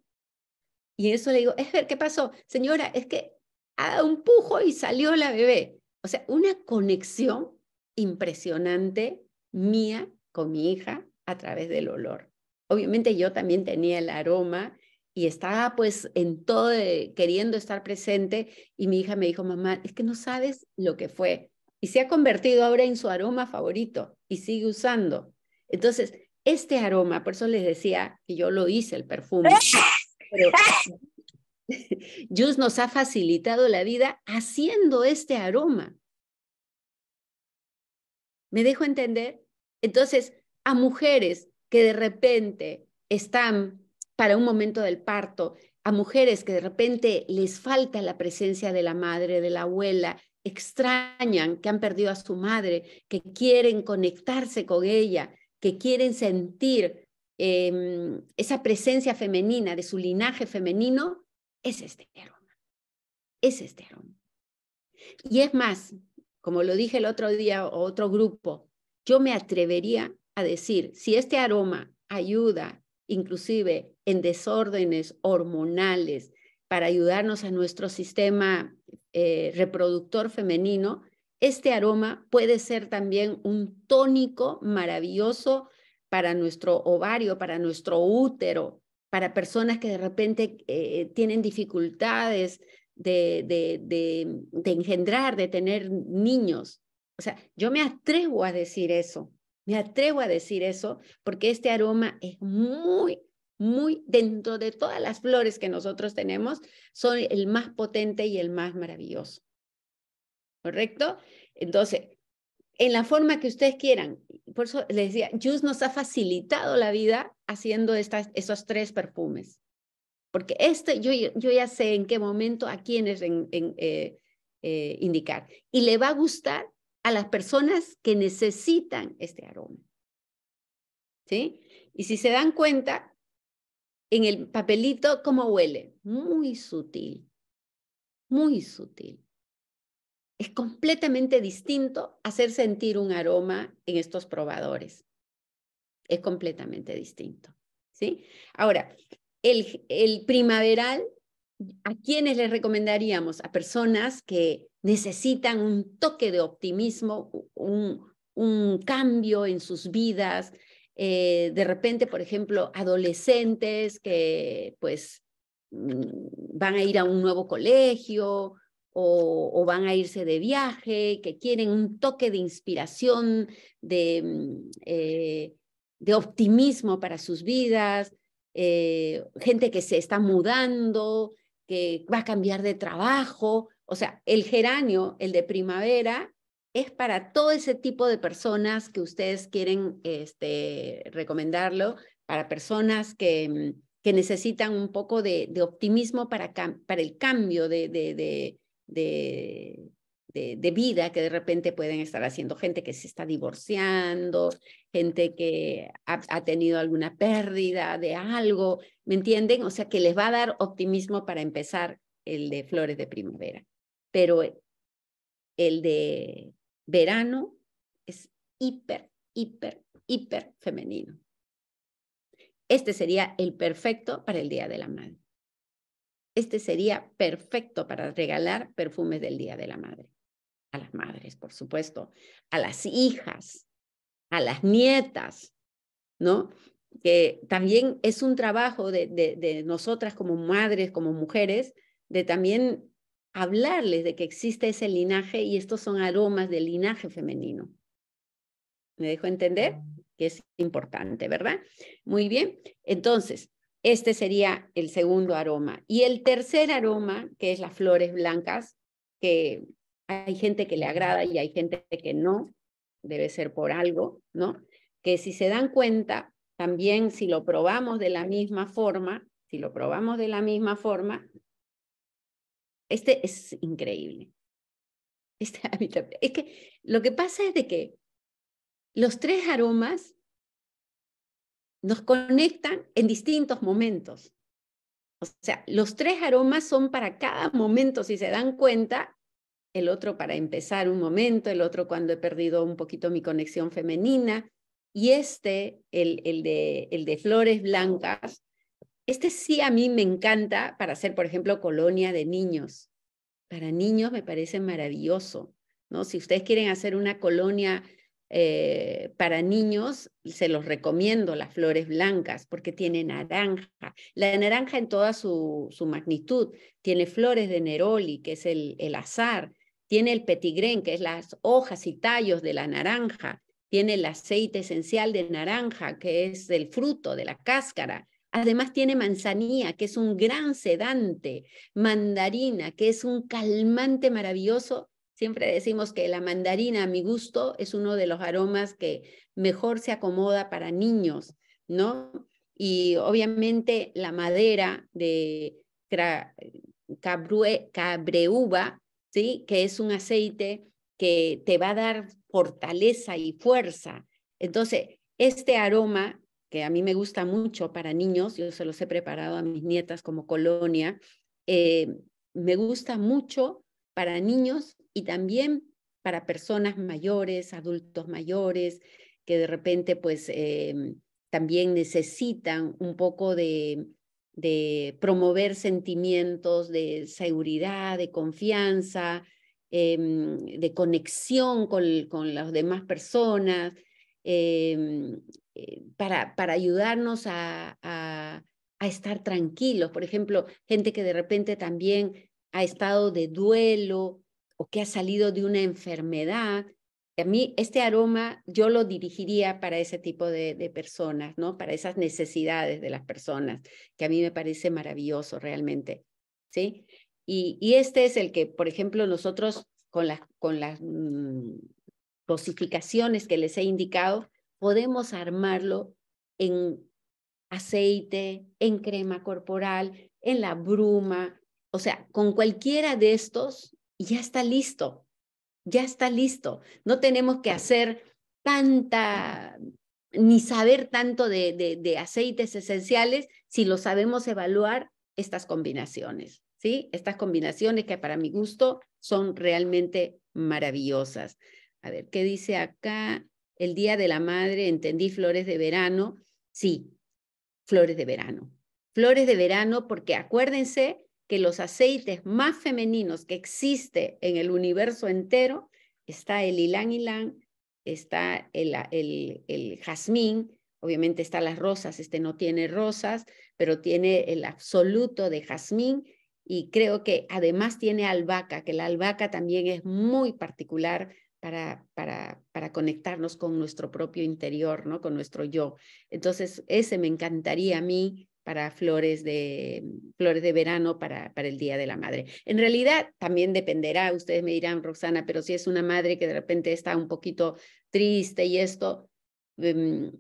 Speaker 1: Y en eso le digo, es ver, ¿qué pasó? Señora, es que ha dado un pujo y salió la bebé. O sea, una conexión impresionante mía con mi hija a través del olor. Obviamente yo también tenía el aroma y estaba pues en todo queriendo estar presente y mi hija me dijo, mamá, es que no sabes lo que fue. Y se ha convertido ahora en su aroma favorito y sigue usando. Entonces, este aroma, por eso les decía que yo lo hice el perfume. Jus nos ha facilitado la vida haciendo este aroma. ¿Me dejo entender? Entonces, a mujeres que de repente están para un momento del parto, a mujeres que de repente les falta la presencia de la madre, de la abuela, extrañan que han perdido a su madre, que quieren conectarse con ella, que quieren sentir em, esa presencia femenina de su linaje femenino, es este aroma. Es este aroma. Y es más, como lo dije el otro día o otro grupo, yo me atrevería a decir, si este aroma ayuda inclusive en desórdenes hormonales para ayudarnos a nuestro sistema eh, reproductor femenino, este aroma puede ser también un tónico maravilloso para nuestro ovario, para nuestro útero, para personas que de repente eh, tienen dificultades de, engendrar, de tener niños. O sea, yo me atrevo a decir eso, me atrevo a decir eso porque este aroma es muy, muy, dentro de todas las flores que nosotros tenemos, son el más potente y el más maravilloso. ¿correcto? Entonces, en la forma que ustedes quieran. Por eso les decía, Juice nos ha facilitado la vida haciendo estas, esos tres perfumes. Porque este, yo, yo ya sé en qué momento a quiénes eh, eh, indicar. Y le va a gustar a las personas que necesitan este aroma. ¿Sí? Y si se dan cuenta, en el papelito, ¿cómo huele? Muy sutil. Muy sutil. Es completamente distinto hacer sentir un aroma en estos probadores. Es completamente distinto. ¿sí? Ahora, el, primaveral, ¿a quiénes les recomendaríamos? A personas que necesitan un toque de optimismo, un, cambio en sus vidas. Eh, de repente, por ejemplo, adolescentes que pues mm, van a ir a un nuevo colegio, o, van a irse de viaje, que quieren un toque de inspiración, de, mm, eh, de optimismo para sus vidas, eh, gente que se está mudando, que va a cambiar de trabajo. O sea, el geranio, el de primavera, es para todo ese tipo de personas que ustedes quieren este, recomendarlo, para personas que, mm, que necesitan un poco de, optimismo para, para el cambio, de de, de, vida que de repente pueden estar haciendo gente que se está divorciando, gente que ha, ha, tenido alguna pérdida de algo, ¿me entienden? O sea, que les va a dar optimismo para empezar el de flores de primavera. Pero el de verano es hiper, hiper, hiper femenino. Este sería el perfecto para el Día de la Madre este sería perfecto para regalar perfumes del Día de la Madre. A las madres, por supuesto, a las hijas, a las nietas, ¿no? Que también es un trabajo de, de nosotras como madres, como mujeres, de también hablarles de que existe ese linaje y estos son aromas del linaje femenino. ¿Me dejo entender? Ah. Que es importante, ¿verdad? Muy bien. Entonces, este sería el segundo aroma. Y el tercer aroma, que es las flores blancas, que hay gente que le agrada y hay gente que no, debe ser por algo, ¿no? Que si se dan cuenta, también si lo probamos de la misma forma, si lo probamos de la misma forma, este es increíble. Este, es que lo que pasa es de que los tres aromas nos conectan en distintos momentos. O sea, los tres aromas son para cada momento, si se dan cuenta, el otro para empezar un momento, el otro cuando he perdido un poquito mi conexión femenina, y este, el, el, de, el de flores blancas, este sí a mí me encanta para hacer, por ejemplo, colonia de niños. Para niños me parece maravilloso, ¿no? Si ustedes quieren hacer una colonia eh, para niños, se los recomiendo las flores blancas porque tiene naranja. La naranja en toda su, magnitud. Tiene flores de neroli, que es el, el azar. Tiene el petigren, que es las hojas y tallos de la naranja. Tiene el aceite esencial de naranja, que es el fruto, de la cáscara. Además tiene manzanilla, que es un gran sedante, mandarina, que es un calmante maravilloso Siempre decimos que la mandarina, a mi gusto, es uno de los aromas que mejor se acomoda para niños, ¿no? Y obviamente la madera de cabrue, cabreuva, ¿sí? Que es un aceite que te va a dar fortaleza y fuerza. Entonces, este aroma, que a mí me gusta mucho para niños, yo se los he preparado a mis nietas como colonia, eh, me gusta mucho para niños y también para personas mayores, adultos mayores, que de repente pues eh, también necesitan un poco de, promover sentimientos de seguridad, de confianza, em, de conexión con, las demás personas, em, eh, para, para, ayudarnos a estar tranquilos. Por ejemplo, gente que de repente también ha estado de duelo o que ha salido de una enfermedad. A mí este aroma yo lo dirigiría para ese tipo de, personas, ¿no? Para esas necesidades de las personas, que a mí me parece maravilloso realmente, ¿sí? Y, este es el que, por ejemplo, nosotros con las, con las mm, dosificaciones que les he indicado, podemos armarlo en aceite, en crema corporal, en la bruma, o sea, con cualquiera de estos y ya está listo, ya está listo. No tenemos que hacer tanta, ni saber tanto de, de aceites esenciales si lo sabemos evaluar estas combinaciones, ¿sí? Estas combinaciones que para mi gusto son realmente maravillosas. A ver, ¿qué dice acá? El Día de la Madre, entendí flores de verano. Sí, flores de verano. Flores de verano, porque acuérdense que los aceites más femeninos que existe en el universo entero, está el ylang ylang, está el, el, el jazmín, obviamente está las rosas, este no tiene rosas, pero tiene el absoluto de jazmín y creo que además tiene albahaca, que la albahaca también es muy particular para, para, para conectarnos con nuestro propio interior, ¿no? con nuestro yo. Entonces, ese me encantaría a mí para flores de, flores de verano para, para el Día de la Madre. En realidad también dependerá, ustedes me dirán, Roxana, pero si es una madre que de repente está un poquito triste y esto, em,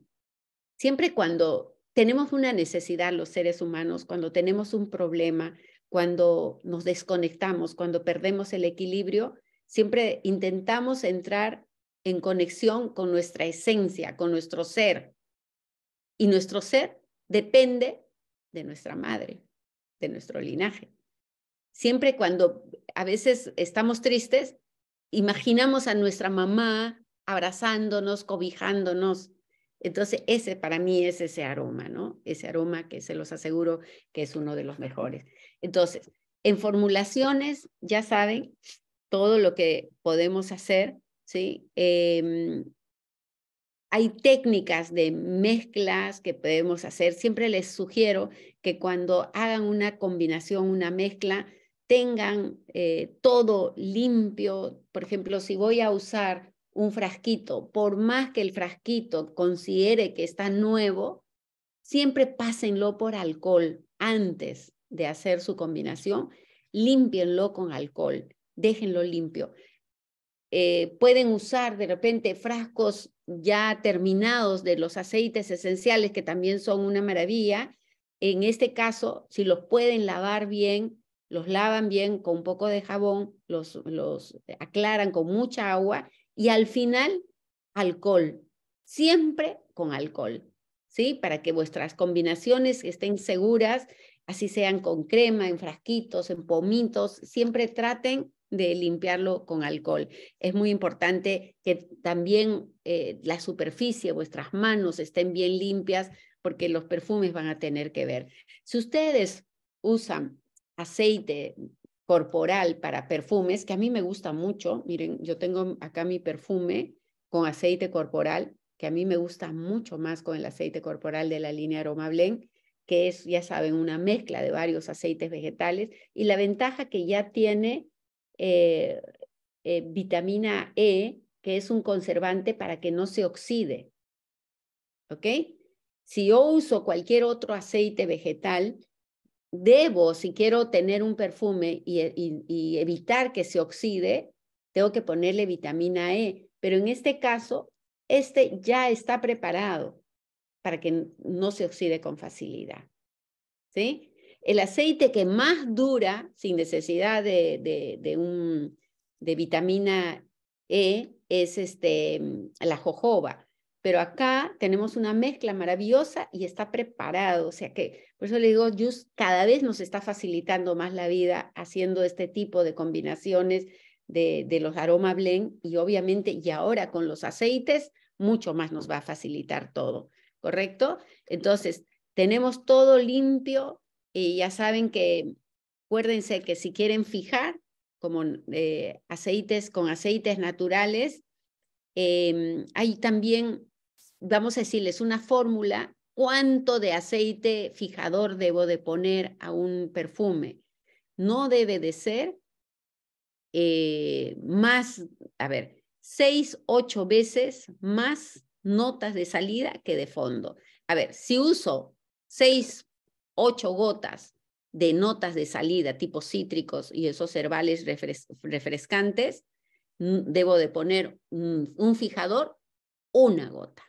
Speaker 1: siempre cuando tenemos una necesidad los seres humanos, cuando tenemos un problema, cuando nos desconectamos, cuando perdemos el equilibrio, siempre intentamos entrar en conexión con nuestra esencia, con nuestro ser. Y nuestro ser depende de nuestra madre, de nuestro linaje. Siempre cuando a veces estamos tristes, imaginamos a nuestra mamá abrazándonos, cobijándonos. Entonces, ese para mí es ese aroma, ¿no? Ese aroma que se los aseguro que es uno de los mejores. Entonces, en formulaciones, ya saben, todo lo que podemos hacer, ¿sí? Eh, hay técnicas de mezclas que podemos hacer. Siempre les sugiero que cuando hagan una combinación, una mezcla, tengan eh, todo limpio. Por ejemplo, si voy a usar un frasquito, por más que el frasquito considere que está nuevo, siempre pásenlo por alcohol antes de hacer su combinación. Límpienlo con alcohol, déjenlo limpio. Eh, pueden usar de repente frascos ya terminados de los aceites esenciales, que también son una maravilla. En este caso, si los pueden lavar bien, los lavan bien con un poco de jabón, los, los aclaran con mucha agua y al final alcohol, siempre con alcohol, ¿sí? Para que vuestras combinaciones estén seguras, así sean con crema, en frasquitos, en pomitos, siempre traten de limpiarlo con alcohol. Es muy importante que también eh, la superficie, vuestras manos estén bien limpias porque los perfumes van a tener que ver. Si ustedes usan aceite corporal para perfumes, que a mí me gusta mucho, miren, yo tengo acá mi perfume con aceite corporal, que a mí me gusta mucho más con el aceite corporal de la línea Aroma Blend, que es, ya saben, una mezcla de varios aceites vegetales y la ventaja que ya tiene eh, eh, vitamina E, que es un conservante para que no se oxide. ¿Ok? Si yo uso cualquier otro aceite vegetal, debo, si quiero tener un perfume y, y evitar que se oxide, tengo que ponerle vitamina E. Pero en este caso, este ya está preparado para que no se oxide con facilidad. ¿Sí? el aceite que más dura, sin necesidad de, un, de vitamina E, es este, la jojoba. Pero acá tenemos una mezcla maravillosa y está preparado. O sea que, por eso le digo, Juice cada vez nos está facilitando más la vida haciendo este tipo de combinaciones de, de los aroma blend y obviamente, y ahora con los aceites, mucho más nos va a facilitar todo. ¿Correcto? Entonces, tenemos todo limpio, y ya saben que, acuérdense que si quieren fijar, como eh, aceites con aceites naturales, em, hay también, vamos a decirles, una fórmula, cuánto de aceite fijador debo de poner a un perfume. No debe de ser eh, más, a ver, seis, ocho veces más notas de salida que de fondo. A ver, si uso seis ocho gotas de notas de salida, tipo cítricos y esos herbales refrescantes, mm, debo de poner un fijador, una gota.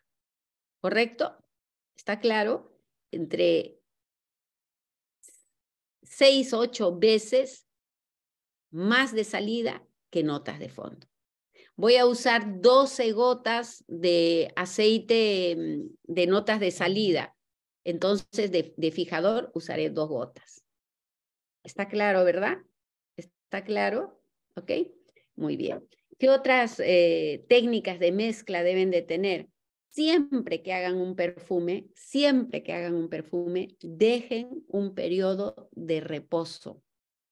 Speaker 3: ¿Correcto? ¿Está claro? Entre
Speaker 1: seis, ocho veces más de salida que notas de fondo. Voy a usar 12 gotas de aceite mm, de notas de salida entonces, de, fijador usaré dos gotas. ¿Está claro, verdad? ¿Está claro? ¿Ok? Muy bien. ¿Qué otras eh, técnicas de mezcla deben de tener? Siempre que hagan un perfume, siempre que hagan un perfume, dejen un periodo de reposo.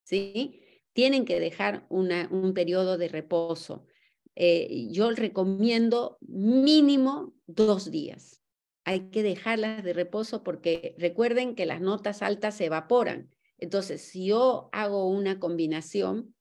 Speaker 1: ¿Sí? Tienen que dejar un periodo de reposo. Yo eh, yo recomiendo mínimo dos días hay que dejarlas de reposo porque recuerden que las notas altas se evaporan. Entonces, si yo hago una combinación,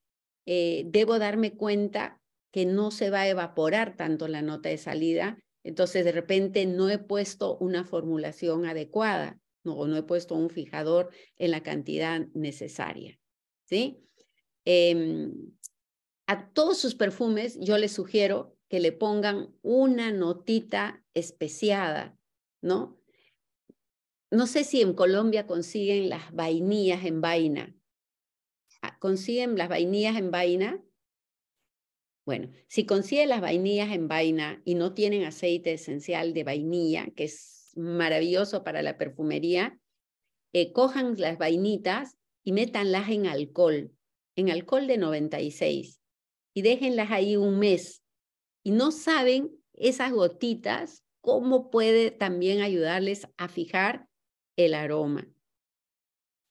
Speaker 1: eh, debo darme cuenta que no se va a evaporar tanto la nota de salida. Entonces, de repente no he puesto una formulación adecuada no, no he puesto un fijador en la cantidad necesaria. ¿sí? Em, a todos sus perfumes yo les sugiero que le pongan una notita especiada ¿no? No sé si en Colombia consiguen las vainillas en vaina. Ah, ¿Consiguen las vainillas en vaina? Bueno, si consiguen las vainillas en vaina y no tienen aceite esencial de vainilla, que es maravilloso para la perfumería, eh, cojan las vainitas y métanlas en alcohol, en alcohol de 96, y déjenlas ahí un mes. Y no saben esas gotitas cómo puede también ayudarles a fijar el aroma,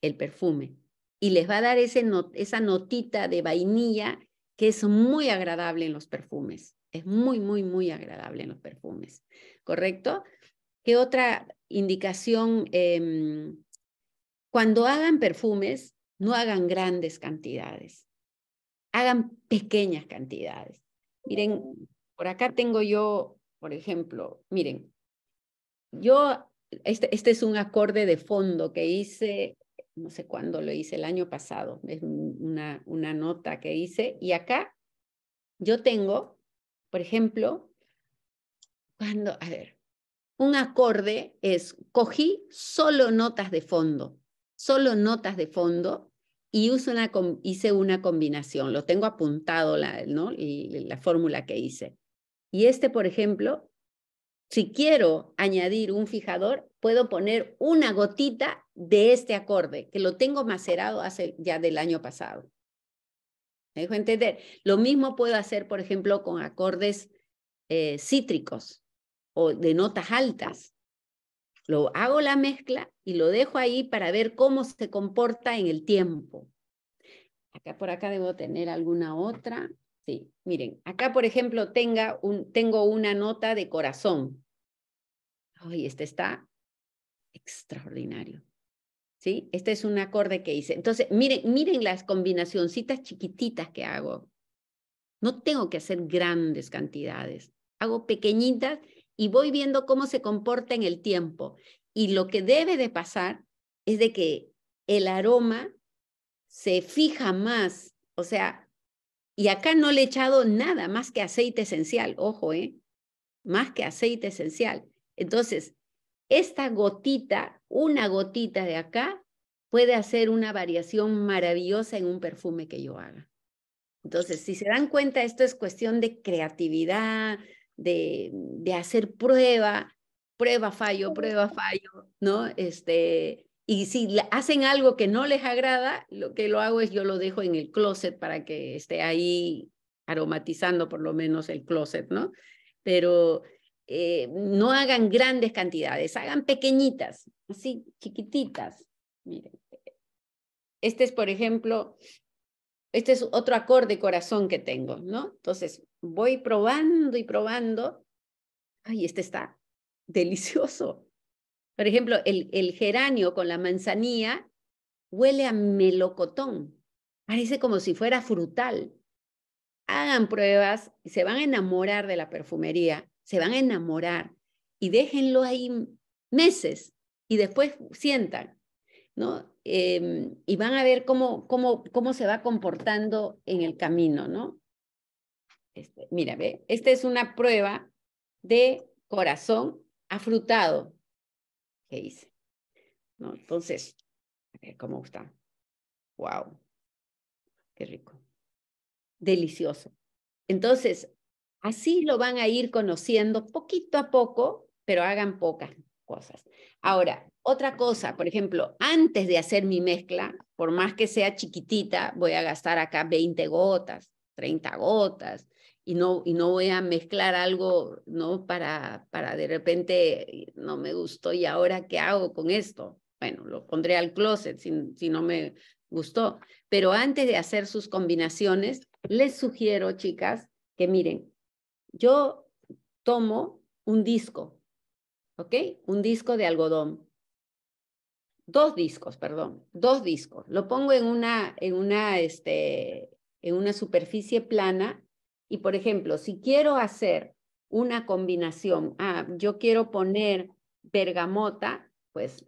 Speaker 1: el perfume. Y les va a dar esa notita de vainilla que es muy agradable en los perfumes. Es muy, muy, muy agradable en los perfumes. ¿Correcto? ¿Qué otra indicación? Em, cuando hagan perfumes, no hagan grandes cantidades. Hagan pequeñas cantidades. Miren, por acá tengo yo por ejemplo, miren, yo, este, este es un acorde de fondo que hice, no sé cuándo lo hice, el año pasado, es una, una nota que hice, y acá yo tengo, por ejemplo, cuando, a ver, un acorde es, cogí solo notas de fondo, solo notas de fondo y hice una combinación, lo tengo apuntado, la, ¿no? la fórmula que hice. Y este, por ejemplo, si quiero añadir un fijador, puedo poner una gotita de este acorde, que lo tengo macerado hace ya del año pasado. ¿Me dejo entender? Lo mismo puedo hacer, por ejemplo, con acordes eh, cítricos o de notas altas. Lo hago la mezcla y lo dejo ahí para ver cómo se comporta en el tiempo. Acá por acá debo tener alguna otra. Sí, miren, acá por ejemplo tenga un, tengo una nota de corazón. Ay, este está extraordinario. ¿Sí? Este es un acorde que hice. Entonces, miren, miren las combinacioncitas chiquititas que hago. No tengo que hacer grandes cantidades. Hago pequeñitas y voy viendo cómo se comporta en el tiempo. Y lo que debe de pasar es de que el aroma se fija más. O sea, y acá no le he echado nada más que aceite esencial, ojo, ¿eh? Más que aceite esencial. Entonces, esta gotita, una gotita de acá, puede hacer una variación maravillosa en un perfume que yo haga. Entonces, si se dan cuenta, esto es cuestión de creatividad, de, de hacer prueba, prueba, fallo, prueba, fallo, ¿no? Este, y si hacen algo que no les agrada, lo que lo hago es yo lo dejo en el closet para que esté ahí aromatizando por lo menos el closet, ¿no? Pero eh, no hagan grandes cantidades, hagan pequeñitas, así, chiquititas. Miren, este es, por ejemplo, este es otro acorde corazón que tengo, ¿no? Entonces, voy probando y probando. Ay, este está delicioso. Por ejemplo, el, el geranio con la manzanilla huele a melocotón. Parece como si fuera frutal. Hagan pruebas y se van a enamorar de la perfumería, se van a enamorar y déjenlo ahí meses y después sientan, ¿no? Em, y van a ver cómo, cómo, cómo se va comportando en el camino, ¿no? Este, mira, ve, esta es una prueba de corazón afrutado que hice. ¿No? Entonces, eh, ¿cómo está? ¡Wow! ¡Qué rico! Delicioso. Entonces, así lo van a ir conociendo poquito a poco, pero hagan pocas cosas. Ahora, otra cosa, por ejemplo, antes de hacer mi mezcla, por más que sea chiquitita, voy a gastar acá 20 gotas, 30 gotas, y no, y no voy a mezclar algo, ¿no? Para, para de repente, no me gustó y ahora qué hago con esto. Bueno, lo pondré al closet si, no me gustó. Pero antes de hacer sus combinaciones, les sugiero, chicas, que miren, yo tomo un disco, ¿ok? Un disco de algodón. Dos discos, perdón, dos discos. Lo pongo en una, en una, este, en una superficie plana y por ejemplo, si quiero hacer una combinación, ah, yo quiero poner bergamota, pues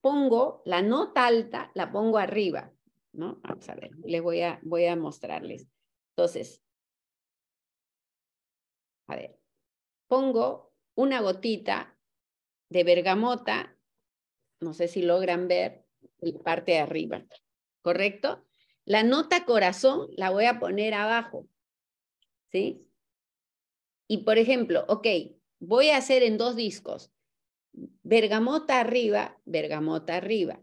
Speaker 1: pongo la nota alta, la pongo arriba, ¿no? Vamos a ver, les voy a, voy a mostrarles. Entonces, a ver, pongo una gotita de bergamota, no sé si logran ver, la parte de arriba, ¿correcto? La nota corazón la voy a poner abajo, ¿sí? Y por ejemplo, ok, voy a hacer en dos discos, bergamota arriba, bergamota arriba,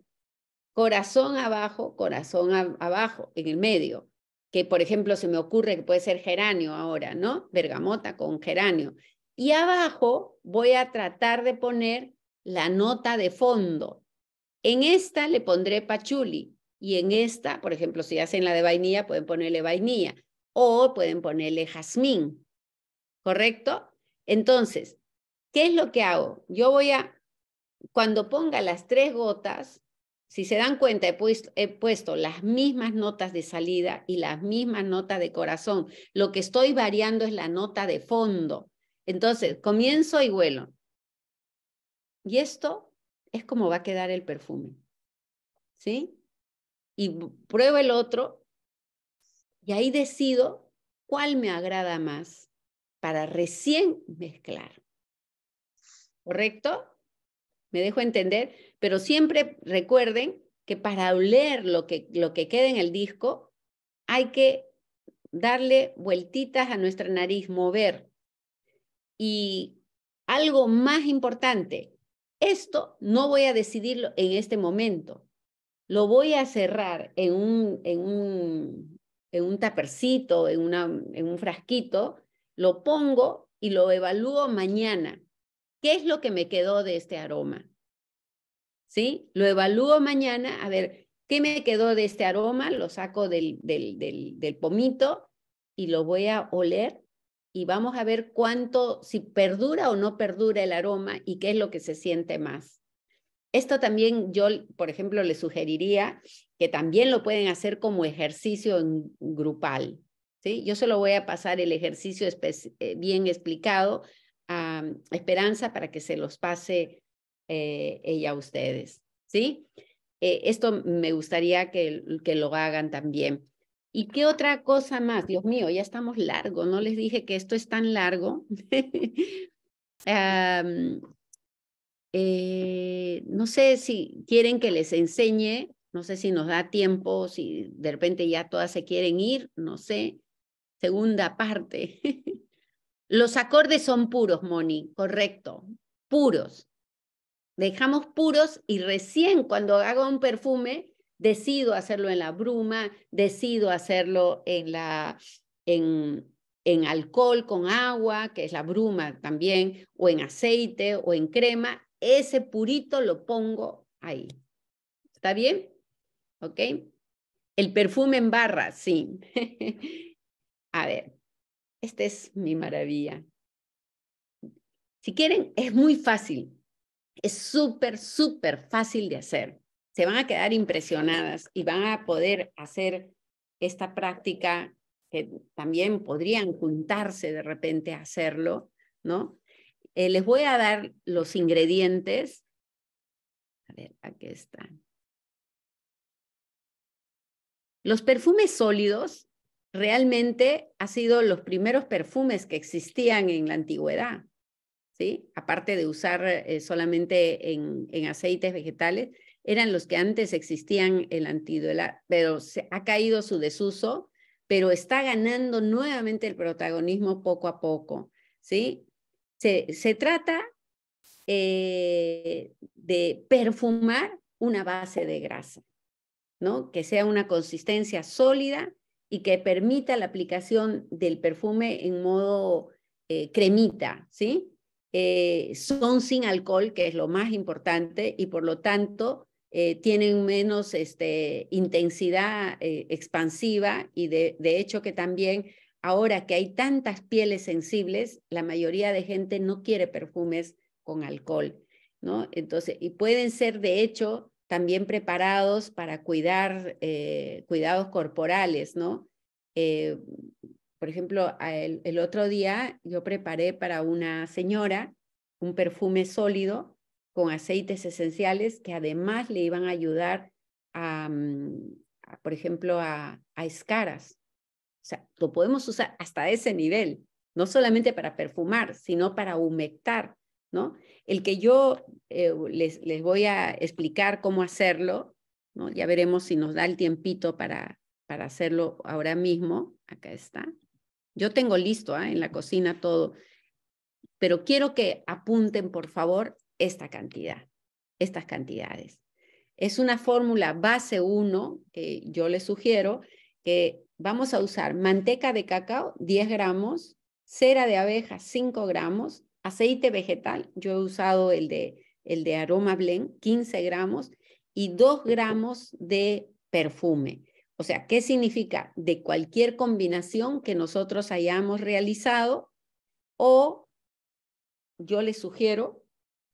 Speaker 1: corazón abajo, corazón abajo, en el medio, que por ejemplo se me ocurre que puede ser geranio ahora, ¿no? Bergamota con geranio. Y abajo voy a tratar de poner la nota de fondo. En esta le pondré pachuli y en esta, por ejemplo, si hacen la de vainilla, pueden ponerle vainilla o pueden ponerle jazmín, ¿correcto? Entonces, ¿qué es lo que hago? Yo voy a, cuando ponga las tres gotas, si se dan cuenta, he puesto, las mismas notas de salida y las mismas notas de corazón. Lo que estoy variando es la nota de fondo. Entonces, comienzo y vuelo. Y esto es como va a quedar el perfume. ¿Sí? Y pruebo el otro y ahí decido cuál me agrada más para recién mezclar. ¿Correcto? ¿Me dejo entender? Pero siempre recuerden que para oler lo que, lo que queda en el disco, hay que darle vueltitas a nuestra nariz, mover. Y algo más importante, esto no voy a decidirlo en este momento. Lo voy a cerrar en un, en un en un tapercito, en, un frasquito, lo pongo y lo evalúo mañana. ¿Qué es lo que me quedó de este aroma? ¿Sí? Lo evalúo mañana, a ver, ¿qué me quedó de este aroma? Lo saco del pomito y lo voy a oler y vamos a ver cuánto, si perdura o no perdura el aroma y qué es lo que se siente más. Esto también yo, por ejemplo, le sugeriría que también lo pueden hacer como ejercicio grupal. ¿sí? Yo solo voy a pasar el ejercicio eh, bien explicado a Esperanza para que se los pase eh, ella a ustedes. ¿sí? Eh, esto me gustaría que, que lo hagan también. ¿Y qué otra cosa más? Dios mío, ya estamos largo. No les dije que esto es tan largo. Eh, no sé si quieren que les enseñe, no sé si nos da tiempo, si de repente ya todas se quieren ir, no sé. Segunda parte. Los acordes son puros, Moni, correcto, puros. Dejamos puros y recién cuando hago un perfume, decido hacerlo en la bruma, decido hacerlo en, la, en, en alcohol con agua, que es la bruma también, o en aceite o en crema, ese purito lo pongo ahí. ¿Está bien? ¿Ok? El perfume en barra, sí. A ver, esta es mi maravilla. Si quieren, es muy fácil. Es súper, súper fácil de hacer. Se van a quedar impresionadas y van a poder hacer esta práctica que también podrían juntarse de repente a hacerlo, ¿no? Eh, les voy a dar los ingredientes.
Speaker 3: A ver, aquí están.
Speaker 1: Los perfumes sólidos realmente han sido los primeros perfumes que existían en la antigüedad, ¿sí? Aparte de usar eh, solamente en, aceites vegetales, eran los que antes existían en la antigüedad, pero ha caído su desuso, pero está ganando nuevamente el protagonismo poco a poco, ¿sí? Se, trata eh, de perfumar una base de grasa, ¿no? Que sea una consistencia sólida y que permita la aplicación del perfume en modo eh, cremita, ¿sí? Eh, son sin alcohol, que es lo más importante, y por lo tanto tienen menos este, intensidad expansiva y de, hecho que también Ahora que hay tantas pieles sensibles, la mayoría de gente no quiere perfumes con alcohol, ¿no? Entonces, y pueden ser de hecho también preparados para cuidar eh, cuidados corporales, ¿no? Eh, por ejemplo, el, otro día yo preparé para una señora un perfume sólido con aceites esenciales que además le iban a ayudar a, mm, por ejemplo, a escaras, o sea, lo podemos usar hasta ese nivel, no solamente para perfumar, sino para humectar, ¿no? El que yo eh, les, les, voy a explicar cómo hacerlo, ¿no? Ya veremos si nos da el tiempito para, para hacerlo ahora mismo. Acá está. Yo tengo listo ¿ah? en la cocina todo, pero quiero que apunten, por favor, esta cantidad, estas cantidades. Es una fórmula base 1 que yo les sugiero que vamos a usar manteca de cacao 10 gramos, cera de abeja 5 gramos, aceite vegetal, yo he usado el de, el de aroma blend 15 gramos y 2 gramos de perfume. O sea, ¿qué significa? De cualquier combinación que nosotros hayamos realizado o yo les sugiero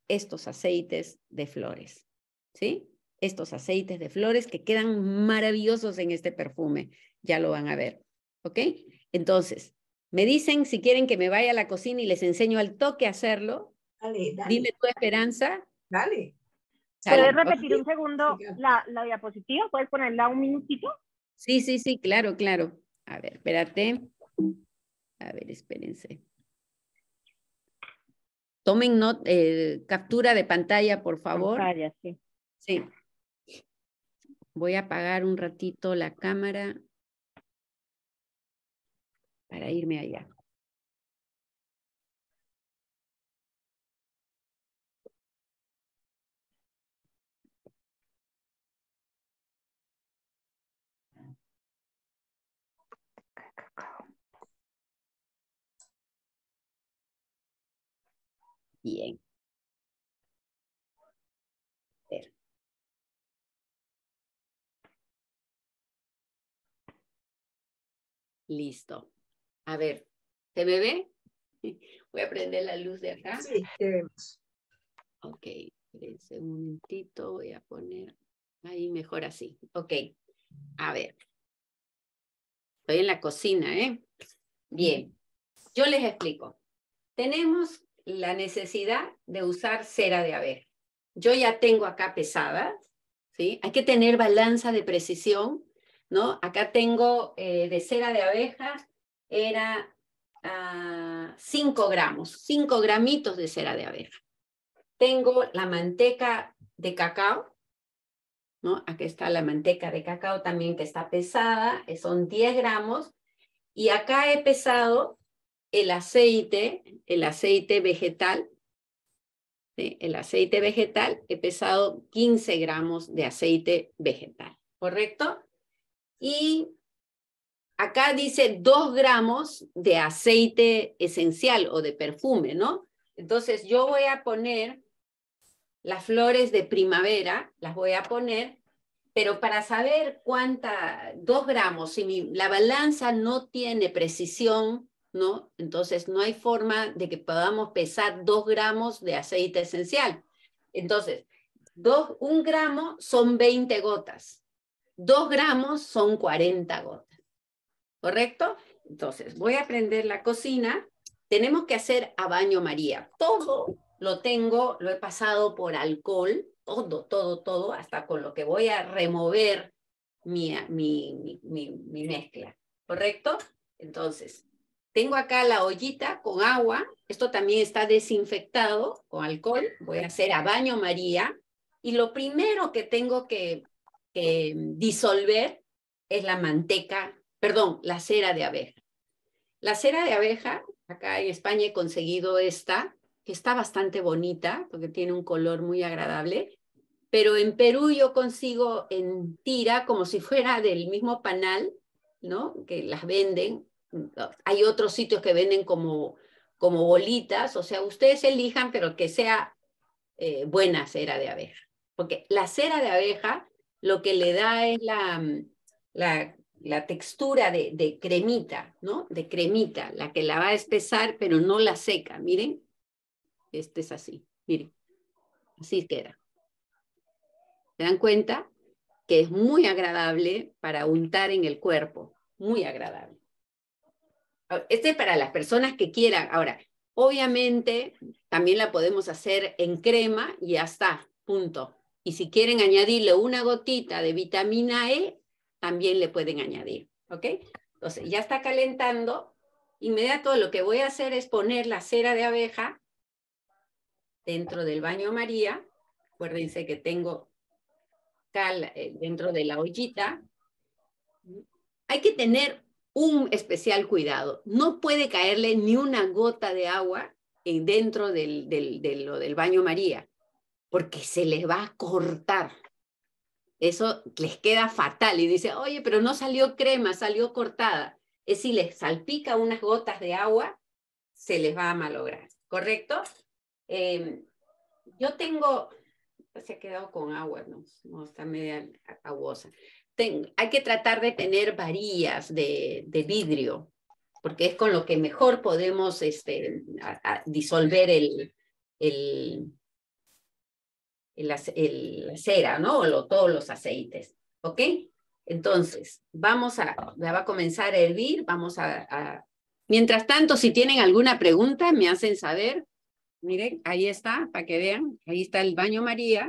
Speaker 1: estos aceites de flores, ¿sí? Estos aceites de flores que quedan maravillosos en este perfume ya lo van a ver. ¿Ok? Entonces, me dicen si quieren que me vaya a la cocina y les enseño al toque a hacerlo.
Speaker 2: Dale, Dime
Speaker 1: tu esperanza. Dale. ¿Puedes repetir un
Speaker 2: segundo la, diapositiva? ¿Puedes ponerla un minutito?
Speaker 1: Sí, sí, sí, claro, claro. A ver, espérate. A ver, espérense. Tomen eh, captura de pantalla, por favor. Pantalla, sí. Sí. Voy a apagar un ratito la cámara para irme allá.
Speaker 4: Bien. Listo. A ver, ¿se me
Speaker 1: ve? Voy a prender la luz de acá. Sí,
Speaker 2: te vemos.
Speaker 1: Ok, un momentito, voy a poner ahí mejor así. Ok, a ver. Estoy en la cocina, ¿eh? Bien, yo les explico. Tenemos la necesidad de usar cera de abeja. Yo ya tengo acá pesada, ¿sí? Hay que tener balanza de precisión, ¿no? Acá tengo eh, de cera de abeja era 5 ah, gramos, 5 gramitos de cera de abeja. Tengo la manteca de cacao, ¿no? Aquí está la manteca de cacao también que está pesada, eh, son 10 gramos. Y acá he pesado el aceite, el aceite vegetal, el aceite vegetal, he pesado 15 gramos de aceite vegetal, ¿correcto? Y Acá dice dos gramos de aceite esencial o de perfume, ¿no? Entonces yo voy a poner las flores de primavera, las voy a poner, pero para saber cuánta, dos gramos, si la balanza no tiene precisión, ¿no? Entonces no hay forma de que podamos pesar dos gramos de aceite esencial. Entonces, un gramo son 20 gotas, dos gramos son 40 gotas. ¿correcto? Entonces, voy a aprender la cocina. Tenemos que hacer a baño María. Todo lo tengo, lo he pasado por alcohol, todo, todo, todo, hasta con lo que voy a remover mi, mi, mi, mezcla, ¿correcto? Entonces, tengo acá la ollita con agua, esto también está desinfectado con alcohol, voy a hacer a baño María, y lo primero que tengo que, que disolver es la manteca perdón, la cera de abeja. La cera de abeja, acá en España he conseguido esta, que está bastante bonita porque tiene un color muy agradable, pero en Perú yo consigo en tira como si fuera del mismo panal, ¿no? Que las venden. Hay otros sitios que venden como, como bolitas, o sea, ustedes elijan, pero que sea eh, buena cera de abeja. Porque la cera de abeja lo que le da es la, la la textura de, cremita, ¿no? De cremita, la que la va a espesar, pero no la seca. Miren, este es así, miren, así queda. ¿Se dan cuenta? Que es muy agradable para untar en el cuerpo, muy agradable. Ah, este es para las personas que quieran. Ahora, obviamente, también la podemos hacer en crema y ya está, punto. Y si quieren añadirle una gotita de vitamina E, también le pueden añadir, ¿ok? Entonces, ya está calentando. Inmediato lo que voy a hacer es poner la cera de abeja dentro del baño María. Acuérdense que tengo cal eh, dentro de la ollita. Hay que tener un especial cuidado. No puede caerle ni una gota de agua dentro del, del, del, del baño María, porque se le va a cortar eso les queda fatal y dice, oye, pero no salió crema, salió cortada. Es si les salpica unas gotas de agua, se les va a malograr, ¿correcto? Em, yo tengo, pues, se ha quedado con agua, no, está media aguosa. hay que tratar de tener varillas de, vidrio, porque es con lo que mejor podemos este, disolver el, el, la cera, ¿no? todos los aceites, ¿ok? Entonces, vamos a, va a comenzar a hervir, vamos a, a, Mientras tanto, si tienen alguna pregunta, me hacen saber. Miren, ahí está, para que vean, ahí está el baño María.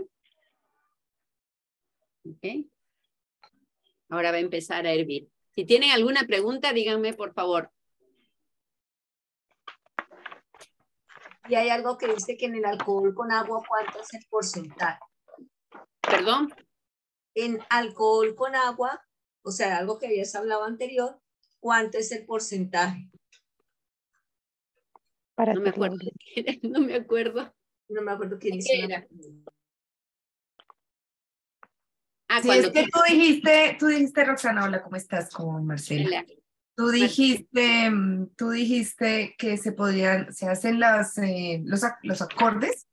Speaker 1: ¿Ok? Ahora va a empezar a hervir. Si tienen alguna pregunta, díganme, por favor.
Speaker 2: Y hay algo que dice que en el alcohol con agua, ¿cuánto es el porcentaje? Perdón. En alcohol con agua, o sea, algo que habías hablado anterior, ¿cuánto es el porcentaje? no, me acuerdo, no me acuerdo. No me acuerdo qué dice.
Speaker 3: Ah, ah, es que tú dijiste, tú dijiste, Roxana,
Speaker 2: hola, ¿cómo estás? con Marcela. Tú dijiste, tú dijiste que se podían, se hacen eh, los, los, acordes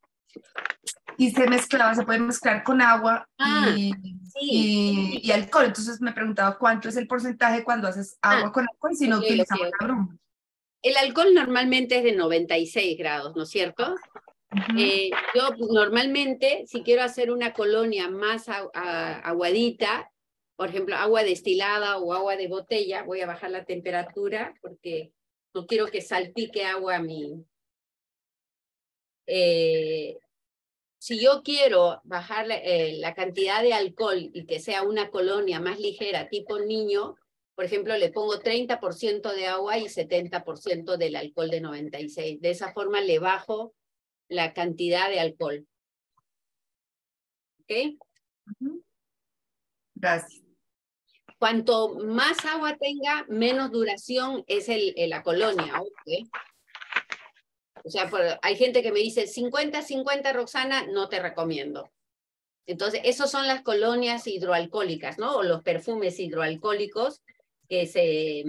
Speaker 2: y se
Speaker 1: mezclaba, se puede mezclar con agua ah, y, alcohol. Entonces me preguntaba cuánto es el porcentaje cuando haces ah, agua con alcohol si no utilizamos la broma. El alcohol normalmente es de 96 grados, ¿no es cierto? Eh, yo pues, normalmente, si quiero hacer una colonia más aguadita, por ejemplo, agua destilada o agua de botella, voy a bajar la temperatura porque no quiero que salpique agua a mi... Eh, si yo quiero bajar eh, la cantidad de alcohol y que sea una colonia más ligera, tipo niño, por ejemplo, le pongo 30% de agua y 70% del alcohol de 96. De esa forma le bajo la cantidad de alcohol. ¿Ok? Gracias. Cuanto más agua tenga, menos duración es la colonia. O sea, hay gente que me dice 50-50, Roxana, no te recomiendo. Entonces, esas son las colonias hidroalcohólicas, ¿no? O los perfumes hidroalcohólicos que se,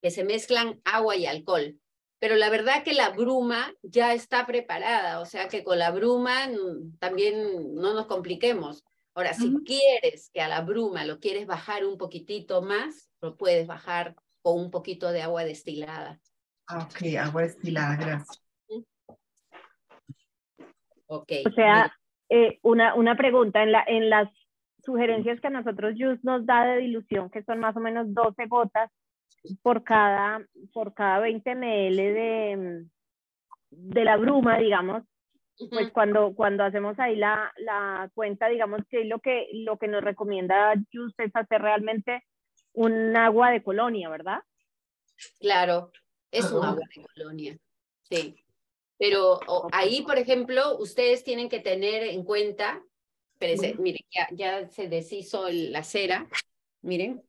Speaker 1: que se mezclan agua y alcohol. Pero la verdad que la bruma ya está preparada, o sea que con la bruma mm, también no nos compliquemos. Ahora, si quieres que a la bruma lo quieres bajar un poquitito más, lo puedes bajar con un poquito de agua destilada. Ah, ok, agua
Speaker 2: destilada, gracias.
Speaker 1: Ok. O sea, eh, una, una pregunta, en, la, en las sugerencias que a nosotros Just nos da de dilución, que son más o menos 12 gotas por cada, por cada 20 ml de, mm, de la bruma, digamos, pues cuando, cuando hacemos ahí la,
Speaker 2: la, cuenta, digamos que lo que, lo que nos recomienda Just es hacer realmente
Speaker 1: un agua de colonia, ¿verdad? Claro, es un agua de colonia, sí. Pero ahí, por ejemplo, ustedes tienen que tener en cuenta, espérense, miren, ya, se deshizo la cera, miren.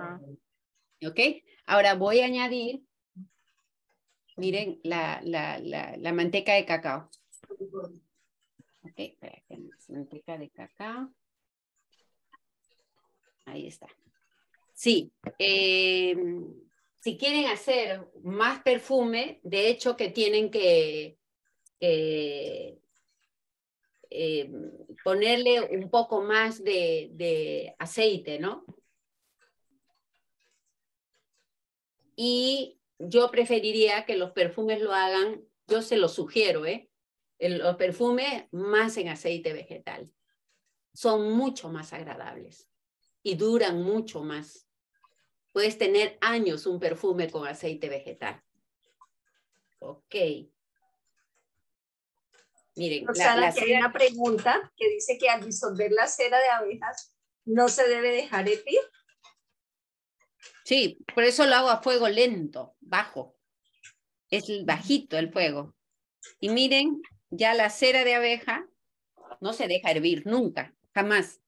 Speaker 1: Ah. ¿Ok? Ahora voy a añadir Miren la, manteca de cacao. Ok, manteca de cacao. Ahí está. Sí, eh, si quieren hacer más perfume, de hecho que tienen que eh, ponerle un poco más de, de aceite, ¿no? Y yo preferiría que los perfumes lo hagan, yo se lo sugiero, ¿eh? El, los perfumes más en aceite vegetal. Son mucho más agradables y duran mucho más. Puedes tener años un perfume con aceite vegetal. Ok. Miren, la, hay una
Speaker 2: pregunta que dice que al disolver la cera de abejas no se debe dejar ti
Speaker 1: Sí, por eso lo hago a fuego lento, bajo. Es bajito el fuego. Y miren, ya la cera de abeja no se deja hervir nunca, jamás.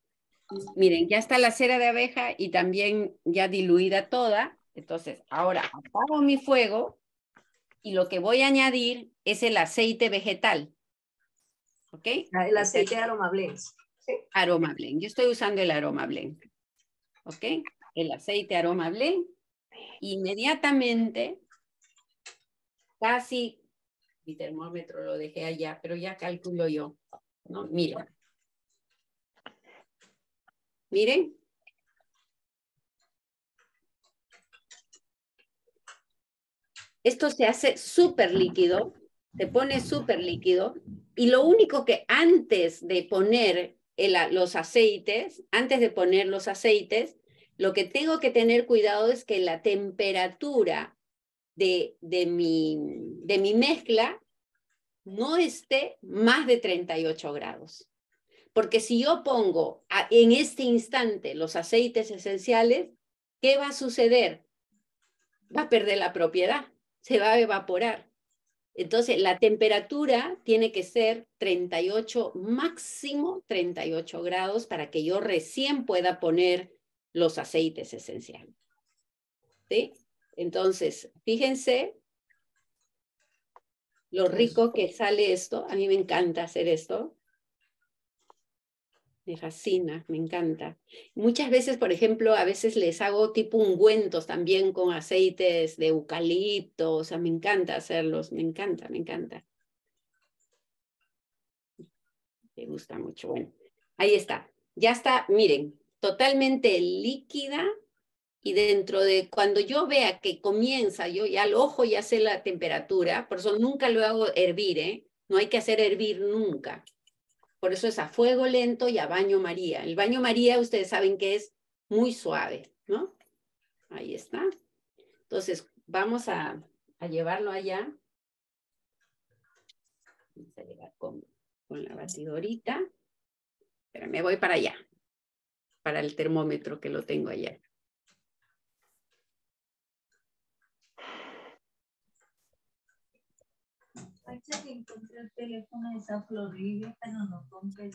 Speaker 1: Miren, ya está la cera de abeja y también ya diluida toda. Entonces, ahora apago mi fuego y lo que voy a añadir es el aceite vegetal. ¿Ok? Ah, el aceite aroma blend. ¿sí? Aroma blend. Yo estoy usando el aroma blend. ¿Ok? el aceite aroma Inmediatamente, casi, mi termómetro lo dejé allá, pero ya calculo yo. No, mira. Miren. Esto se hace súper líquido, se pone súper líquido y lo único que antes de poner los aceites, antes de poner los aceites, lo que tengo que tener cuidado es que la temperatura de, de, mi, de mi mezcla no esté más de 38 grados. Porque si yo pongo en este instante los aceites esenciales, ¿qué va a suceder? Va a perder la propiedad, se va a evaporar. Entonces, la temperatura tiene que ser 38, máximo 38 grados para que yo recién pueda poner los aceites esenciales. ¿Sí? Entonces, fíjense lo rico que sale esto. A mí me encanta hacer esto. Me fascina, me encanta. Muchas veces, por ejemplo, a veces les hago tipo ungüentos también con aceites de eucalipto. O sea, me encanta hacerlos, me encanta, me encanta. Me gusta mucho. Bueno, ahí está. Ya está, miren, totalmente líquida y dentro de cuando yo vea que comienza, yo ya al ojo ya sé la temperatura, por eso nunca lo hago hervir, ¿eh? no hay que hacer hervir nunca. Por eso es a fuego lento y a baño María. El baño María ustedes saben que es muy suave, ¿no? Ahí está. Entonces, vamos a, llevarlo allá. Vamos a llegar con, con la batidorita. Pero me voy para allá para el termómetro que lo tengo allá.
Speaker 2: Hay que encontré el teléfono de esa Florida, pero no compré.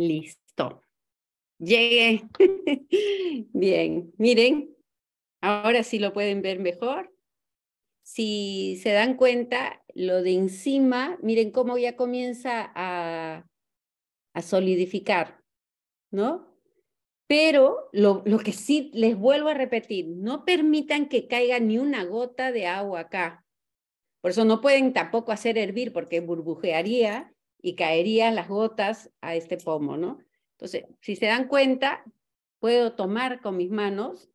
Speaker 4: Listo. Llegué.
Speaker 1: Bien, miren, ahora sí lo pueden ver mejor. Si se dan cuenta, lo de encima, miren cómo ya comienza a, a solidificar, ¿no? Pero lo, lo, que sí les vuelvo a repetir, no permitan que caiga ni una gota de agua acá. Por eso no pueden tampoco hacer hervir porque burbujearía y caerían las gotas a este pomo, ¿no? Entonces, si se dan cuenta, puedo tomar con mis manos,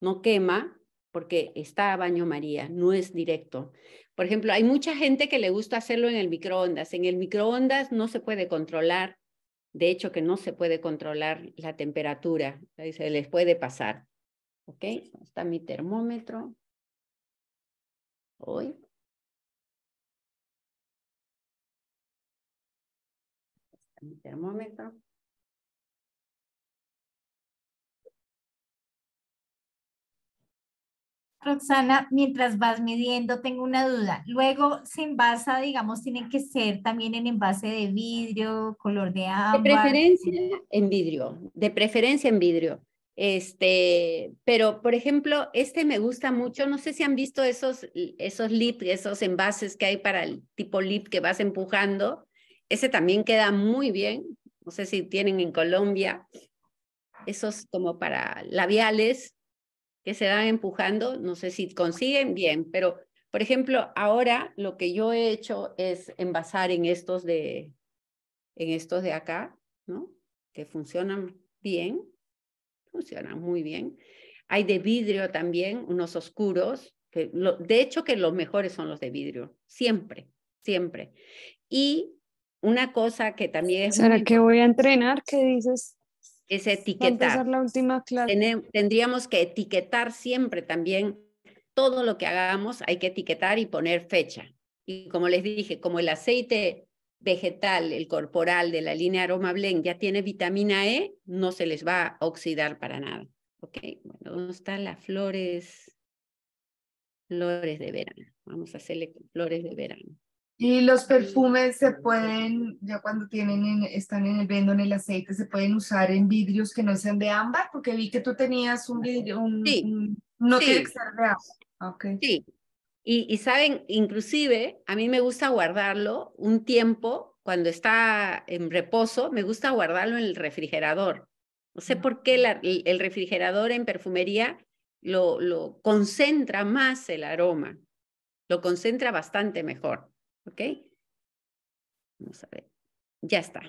Speaker 1: no quema, porque está a baño María, no es directo. Por ejemplo, hay mucha gente que le gusta hacerlo en el microondas. En el microondas no se puede controlar, de hecho que no se puede controlar la temperatura, se les puede pasar. ¿Ok? Está mi termómetro. Hoy.
Speaker 4: termómetro.
Speaker 2: Roxana, mientras vas midiendo, tengo una duda. Luego se envasa, digamos, tiene que ser también en envase de vidrio,
Speaker 1: color de agua. De preferencia en vidrio, de preferencia en vidrio. Este, pero por ejemplo, este me gusta mucho. No sé si han visto esos, esos lip, esos envases que hay para el tipo lip que vas empujando. Ese también queda muy bien. No sé si tienen en Colombia esos como para labiales que se van empujando. No sé si consiguen bien, pero por ejemplo, ahora lo que yo he hecho es envasar en estos de, en estos de acá, ¿no? Que funcionan bien, funcionan muy bien. Hay de vidrio también, unos oscuros. Que de hecho, que los mejores son los de vidrio, siempre, siempre. Y una cosa que también es... ¿Será que voy a entrenar?
Speaker 2: ¿Qué dices?
Speaker 1: Es etiquetar. La última clase. Tendríamos que etiquetar siempre también todo lo que hagamos, hay que etiquetar y poner fecha. Y como les dije, como el aceite vegetal, el corporal de la línea Aroma Blend ya tiene vitamina E, no se les va a oxidar para nada. Ok, bueno, ¿dónde están las flores? Flores de verano. Vamos a hacerle flores de verano.
Speaker 2: Y los perfumes se pueden, ya cuando tienen están en el vendo en el aceite, se pueden usar en vidrios que no sean de ámbar, porque vi que tú tenías
Speaker 1: un vidrio, un, sí. no tiene que ser de ámbar. Sí. Y, y saben, inclusive a mí me gusta guardarlo un tiempo cuando está en reposo, me gusta guardarlo en el refrigerador. No sé por qué el refrigerador en perfumería lo, lo concentra más el aroma, lo concentra bastante mejor. ¿Ok? Vamos a ver. Ya está.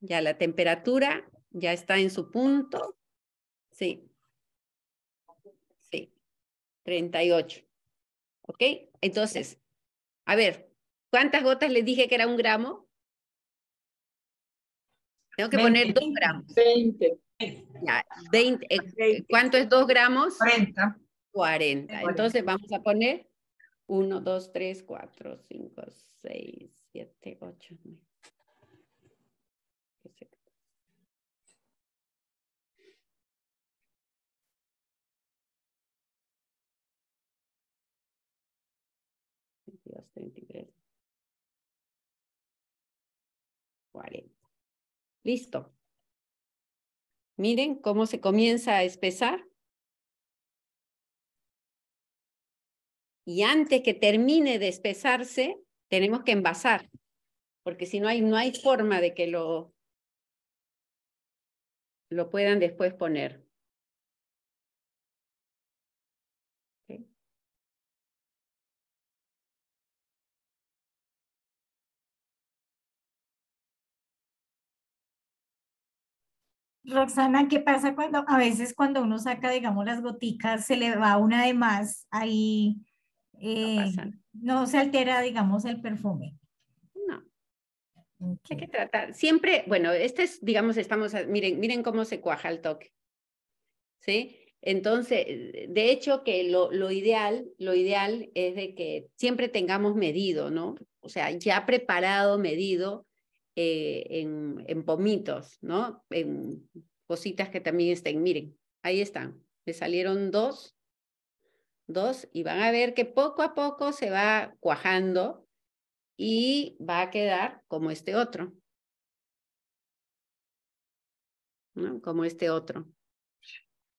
Speaker 1: Ya la temperatura ya está en su punto. Sí. Sí. 38. ¿Ok? Entonces,
Speaker 3: a ver, ¿cuántas gotas les dije que era un gramo?
Speaker 1: Tengo que poner dos gramos. 20. 20. ¿Cuánto es dos gramos? 40. 40. Entonces vamos a poner 1, 2, 3, 4, 5, 6, 7, 8, 9.
Speaker 4: Veintidós, Cuarenta. Listo. Miren cómo se comienza a espesar.
Speaker 3: y antes que termine de espesarse, tenemos que envasar, porque si no hay, no hay forma de que lo,
Speaker 4: puedan después poner.
Speaker 2: Roxana, ¿qué pasa cuando a veces cuando uno saca, digamos, las goticas, se le va una de más ahí eh, no se altera, digamos, el perfume.
Speaker 1: No. ¿Qué Hay que tratar. Siempre, bueno, este es, digamos, estamos, miren, miren cómo se cuaja el toque. ¿Sí? Entonces, de hecho que lo, lo, ideal, lo ideal es de que siempre tengamos medido, ¿no? O sea, ya preparado, medido eh, en, en pomitos, ¿no? En cositas que también estén. Miren, ahí están. Me salieron dos dos, y van a ver que poco a poco se va cuajando y va a quedar como este otro.
Speaker 3: Como este otro.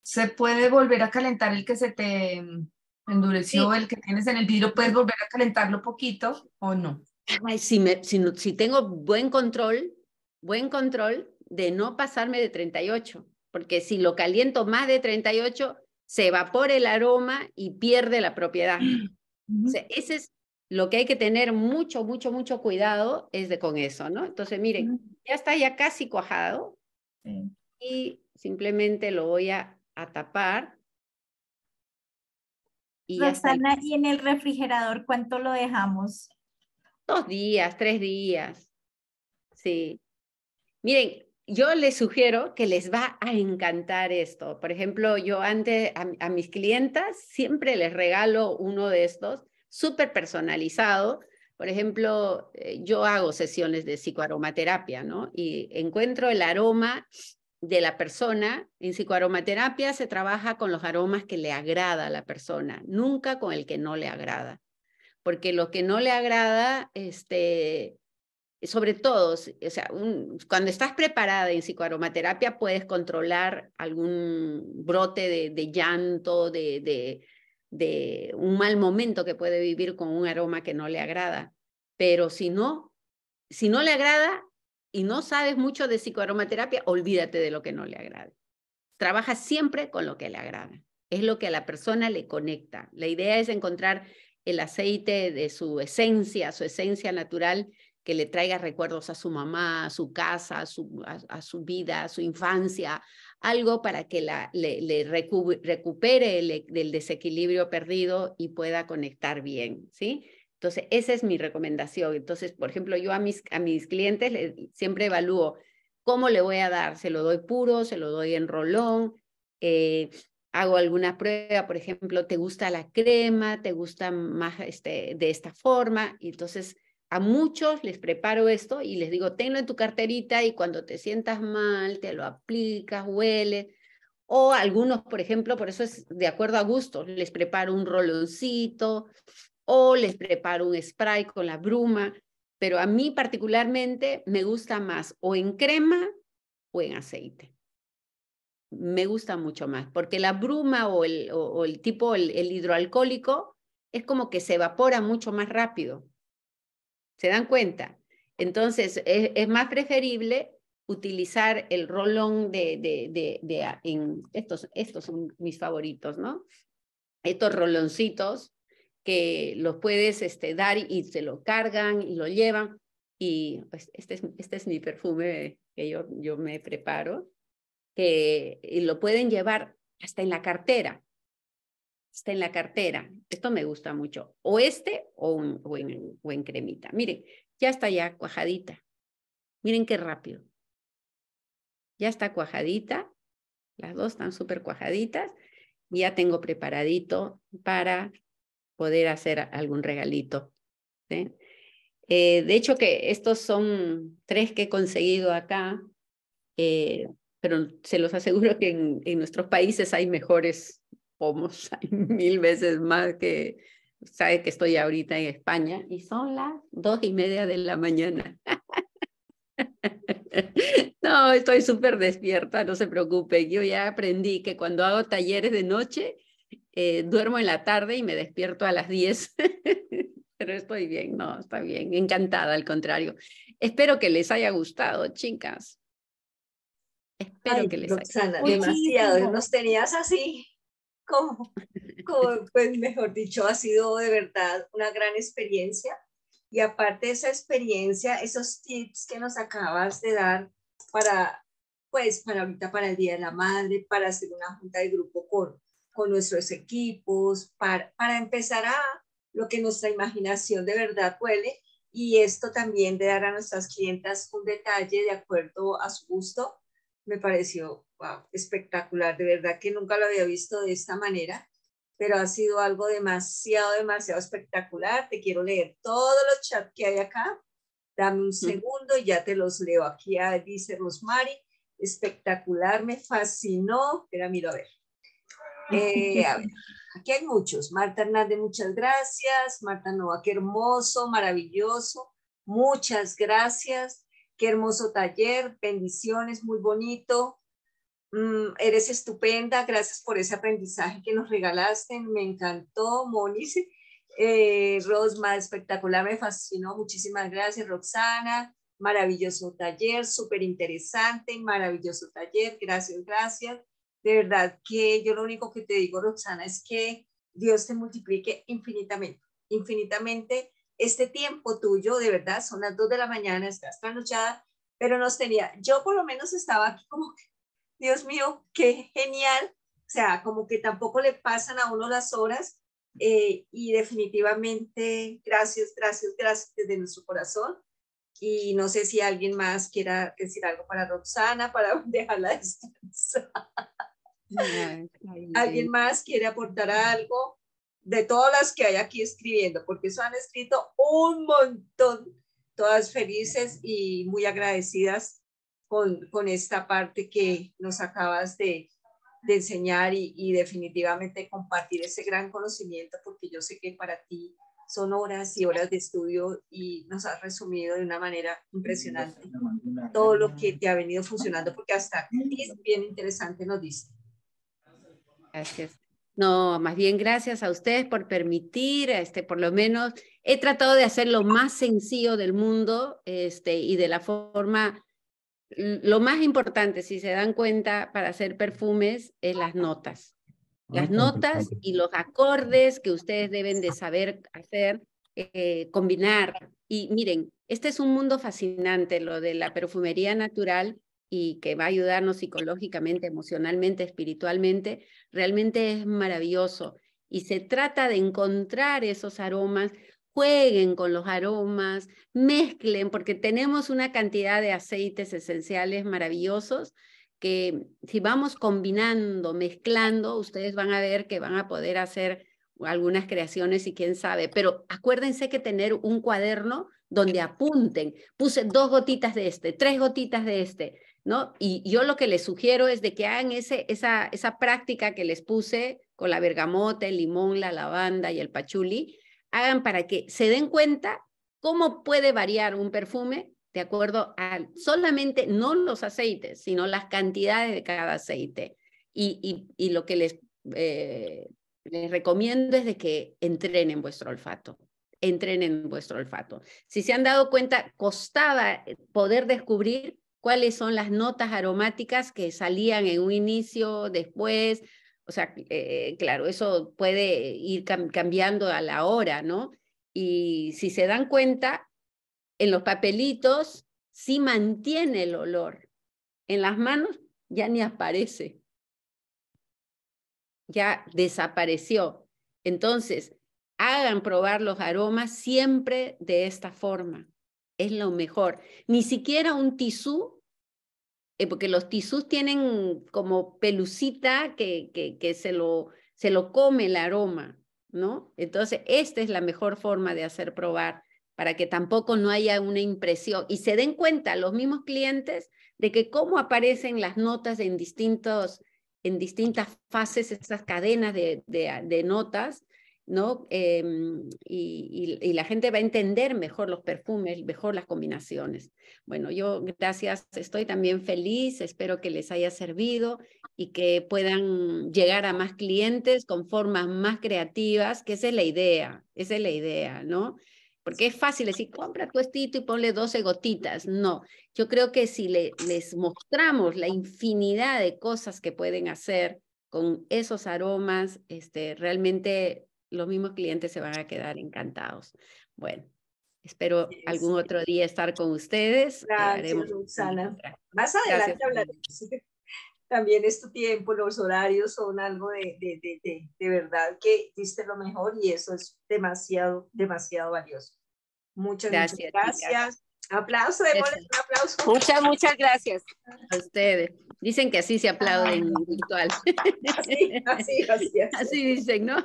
Speaker 3: ¿Se puede
Speaker 1: volver a calentar el que se te mm, endureció, el que tienes en el vidrio? ¿Puedes volver a calentarlo poquito o no? si, me, si tengo buen control, buen control de no pasarme de 38, porque si lo caliento más de 38, se evapora el aroma y pierde la propiedad. ese es lo que hay que tener mucho, mucho, mucho cuidado es de con eso, ¿no? Entonces, miren, ya está ya casi cuajado y simplemente lo voy a, tapar. Y está ¿y en el refrigerador cuánto lo dejamos? Dos días, tres días. Sí. Miren, yo les sugiero que les va a encantar esto. Por ejemplo, yo antes a, mis clientas siempre les regalo uno de estos, súper personalizado. Por ejemplo, eh, yo hago sesiones de psicoaromaterapia, ¿no? Y encuentro el aroma de la persona. En psicoaromaterapia se trabaja con los aromas que le agrada a la persona, nunca con el que no le agrada. Porque lo que no le agrada, este, eh, sobre todo, o sea, cuando estás preparada en psicoaromaterapia puedes controlar algún brote de, llanto, de, de, de, un mal momento que puede vivir con un aroma que no le agrada. Pero si no, si no le agrada y no sabes mucho de psicoaromaterapia, olvídate de lo que no le agrada. Trabaja siempre con lo que le agrada. Es lo que a la persona le conecta. La idea es encontrar el aceite de su esencia, su esencia natural que le traiga recuerdos a su mamá, a su casa, a su, a, su vida, a su infancia, algo para que la, le, recupere el, e-, desequilibrio perdido y pueda conectar bien, ¿sí? Entonces, esa es mi recomendación. Entonces, por ejemplo, yo a mis, a mis clientes siempre evalúo cómo le voy a dar, se lo doy puro, se lo doy en rolón, eh, hago alguna prueba, por ejemplo, ¿te gusta la crema? ¿Te gusta más este, de esta forma? Y entonces a muchos les preparo esto y les digo, tenlo en tu carterita y cuando te sientas mal, te lo aplicas, huele. O algunos, por ejemplo, por eso es de acuerdo a gusto, les preparo un roloncito o les preparo un spray con la bruma, pero a mí particularmente me gusta más o en crema o en aceite. Me gusta mucho más, porque la bruma o el, o, el tipo, el hidroalcohólico, es como que se evapora mucho más rápido. ¿Se dan cuenta? Entonces, es, más preferible utilizar el rolón de, de, de, en, estos, estos son mis favoritos, ¿no? Estos roloncitos que los puedes este, dar y se lo cargan y lo llevan. Y pues, este, es, este es mi perfume que yo, yo me preparo, que y lo pueden llevar hasta en la cartera está en la cartera. Esto me gusta mucho. O este o un buen, cremita. Miren, ya está ya cuajadita. Miren qué rápido. Ya está cuajadita. Las dos están súper cuajaditas. Ya tengo preparadito para poder hacer algún regalito. Eh, de hecho, que estos son tres que he conseguido acá, eh, pero se los aseguro que en nuestros países hay mejores pomos, hay mil veces más que sabe que estoy ahorita en España y son las dos y media de la mañana. no, estoy súper despierta, no se preocupe. Yo ya aprendí que cuando hago talleres de noche, eh, duermo en la tarde y me despierto a las diez, Pero estoy bien, no, está bien, encantada, al contrario. Espero que les haya gustado, chicas.
Speaker 2: Espero que les haya gustado. demasiado, nos tenías así como, pues mejor dicho, ha sido de verdad una gran experiencia. Y aparte de esa experiencia, esos tips que nos acabas de dar para, pues, para ahorita, para el Día de la Madre, para hacer una junta de grupo con, con nuestros equipos, para, para empezar a lo que nuestra imaginación de verdad huele y esto también de dar a nuestras clientas un detalle de acuerdo a su gusto me pareció espectacular, de verdad que nunca lo había visto de esta manera, pero ha sido algo demasiado, demasiado espectacular. Te quiero leer todos los chats que hay acá. Dame un segundo, y ya te los leo. Aquí dice Rosmary, espectacular, me fascinó. Espera, miro a ver. Eh, a ver. Aquí hay muchos. Marta Hernández, muchas gracias. Marta Nova, qué hermoso, maravilloso. Muchas gracias qué hermoso taller, bendiciones, muy bonito. Mm, eres estupenda, gracias por ese aprendizaje que nos regalaste, me encantó, Moniz. Eh, Rosma, espectacular, me fascinó, muchísimas gracias, Roxana, maravilloso taller, súper interesante, maravilloso taller, gracias, gracias. De verdad que yo lo único que te digo, Roxana, es que Dios te multiplique infinitamente, infinitamente este tiempo tuyo, de verdad, son las 2 de la mañana, estás trasnochada, pero nos tenía, yo por lo menos estaba aquí como, que, Dios mío, qué genial, o sea, como que tampoco le pasan a uno las horas eh, y definitivamente gracias, gracias, gracias desde nuestro corazón. Y no sé si alguien más quiera decir algo para Roxana, para dejarla descansar. ¿Alguien más quiere aportar algo? de todas las que hay aquí escribiendo, porque eso han escrito un montón, todas felices y muy agradecidas con, esta parte que nos acabas de, enseñar y, definitivamente compartir ese gran conocimiento, porque yo sé que para ti son horas y horas de estudio y nos has resumido de una manera impresionante todo lo que te ha venido funcionando, porque hasta es bien interesante nos diste.
Speaker 1: Gracias. No, más bien gracias a ustedes por permitir, este, por lo menos he tratado de hacer lo más sencillo del mundo este, y de la forma, lo más importante, si se dan cuenta, para hacer perfumes es las notas. Ah, las notas y los acordes que ustedes deben de saber hacer, eh, combinar. Y miren, este es un mundo fascinante, lo de la perfumería natural, y que va a ayudarnos psicológicamente, emocionalmente, espiritualmente, realmente es maravilloso. Y se trata de encontrar esos aromas, jueguen con los aromas, mezclen, porque tenemos una cantidad de aceites esenciales maravillosos que si vamos combinando, mezclando, ustedes van a ver que van a poder hacer algunas creaciones y quién sabe, pero acuérdense que tener un cuaderno donde apunten, puse dos gotitas de este, tres gotitas de este, y yo lo que les sugiero es de que hagan ese, esa, práctica que les puse con la bergamota, el limón, la lavanda y el pachuli, hagan para que se den cuenta cómo puede variar un perfume de acuerdo a solamente no los aceites, sino las cantidades de cada aceite. Y, lo que les, eh, les recomiendo es de que entrenen vuestro olfato Entren en vuestro olfato. Si se han dado cuenta, costaba eh, poder descubrir cuáles son las notas aromáticas que salían en un inicio, después. O sea, eh, claro, eso puede ir cambiando a la hora, ¿no? Y si se dan cuenta, en los papelitos sí mantiene el olor. En las manos ya ni aparece. Ya desapareció. Entonces, hagan probar los aromas siempre de esta forma es lo mejor. Ni siquiera un tisú, eh, porque los tisús tienen como pelucita que, que, se, lo, se lo come el aroma, ¿no? Entonces, esta es la mejor forma de hacer probar para que tampoco no haya una impresión y se den cuenta los mismos clientes de que cómo aparecen las notas en distintos en distintas fases, esas cadenas de notas, ¿no? Em, y, la gente va a entender mejor los perfumes, mejor las combinaciones. Bueno, yo gracias, estoy también feliz, espero que les haya servido y que puedan llegar a más clientes con formas más creativas, que esa es la idea, esa es la idea, ¿no? Porque es fácil decir, compra tu estito y ponle 12 gotitas. No, yo creo que si le, les mostramos la infinidad de cosas que pueden hacer con esos aromas, este, realmente los mismos clientes se van a quedar encantados. Bueno, espero algún otro día estar con ustedes. Gracias, Luzana. Más adelante hablaremos.
Speaker 2: También es tu tiempo, los horarios son algo de, de, de, de verdad que diste lo mejor y eso es demasiado, demasiado valioso.
Speaker 1: Muchas gracias. Muchas gracias.
Speaker 2: Aplauso, un aplauso. Muchas,
Speaker 1: muchas gracias. A ustedes. Dicen que así se aplaude en virtual.
Speaker 2: Así, así, así,
Speaker 1: así. dicen, ¿no?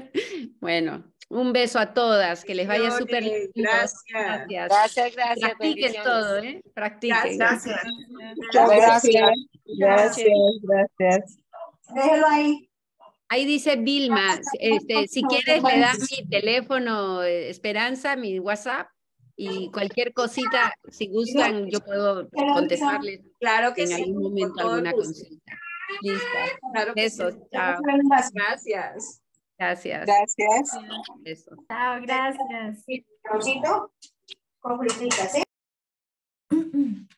Speaker 1: Bueno, un beso a todas, que les vaya súper bien. Gracias. gracias. Gracias, Practiquen todo, ¿eh?
Speaker 2: Practiquen. Gracias. Gracias. Gracias, gracias.
Speaker 1: Déjelo ahí. Ahí dice Vilma, este, si quieres le das mi teléfono, eh, Esperanza, mi WhatsApp, y cualquier cosita, si gustan, yo puedo contestarles. Claro que en algún momento alguna consulta. Listo. Claro Eso,
Speaker 2: Gracias.
Speaker 3: Gracias. Gracias.
Speaker 2: Eso. Chao, gracias.
Speaker 4: ¿eh? Mm, mm.